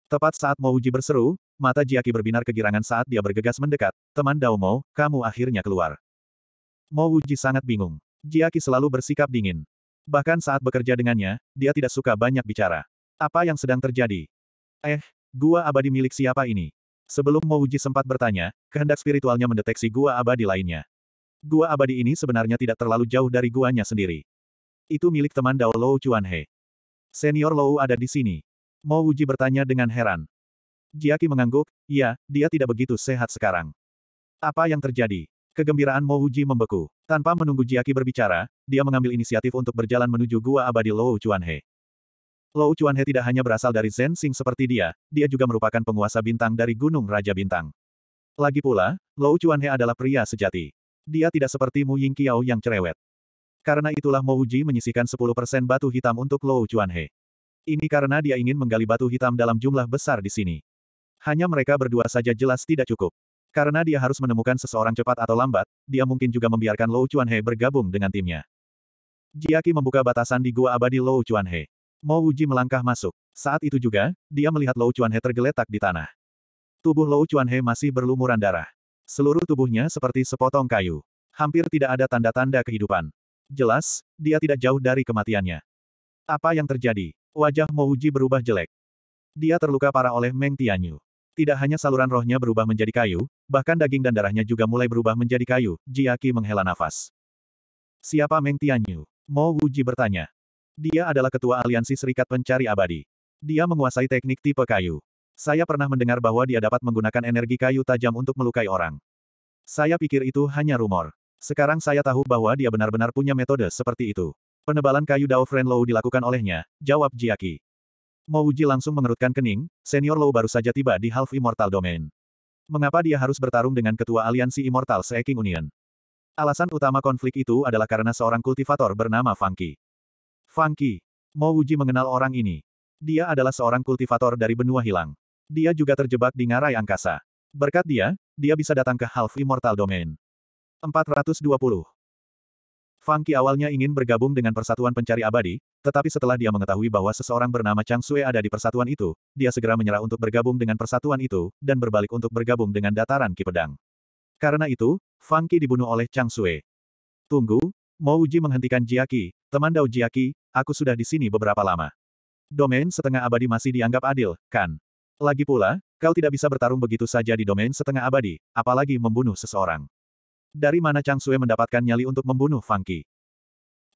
Tepat saat Mo Uji berseru, mata Jiaki berbinar kegirangan saat dia bergegas mendekat. Teman Dao Mo, kamu akhirnya keluar. Mo Uji sangat bingung. Jiaki selalu bersikap dingin. Bahkan saat bekerja dengannya, dia tidak suka banyak bicara. Apa yang sedang terjadi? Eh, gua abadi milik siapa ini? Sebelum Mouji sempat bertanya, kehendak spiritualnya mendeteksi gua abadi lainnya. Gua abadi ini sebenarnya tidak terlalu jauh dari guanya sendiri. Itu milik teman Dao Lou Chuanhe. Senior Lou ada di sini. Mouji bertanya dengan heran. Jiaki mengangguk, ya, dia tidak begitu sehat sekarang. Apa yang terjadi? Kegembiraan Mouji membeku. Tanpa menunggu Jiaki berbicara, dia mengambil inisiatif untuk berjalan menuju gua abadi Lou Chuanhe. Lou Chuanhe tidak hanya berasal dari Zen Xing seperti dia, dia juga merupakan penguasa bintang dari Gunung Raja Bintang. Lagi pula, Lou Chuanhe adalah pria sejati. Dia tidak seperti Mu Ying Qiao yang cerewet. Karena itulah Mo Uji menyisihkan 10% batu hitam untuk Lou Chuanhe. Ini karena dia ingin menggali batu hitam dalam jumlah besar di sini. Hanya mereka berdua saja jelas tidak cukup. Karena dia harus menemukan seseorang cepat atau lambat, dia mungkin juga membiarkan Lou Chuanhe bergabung dengan timnya. Jiaki membuka batasan di Gua Abadi Lou Chuanhe. Mo Wuji melangkah masuk. Saat itu juga, dia melihat Lou He tergeletak di tanah. Tubuh Lou He masih berlumuran darah. Seluruh tubuhnya seperti sepotong kayu. Hampir tidak ada tanda-tanda kehidupan. Jelas, dia tidak jauh dari kematiannya. Apa yang terjadi? Wajah Mo Wuji berubah jelek. Dia terluka parah oleh Meng Tianyu. Tidak hanya saluran rohnya berubah menjadi kayu, bahkan daging dan darahnya juga mulai berubah menjadi kayu, Jiaki menghela nafas. Siapa Meng Tianyu? Mo Wuji bertanya. Dia adalah ketua aliansi serikat pencari abadi. Dia menguasai teknik tipe kayu. Saya pernah mendengar bahwa dia dapat menggunakan energi kayu tajam untuk melukai orang. Saya pikir itu hanya rumor. Sekarang saya tahu bahwa dia benar-benar punya metode seperti itu. Penebalan kayu Dao Low dilakukan olehnya, jawab Jiaki. Mouji langsung mengerutkan kening, senior Low baru saja tiba di Half Immortal Domain. Mengapa dia harus bertarung dengan ketua aliansi Immortal Seeking Union? Alasan utama konflik itu adalah karena seorang kultivator bernama Funky. Funky. Mo Uji mengenal orang ini. Dia adalah seorang kultivator dari benua hilang. Dia juga terjebak di ngarai angkasa. Berkat dia, dia bisa datang ke Half Immortal Domain. 420. Funky awalnya ingin bergabung dengan Persatuan Pencari Abadi, tetapi setelah dia mengetahui bahwa seseorang bernama Chang Sue ada di persatuan itu, dia segera menyerah untuk bergabung dengan persatuan itu, dan berbalik untuk bergabung dengan dataran Ki Pedang. Karena itu, Funky dibunuh oleh Chang Sue. Tunggu, Mo Uji menghentikan Jiaki, teman Dao Jiaki, aku sudah di sini beberapa lama. Domain setengah abadi masih dianggap adil, kan? Lagi pula, kau tidak bisa bertarung begitu saja di domain setengah abadi, apalagi membunuh seseorang. Dari mana Chang Sue mendapatkan nyali untuk membunuh Fang Qi?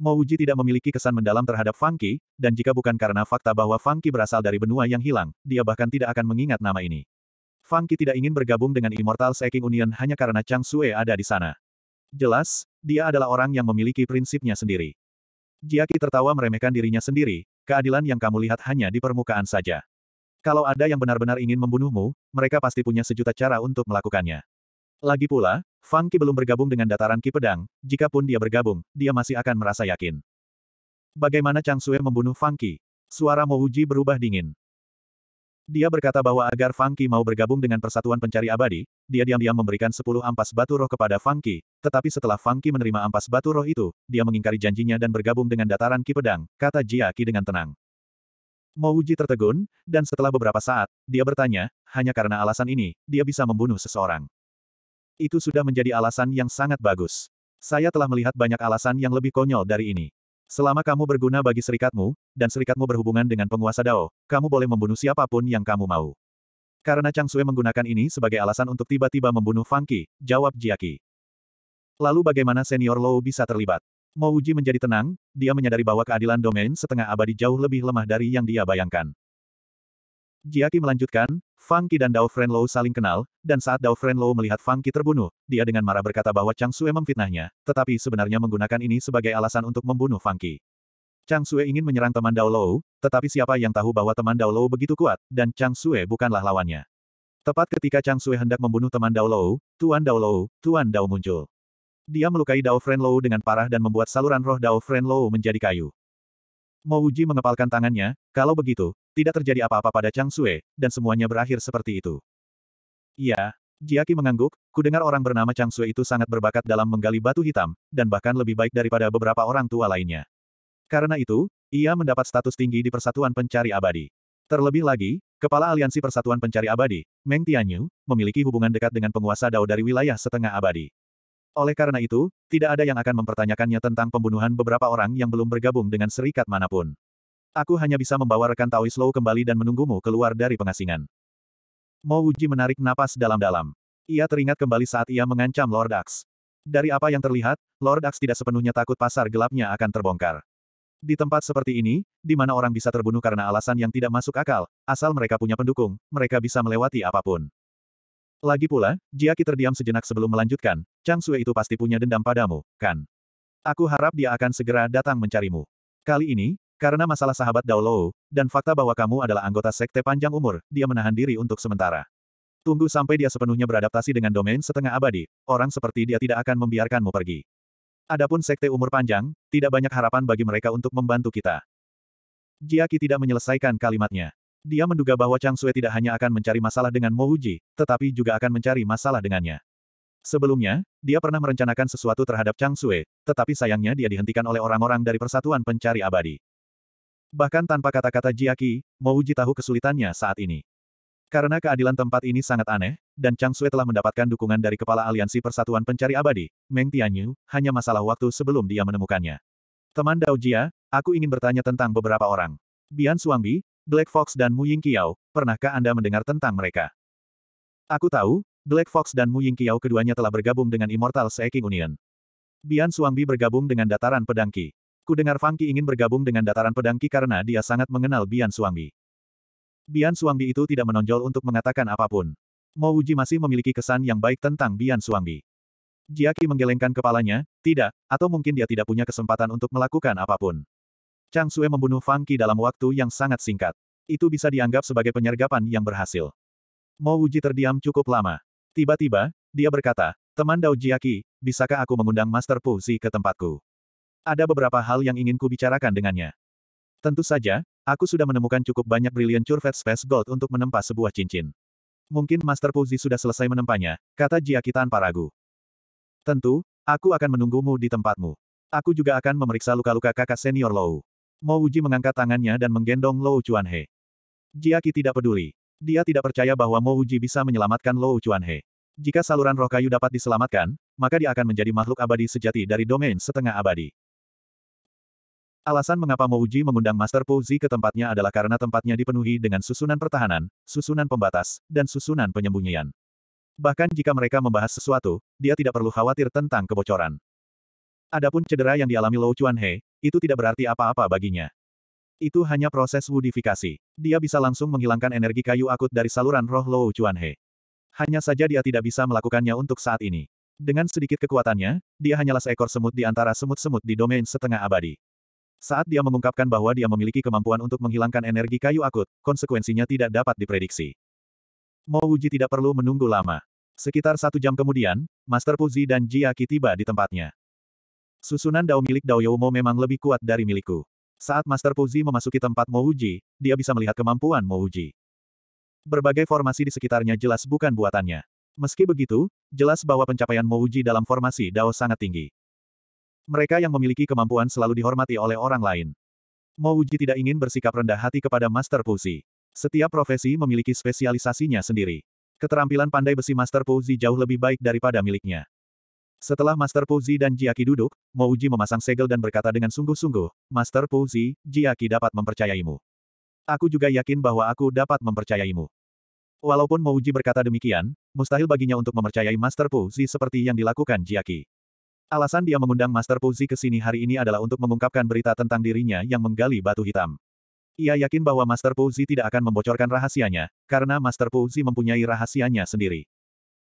Mo Uji tidak memiliki kesan mendalam terhadap Fang Qi, dan jika bukan karena fakta bahwa Fang Qi berasal dari benua yang hilang, dia bahkan tidak akan mengingat nama ini. Fang Qi tidak ingin bergabung dengan Immortal Seeking Union hanya karena Chang Sue ada di sana. Jelas, dia adalah orang yang memiliki prinsipnya sendiri. Jiaki tertawa meremehkan dirinya sendiri, keadilan yang kamu lihat hanya di permukaan saja. Kalau ada yang benar-benar ingin membunuhmu, mereka pasti punya sejuta cara untuk melakukannya. Lagi pula, Fang Qi belum bergabung dengan dataran Ki Pedang, jikapun dia bergabung, dia masih akan merasa yakin. Bagaimana Chang Sue membunuh Fang Qi? Suara Mo Uji berubah dingin. Dia berkata bahwa agar Fangki mau bergabung dengan Persatuan Pencari Abadi, dia diam-diam memberikan sepuluh ampas batu roh kepada Fangki, tetapi setelah Fangki menerima ampas batu roh itu, dia mengingkari janjinya dan bergabung dengan dataran Ki Pedang, kata Jia Ki dengan tenang. Uji tertegun, dan setelah beberapa saat, dia bertanya, hanya karena alasan ini, dia bisa membunuh seseorang. Itu sudah menjadi alasan yang sangat bagus. Saya telah melihat banyak alasan yang lebih konyol dari ini. Selama kamu berguna bagi serikatmu, dan serikatmu berhubungan dengan penguasa Dao, kamu boleh membunuh siapapun yang kamu mau. Karena Chang Sui menggunakan ini sebagai alasan untuk tiba-tiba membunuh Fang Qi, jawab Jiaki. Lalu bagaimana senior Lou bisa terlibat? Mouji menjadi tenang, dia menyadari bahwa keadilan domain setengah abadi jauh lebih lemah dari yang dia bayangkan. Jiaki melanjutkan, Fang Qi dan Dao Frenlow saling kenal, dan saat Dao Frenlow melihat Fang Qi terbunuh, dia dengan marah berkata bahwa Chang Sue memfitnahnya, tetapi sebenarnya menggunakan ini sebagai alasan untuk membunuh Fang Qi. Chang Sue ingin menyerang teman Dao Lou, tetapi siapa yang tahu bahwa teman Dao Lou begitu kuat, dan Chang Sue bukanlah lawannya. Tepat ketika Chang Sue hendak membunuh teman Dao Lou, Tuan Dao Lou, Tuan Dao muncul. Dia melukai Dao Frenlow dengan parah dan membuat saluran roh Dao Frenlow menjadi kayu. Mo Uji mengepalkan tangannya, kalau begitu, tidak terjadi apa-apa pada Chang Sue, dan semuanya berakhir seperti itu. Iya, Jiaki mengangguk, kudengar orang bernama Chang Sue itu sangat berbakat dalam menggali batu hitam, dan bahkan lebih baik daripada beberapa orang tua lainnya. Karena itu, ia mendapat status tinggi di Persatuan Pencari Abadi. Terlebih lagi, Kepala Aliansi Persatuan Pencari Abadi, Meng Tianyu, memiliki hubungan dekat dengan penguasa Dao dari wilayah setengah abadi. Oleh karena itu, tidak ada yang akan mempertanyakannya tentang pembunuhan beberapa orang yang belum bergabung dengan serikat manapun. Aku hanya bisa membawa rekan Taois Low kembali dan menunggumu keluar dari pengasingan. Mo Wuji menarik napas dalam-dalam. Ia teringat kembali saat ia mengancam Lord Axe. Dari apa yang terlihat, Lord Axe tidak sepenuhnya takut pasar gelapnya akan terbongkar. Di tempat seperti ini, di mana orang bisa terbunuh karena alasan yang tidak masuk akal, asal mereka punya pendukung, mereka bisa melewati apapun. Lagi pula, Jiaki terdiam sejenak sebelum melanjutkan, Chang Sui itu pasti punya dendam padamu, kan? Aku harap dia akan segera datang mencarimu. Kali ini, karena masalah sahabat Dao Lou, dan fakta bahwa kamu adalah anggota sekte panjang umur, dia menahan diri untuk sementara. Tunggu sampai dia sepenuhnya beradaptasi dengan domain setengah abadi, orang seperti dia tidak akan membiarkanmu pergi. Adapun sekte umur panjang, tidak banyak harapan bagi mereka untuk membantu kita. Jiaki tidak menyelesaikan kalimatnya. Dia menduga bahwa Chang Sue tidak hanya akan mencari masalah dengan Mo Uji, tetapi juga akan mencari masalah dengannya. Sebelumnya, dia pernah merencanakan sesuatu terhadap Chang Sue, tetapi sayangnya dia dihentikan oleh orang-orang dari Persatuan Pencari Abadi. Bahkan tanpa kata-kata Jiaki, Mo Uji tahu kesulitannya saat ini. Karena keadilan tempat ini sangat aneh, dan Chang Sue telah mendapatkan dukungan dari Kepala Aliansi Persatuan Pencari Abadi, Meng Tianyu, hanya masalah waktu sebelum dia menemukannya. Teman Dao Jia, aku ingin bertanya tentang beberapa orang. Bian Suangbi, Black Fox dan Mu Ying Yingqiao, pernahkah Anda mendengar tentang mereka? Aku tahu, Black Fox dan Mu Ying Yingqiao keduanya telah bergabung dengan Immortal Seeking Union. Bian Suangbi bergabung dengan dataran Pedangki. Ku dengar Fang Qi ingin bergabung dengan dataran Pedangki karena dia sangat mengenal Bian Suangbi. Bian Suangbi itu tidak menonjol untuk mengatakan apapun. Mo Wuji masih memiliki kesan yang baik tentang Bian Suangbi. Jiaki menggelengkan kepalanya, tidak, atau mungkin dia tidak punya kesempatan untuk melakukan apapun. Chang Sue membunuh Fang Qi dalam waktu yang sangat singkat. Itu bisa dianggap sebagai penyergapan yang berhasil. Mo Wuji terdiam cukup lama. Tiba-tiba, dia berkata, Teman Dao Jiaki, bisakah aku mengundang Master Pu Zi ke tempatku? Ada beberapa hal yang ingin ku bicarakan dengannya. Tentu saja, aku sudah menemukan cukup banyak Brilliant Curved Space Gold untuk menempa sebuah cincin. Mungkin Master Pu Zi sudah selesai menempanya, kata Jiaki tanpa ragu. Tentu, aku akan menunggumu di tempatmu. Aku juga akan memeriksa luka-luka kakak senior Lou. Mo Uji mengangkat tangannya dan menggendong Lou Chuanhe. Jiaki tidak peduli. Dia tidak percaya bahwa Mo Uji bisa menyelamatkan Lou Chuanhe. Jika saluran roh kayu dapat diselamatkan, maka dia akan menjadi makhluk abadi sejati dari domain setengah abadi. Alasan mengapa Mo Uji mengundang Master Pu Zi ke tempatnya adalah karena tempatnya dipenuhi dengan susunan pertahanan, susunan pembatas, dan susunan penyembunyian. Bahkan jika mereka membahas sesuatu, dia tidak perlu khawatir tentang kebocoran. Adapun cedera yang dialami Lou Chuanhe, itu tidak berarti apa-apa baginya. Itu hanya proses wudifikasi. Dia bisa langsung menghilangkan energi kayu akut dari saluran roh Lou He. Hanya saja dia tidak bisa melakukannya untuk saat ini. Dengan sedikit kekuatannya, dia hanyalah seekor semut di antara semut-semut di domain setengah abadi. Saat dia mengungkapkan bahwa dia memiliki kemampuan untuk menghilangkan energi kayu akut, konsekuensinya tidak dapat diprediksi. Mo Wuji tidak perlu menunggu lama. Sekitar satu jam kemudian, Master Puzi dan Jiaki tiba di tempatnya. Susunan dao milik Dao Youmo memang lebih kuat dari milikku. Saat Master Puzi memasuki tempat Mouji, dia bisa melihat kemampuan Mouji. Berbagai formasi di sekitarnya jelas bukan buatannya. Meski begitu, jelas bahwa pencapaian Mouji dalam formasi Dao sangat tinggi. Mereka yang memiliki kemampuan selalu dihormati oleh orang lain. Mouji tidak ingin bersikap rendah hati kepada Master Puzi. Setiap profesi memiliki spesialisasinya sendiri. Keterampilan pandai besi Master Puzi jauh lebih baik daripada miliknya. Setelah Master Puzi dan Jiaki duduk, Mouji memasang segel dan berkata dengan sungguh-sungguh, Master Puzi, Jiaki dapat mempercayaimu. Aku juga yakin bahwa aku dapat mempercayaimu. Walaupun Mouji berkata demikian, mustahil baginya untuk mempercayai Master Puzi seperti yang dilakukan Jiaki. Alasan dia mengundang Master Puzi ke sini hari ini adalah untuk mengungkapkan berita tentang dirinya yang menggali batu hitam. Ia yakin bahwa Master Puzi tidak akan membocorkan rahasianya, karena Master Puzi mempunyai rahasianya sendiri.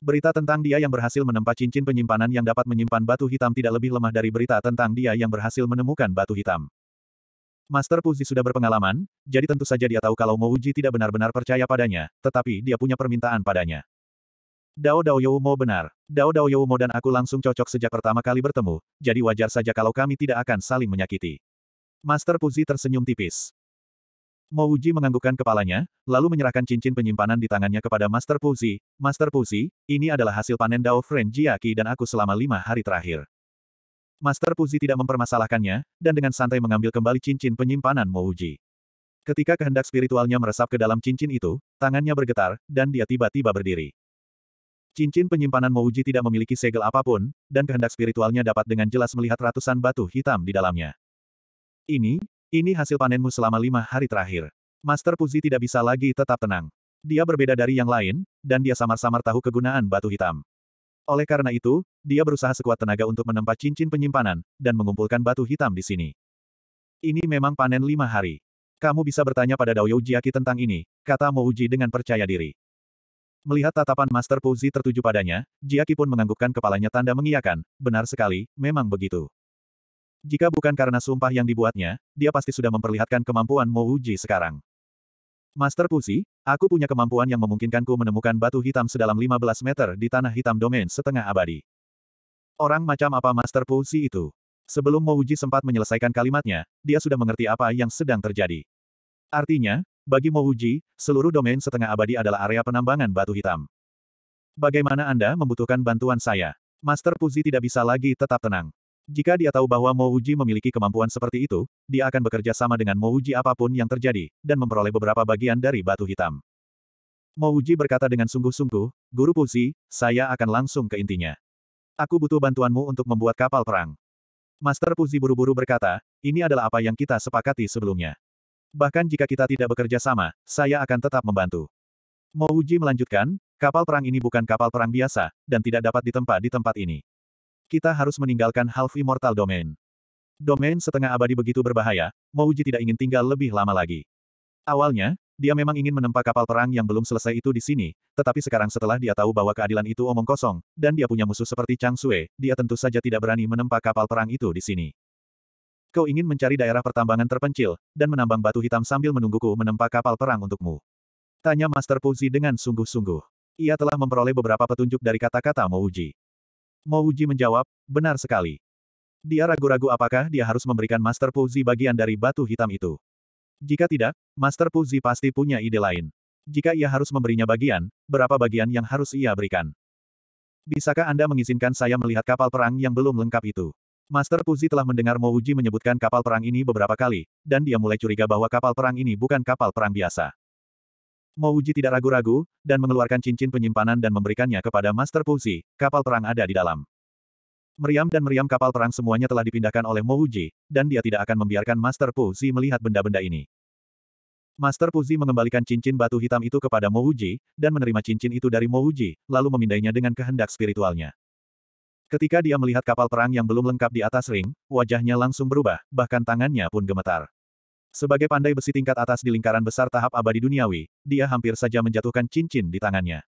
Berita tentang dia yang berhasil menempa cincin penyimpanan yang dapat menyimpan batu hitam tidak lebih lemah dari berita tentang dia yang berhasil menemukan batu hitam. Master Puzi sudah berpengalaman, jadi tentu saja dia tahu kalau Mouji tidak benar-benar percaya padanya, tetapi dia punya permintaan padanya. Dao Dao Youmo benar. Dao Dao Youmo dan aku langsung cocok sejak pertama kali bertemu, jadi wajar saja kalau kami tidak akan saling menyakiti. Master Puzi tersenyum tipis. Mo Uji menganggukkan kepalanya, lalu menyerahkan cincin penyimpanan di tangannya kepada Master Puzi. Master Puzi, ini adalah hasil panen Dao Friend Jiaki dan aku selama lima hari terakhir. Master Puzi tidak mempermasalahkannya, dan dengan santai mengambil kembali cincin penyimpanan Mo Uji. Ketika kehendak spiritualnya meresap ke dalam cincin itu, tangannya bergetar, dan dia tiba-tiba berdiri. Cincin penyimpanan Mo Uji tidak memiliki segel apapun, dan kehendak spiritualnya dapat dengan jelas melihat ratusan batu hitam di dalamnya. Ini, ini hasil panenmu selama lima hari terakhir. Master Puzi tidak bisa lagi tetap tenang. Dia berbeda dari yang lain, dan dia samar-samar tahu kegunaan batu hitam. Oleh karena itu, dia berusaha sekuat tenaga untuk menempa cincin penyimpanan, dan mengumpulkan batu hitam di sini. Ini memang panen lima hari. Kamu bisa bertanya pada Daoyou Jiaki tentang ini, kata Mouji dengan percaya diri. Melihat tatapan Master Puzi tertuju padanya, Jiaki pun menganggukkan kepalanya tanda mengiyakan, benar sekali, memang begitu. Jika bukan karena sumpah yang dibuatnya, dia pasti sudah memperlihatkan kemampuan Mo Uji sekarang. Master Puzi, aku punya kemampuan yang memungkinkanku menemukan batu hitam sedalam 15 meter di tanah hitam domain setengah abadi. Orang macam apa Master Puzi itu? Sebelum Mo Uji sempat menyelesaikan kalimatnya, dia sudah mengerti apa yang sedang terjadi. Artinya, bagi Mo Uji, seluruh domain setengah abadi adalah area penambangan batu hitam. Bagaimana Anda membutuhkan bantuan saya? Master Puzi tidak bisa lagi tetap tenang. Jika dia tahu bahwa Mo Uji memiliki kemampuan seperti itu, dia akan bekerja sama dengan Mo Uji apapun yang terjadi, dan memperoleh beberapa bagian dari batu hitam. Mo Uji berkata dengan sungguh-sungguh, Guru Puzi, saya akan langsung ke intinya. Aku butuh bantuanmu untuk membuat kapal perang. Master Puzi buru-buru berkata, ini adalah apa yang kita sepakati sebelumnya. Bahkan jika kita tidak bekerja sama, saya akan tetap membantu. Mo Uji melanjutkan, kapal perang ini bukan kapal perang biasa, dan tidak dapat ditempa di tempat ini. Kita harus meninggalkan Half Immortal Domain. Domain setengah abadi begitu berbahaya, Mouji tidak ingin tinggal lebih lama lagi. Awalnya, dia memang ingin menempa kapal perang yang belum selesai itu di sini, tetapi sekarang setelah dia tahu bahwa keadilan itu omong kosong, dan dia punya musuh seperti Chang Sue, dia tentu saja tidak berani menempa kapal perang itu di sini. Kau ingin mencari daerah pertambangan terpencil, dan menambang batu hitam sambil menungguku menempa kapal perang untukmu. Tanya Master Puzi dengan sungguh-sungguh. Ia telah memperoleh beberapa petunjuk dari kata-kata Mouji. Mo Uji menjawab, benar sekali. Dia ragu-ragu apakah dia harus memberikan Master Puzi bagian dari batu hitam itu. Jika tidak, Master Puzi pasti punya ide lain. Jika ia harus memberinya bagian, berapa bagian yang harus ia berikan? Bisakah Anda mengizinkan saya melihat kapal perang yang belum lengkap itu? Master Puzi telah mendengar Mo Uji menyebutkan kapal perang ini beberapa kali, dan dia mulai curiga bahwa kapal perang ini bukan kapal perang biasa. Mo Uji tidak ragu-ragu, dan mengeluarkan cincin penyimpanan dan memberikannya kepada Master Puzi, kapal perang ada di dalam. Meriam dan meriam kapal perang semuanya telah dipindahkan oleh Mo Uji, dan dia tidak akan membiarkan Master Puzi melihat benda-benda ini. Master Puzi mengembalikan cincin batu hitam itu kepada Mo Uji, dan menerima cincin itu dari Mo Uji, lalu memindainya dengan kehendak spiritualnya. Ketika dia melihat kapal perang yang belum lengkap di atas ring, wajahnya langsung berubah, bahkan tangannya pun gemetar. Sebagai pandai besi tingkat atas di lingkaran besar tahap abadi duniawi, dia hampir saja menjatuhkan cincin di tangannya.